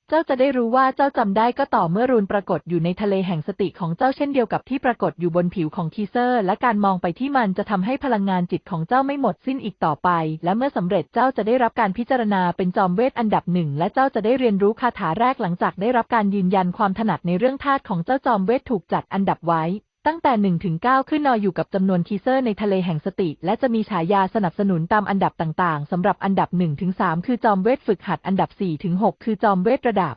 เจ้าจะได้รู้ว่าเจ้าจำได้ก็ต่อเมื่อรูนปรากฏอยู่ในทะเลแห่งสติของเจ้าเช่นเดียวกับที่ปรากฏอยู่บนผิวของคีเซอร์ และการมองไปที่มันจะทำให้พลังงานจิตของเจ้าไม่หมดสิ้นอีกต่อไป และเมื่อสำเร็จเจ้าจะได้รับการพิจารณาเป็นจอมเวทอันดับหนึ่งและเจ้าจะได้เรียนรู้คาถาแรกหลังจากได้รับการยืนยันความถนัดในเรื่องธาตุของเจ้าจอมเวทถูกจัดอันดับไว้ตั้งแต่ 1-9ถึงขึ้นนออยู่กับจำนวนทีเซอร์ในทะเลแห่งสติ และจะมีฉายาสนับสนุนตามอันดับต่าง ๆ สำหรับอันดับ 1-3ถึงคือจอมเวทฝึกหัด อันดับ 4-6ถึงคือจอมเวทระดับ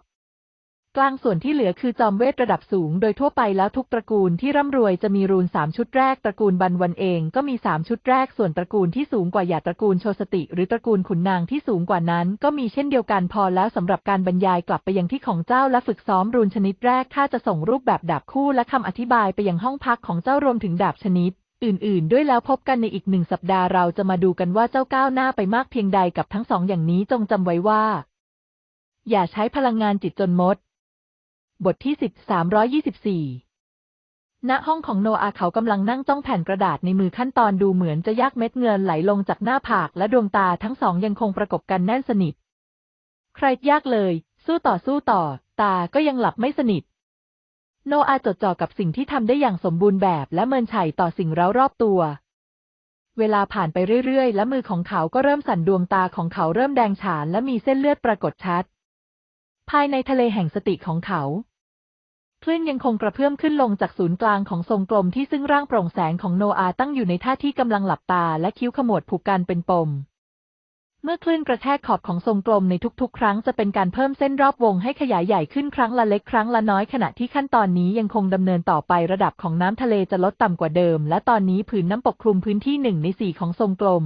กลางส่วนที่เหลือคือจอมเวทระดับสูง โดยทั่วไปแล้วทุกตระกูลที่ร่ำรวย จะมีรูนสามชุดแรก ตระกูลบันวันเอง ก็มีสามชุดแรก ส่วนตระกูลที่สูงกว่าอย่าตระกูลโชสติ หรือตระกูลขุนนางที่สูงกว่านั้น ก็มีเช่นเดียวกันพอแล้วสำหรับการบรรยายกลับไปยังที่ของเจ้าและฝึกซ้อมรูนชนิดแรกถ้าจะส่งรูปแบบดาบคู่และคำอธิบายไปยังห้องพักของเจ้ารวมถึงดาบชนิด อื่น ๆ ด้วยแล้วพบกันในอีกหนึ่งสัปดาห์เราจะมาดูกันว่าเจ้าก้าวหน้าไปมากเพียงใดกับทั้งสองอย่างนี้จงจำไว้ว่า อย่าใช้พลังงานจิตจนมดบทที่สิบสามร้อยยี่สิบสี่ณห้องของโนอาเขากำลังนั่งจ้องแผ่นกระดาษในมือขั้นตอนดูเหมือนจะยากเม็ดเงินไหลลงจากหน้าผากและดวงตาทั้งสองยังคงประกบกันแน่นสนิท ใครยากเลย สู้ต่อสู้ต่อ ตาก็ยังหลับไม่สนิท โนอาจดจ่อกับสิ่งที่ทำได้อย่างสมบูรณ์แบบและเมินไฉยต่อสิ่งเร้ารอบตัว เวลาผ่านไปเรื่อยๆ และมือของเขาก็เริ่มสั่นดวงตาของเขาเริ่มแดงฉาน และมีเส้นเลือดปรากฏชัด ภายในทะเลแห่งสติของเขาคลื่นยังคงกระเพื่อมขึ้นลงจากศูนย์กลางของทรงกลมที่ซึ่งร่างโปร่งแสงของโนอา ตั้งอยู่ในท่าที่กำลังหลับตา และคิ้วขมวดผูกกันเป็นปม เมื่อคลื่นกระแทกขอบของทรงกลมในทุกๆ ครั้งจะเป็นการเพิ่มเส้นรอบวง ให้ขยายใหญ่ขึ้นครั้งละเล็กครั้งละน้อยขณะที่ขั้นตอนนี้ยังคงดำเนินต่อไประดับของน้ำทะเลจะลดต่ำกว่าเดิม และตอนนี้ผืนน้ำปกคลุมพื้นที่หนึ่งในสี่ของทรงกลม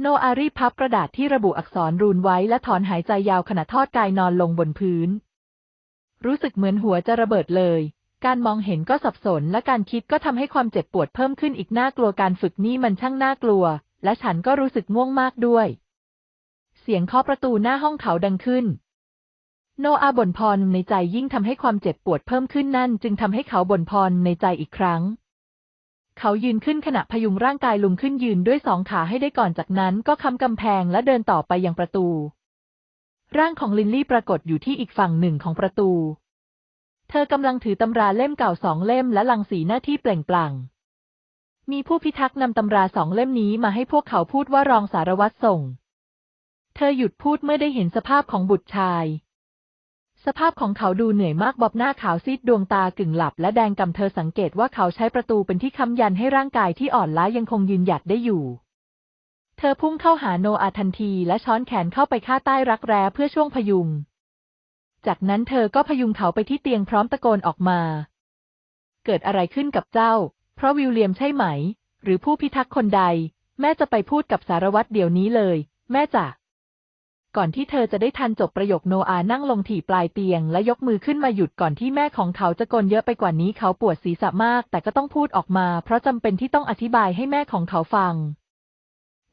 โนอารีพับกระดาษที่ระบุอักษรรูนไว้และถอนหายใจยาวขณะทอดกายนอนลงบนพื้นรู้สึกเหมือนหัวจะระเบิดเลย การมองเห็นก็สับสนและการคิดก็ทำให้ความเจ็บปวดเพิ่มขึ้นอีกน่ากลัวการฝึกนี่มันช่างน่ากลัวและฉันก็รู้สึกง่วงมากด้วย เสียงเคาะประตูหน้าห้องเขาดังขึ้น โนอาบ่นพรในใจยิ่งทำให้ความเจ็บปวดเพิ่มขึ้นนั่นจึงทำให้เขาบ่นพรในใจอีกครั้ง เขายืนขึ้นขณะพยุงร่างกายลุงขึ้นยืนด้วยสองขาให้ได้ก่อนจากนั้นก็ค้ำกำแพงและเดินต่อไปยังประตูร่างของลินลี่ปรากฏอยู่ที่อีกฝั่งหนึ่งของประตู เธอกำลังถือตำราเล่มเก่าสองเล่ม และลังสีหน้าที่เปล่งปลั่ง มีผู้พิทักษ์นำตำราสองเล่มนี้มาให้พวกเขาพูดว่ารองสารวัตรส่ง เธอหยุดพูดเมื่อได้เห็นสภาพของบุตรชาย สภาพของเขาดูเหนื่อยมากบอบหน้าขาว ซีดดวงตากึ่งหลับและแดงกำเธอสังเกตว่าเขาใช้ประตูเป็นที่ค้ำยันให้ร่างกายที่อ่อนล้ายังคงยืนหยัดได้อยู่เธอพุ่งเข้าหาโนอาทันที และช้อนแขนเข้าไปฆ่าใต้รักแร้เพื่อช่วงพยุง จากนั้นเธอก็พยุงเขาไปที่เตียงพร้อมตะโกนออกมา เกิดอะไรขึ้นกับเจ้า เพราะวิลเลียมใช่ไหม หรือผู้พิทักษ์คนใด แม่จะไปพูดกับสารวัตรเดี๋ยวนี้เลย แม่จะก่อนที่เธอจะได้ทันจบประโยคโนอา นั่งลงถี่ปลายเตียงและยกมือขึ้นมาหยุดก่อนที่แม่ของเขาจะกลนเยอะไปกว่านี้เขาปวดศีรษะมากแต่ก็ต้องพูดออกมา เพราะจำเป็นที่ต้องอธิบายให้แม่ของเขาฟัง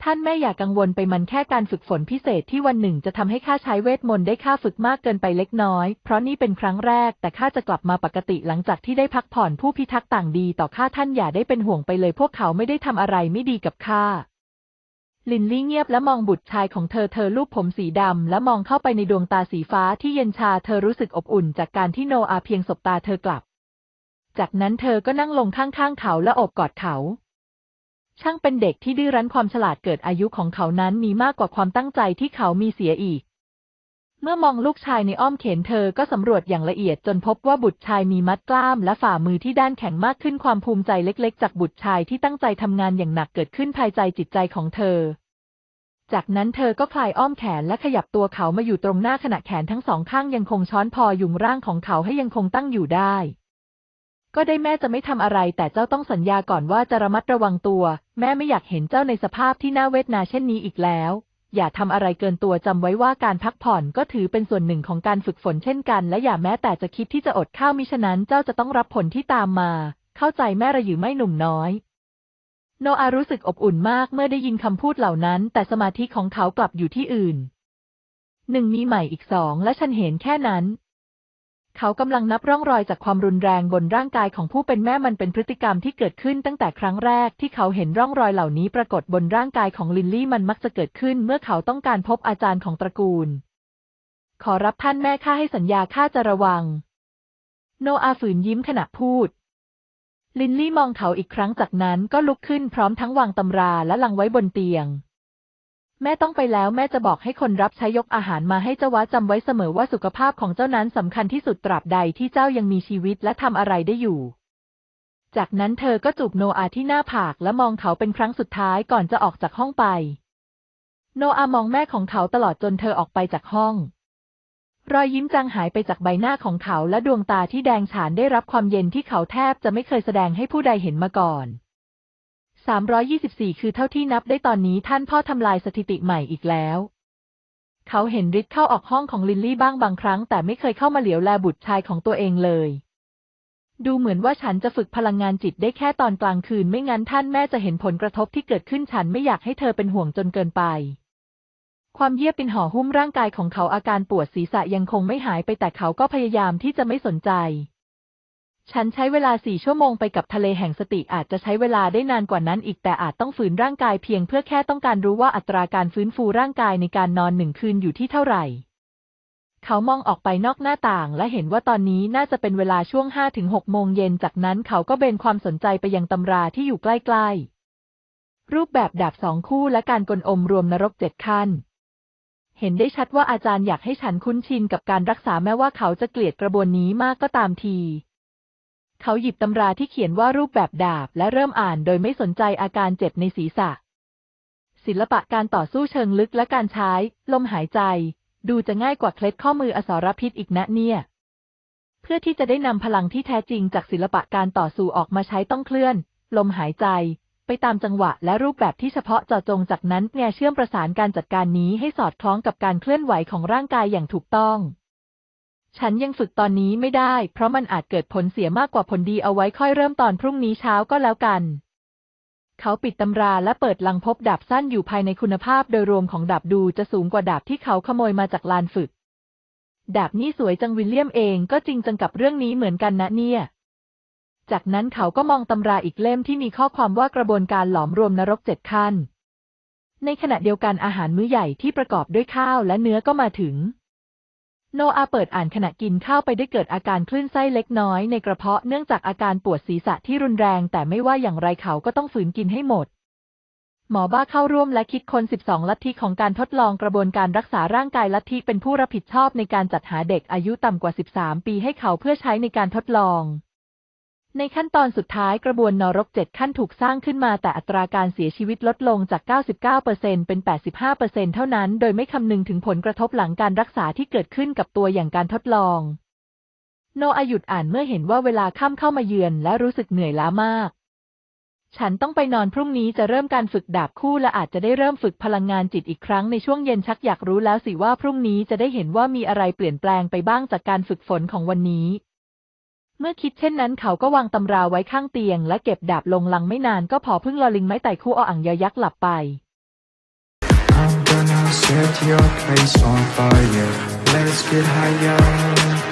ท่านแม่อย่ากังวลไปมันแค่การฝึกฝนพิเศษที่วันหนึ่งจะทำให้ข้าใช้เวทมนต์ได้ข้าฝึกมากเกินไปเล็กน้อย เพราะนี่เป็นครั้งแรกแต่ข้าจะกลับมาปกติหลังจากที่ได้พักผ่อนผู้พิทักษ์ต่างดีต่อข้าท่านอย่าได้เป็นห่วงไปเลยพวกเขาไม่ได้ทำอะไรไม่ดีกับข้าลินลี่เงียบและมองบุตรชายของเธอเธอรูบผมสีดำและมองเข้าไปในดวงตาสีฟ้าที่เย็นชาเธอรู้สึกอบอุ่นจากการที่โนอาเพียงสบตาเธอกลับ จากนั้นเธอก็นั่งลงข้างๆเขาและอบกอดเขาช่างเป็นเด็กที่ดื้อรั้นความฉลาดเกิดอายุของเขานั้นมีมากกว่าความตั้งใจที่เขามีเสียอีก เมื่อมองลูกชายในอ้อมเขนเธอก็สำรวจอย่างละเอียด จนพบว่าบุตรชายมีมัดกล้าม และฝ่ามือที่ด้านแข็งมากขึ้นความภูมิใจเล็ก ๆ จากบุตรชายที่ตั้งใจทำงานอย่างหนักเกิดขึ้นภายใจจิตใจของเธอ จากนั้นเธอก็คลายอ้อมแขนและขยับตัวเขามาอยู่ตรงหน้าขณะแขนทั้งสองข้างยังคงช้อนพอยุงร่างของเขาให้ยังคงตั้งอยู่ได้ก็ได้แม่จะไม่ทำอะไรแต่เจ้าต้องสัญญาก่อนว่าจะระมัดระวังตัว แม่ไม่อยากเห็นเจ้าในสภาพที่น่าเวทนาเช่นนี้อีกแล้ว อย่าทำอะไรเกินตัวจำไว้ว่าการพักผ่อนก็ถือเป็นส่วนหนึ่งของการฝึกฝนเช่นกัน และอย่าแม้แต่จะคิดที่จะอดข้าวมิฉะนั้นเจ้าจะต้องรับผลที่ตามมา เข้าใจแม่ระยือไม่หนุ่มน้อย โนอารู้สึกอบอุ่นมากเมื่อได้ยินคำพูดเหล่านั้น แต่สมาธิของเขากลับอยู่ที่อื่น หนึ่งมีใหม่อีกสองและฉันเห็นแค่นั้นเขากำลังนับร่องรอยจากความรุนแรงบนร่างกายของผู้เป็นแม่มันเป็นพฤติกรรมที่เกิดขึ้นตั้งแต่ครั้งแรกที่เขาเห็นร่องรอยเหล่านี้ปรากฏบนร่างกายของลินลี่มันมักจะเกิดขึ้นเมื่อเขาต้องการพบอาจารย์ของตระกูล ขอรับท่านแม่ข้าให้สัญญาข้าจะระวัง โนอาฝืนยิ้มขณะพูด ลินลี่มองเขาอีกครั้งจากนั้นก็ลุกขึ้นพร้อมทั้งวางตำราและลังไว้บนเตียงแม่ต้องไปแล้วแม่จะบอกให้คนรับใช้ยกอาหารมาให้เจ้าวะจำไว้เสมอว่าสุขภาพของเจ้านั้นสำคัญที่สุดตราบใดที่เจ้ายังมีชีวิตและทำอะไรได้อยู่ จากนั้นเธอก็จูบโนอาที่หน้าผากและมองเขาเป็นครั้งสุดท้ายก่อนจะออกจากห้องไป โนอามองแม่ของเขาตลอดจนเธอออกไปจากห้อง รอยยิ้มจางหายไปจากใบหน้าของเขาและดวงตาที่แดงฉานได้รับความเย็นที่เขาแทบจะไม่เคยแสดงให้ผู้ใดเห็นมาก่อน324คือเท่าที่นับได้ตอนนี้ท่านพ่อทำลายสถิติใหม่อีกแล้ว เขาเห็นริดเข้าออกห้องของลินลี่บ้างบางครั้งแต่ไม่เคยเข้ามาเหลียวแลบุตรชายของตัวเองเลย ดูเหมือนว่าฉันจะฝึกพลังงานจิตได้แค่ตอนกลางคืนไม่งั้นท่านแม่จะเห็นผลกระทบที่เกิดขึ้นฉันไม่อยากให้เธอเป็นห่วงจนเกินไป ความเยียบเป็นห่อหุ้มร่างกายของเขาอาการปวดศีรษะยังคงไม่หายไปแต่เขาก็พยายามที่จะไม่สนใจฉันใช้เวลาสี่ชั่วโมงไปกับทะเลแห่งสติอาจจะใช้เวลาได้นานกว่านั้นอีกแต่อาจต้องฝืนร่างกายเพียงเพื่อแค่ต้องการรู้ว่าอัตราการฟื้นฟูร่างกายในการนอนหนึ่งคืนอยู่ที่เท่าไหร่ เขามองออกไปนอกหน้าต่างและเห็นว่าตอนนี้น่าจะเป็นเวลาช่วงห้าถึงหกโมงเย็นจากนั้นเขาก็เบนความสนใจไปยังตำราที่อยู่ใกล้ ๆ รูปแบบดาบสองคู่และการกลอมรวมนรกเจ็ดขั้น เห็นได้ชัดว่าอาจารย์อยากให้ฉันคุ้นชินกับการรักษาแม้ว่าเขาจะเกลียดกระบวนนี้มากก็ตามทีเขาหยิบตำราที่เขียนว่ารูปแบบดาบและเริ่มอ่านโดยไม่สนใจอาการเจ็บในศีรษะ ศิลปะการต่อสู้เชิงลึกและการใช้ลมหายใจ ดูจะง่ายกว่าเคล็ดข้อมืออสรพิษอีกนะเนี่ย เพื่อที่จะได้นำพลังที่แท้จริงจากศิลปะการต่อสู้ออกมาใช้ต้องเคลื่อน ลมหายใจ ไปตามจังหวะและรูปแบบที่เฉพาะเจาะจงจากนั้นแง่เชื่อมประสานการจัดการนี้ให้สอดคล้องกับการเคลื่อนไหวของร่างกายอย่างถูกต้องฉันยังฝึกตอนนี้ไม่ได้ เพราะมันอาจเกิดผลเสียมากกว่าผลดีเอาไว้ค่อยเริ่มตอนพรุ่งนี้เช้าก็แล้วกัน เขาปิดตำราและเปิดลังพบดาบสั้นอยู่ภายในคุณภาพโดยรวมของดาบดูจะสูงกว่าดาบที่เขาขโมยมาจากลานฝึก ดาบนี้สวยจังวิลเลียมเองก็จริงจังกับเรื่องนี้เหมือนกันนะเนี่ย จากนั้นเขาก็มองตำราอีกเล่มที่มีข้อความว่ากระบวนการหลอมรวมนรกเจ็ดขั้น ในขณะเดียวกันอาหารมื้อใหญ่ที่ประกอบด้วยข้าวและเนื้อก็มาถึงโนอาเปิดอ่านขณะกินข้าวไปได้เกิดอาการคลื่นไส้เล็กน้อยในกระเพาะเนื่องจากอาการปวดศีรษะที่รุนแรงแต่ไม่ว่าอย่างไรเขาก็ต้องฝืนกินให้หมด หมอบ้าเข้าร่วมและคิดคน 12 ลัทธิของการทดลองกระบวนการรักษาร่างกายลัทธิเป็นผู้รับผิดชอบในการจัดหาเด็กอายุต่ำกว่า 13 ปีให้เขาเพื่อใช้ในการทดลองในขั้นตอนสุดท้ายกระบวนนรก 7 ขั้นถูกสร้างขึ้นมาแต่อัตราการเสียชีวิตลดลงจาก 99%เป็น 85%เท่านั้น โดยไม่คำนึงถึงผลกระทบหลังการรักษาที่เกิดขึ้นกับตัวอย่างการทดลอง โนอาหยุดอ่านเมื่อเห็นว่าเวลาค่ำเข้ามาเยือนและรู้สึกเหนื่อยล้ามาก ฉันต้องไปนอนพรุ่งนี้จะเริ่มการฝึกดาบคู่และอาจจะได้เริ่มฝึกพลังงานจิตอีกครั้งในช่วงเย็นชักอยากรู้แล้วสิว่าพรุ่งนี้จะได้เห็นว่ามีอะไรเปลี่ยนแปลงไปบ้างจากการฝึกฝนของวันนี้เมื่อคิดเช่นนั้นเขาก็วางตำราไว้ข้างเตียง และเก็บดาบลงลังไม่นานก็พอพึ่งลอลิงไม้ไต่คู่ออ่างยายักษ์หลับ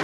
ไป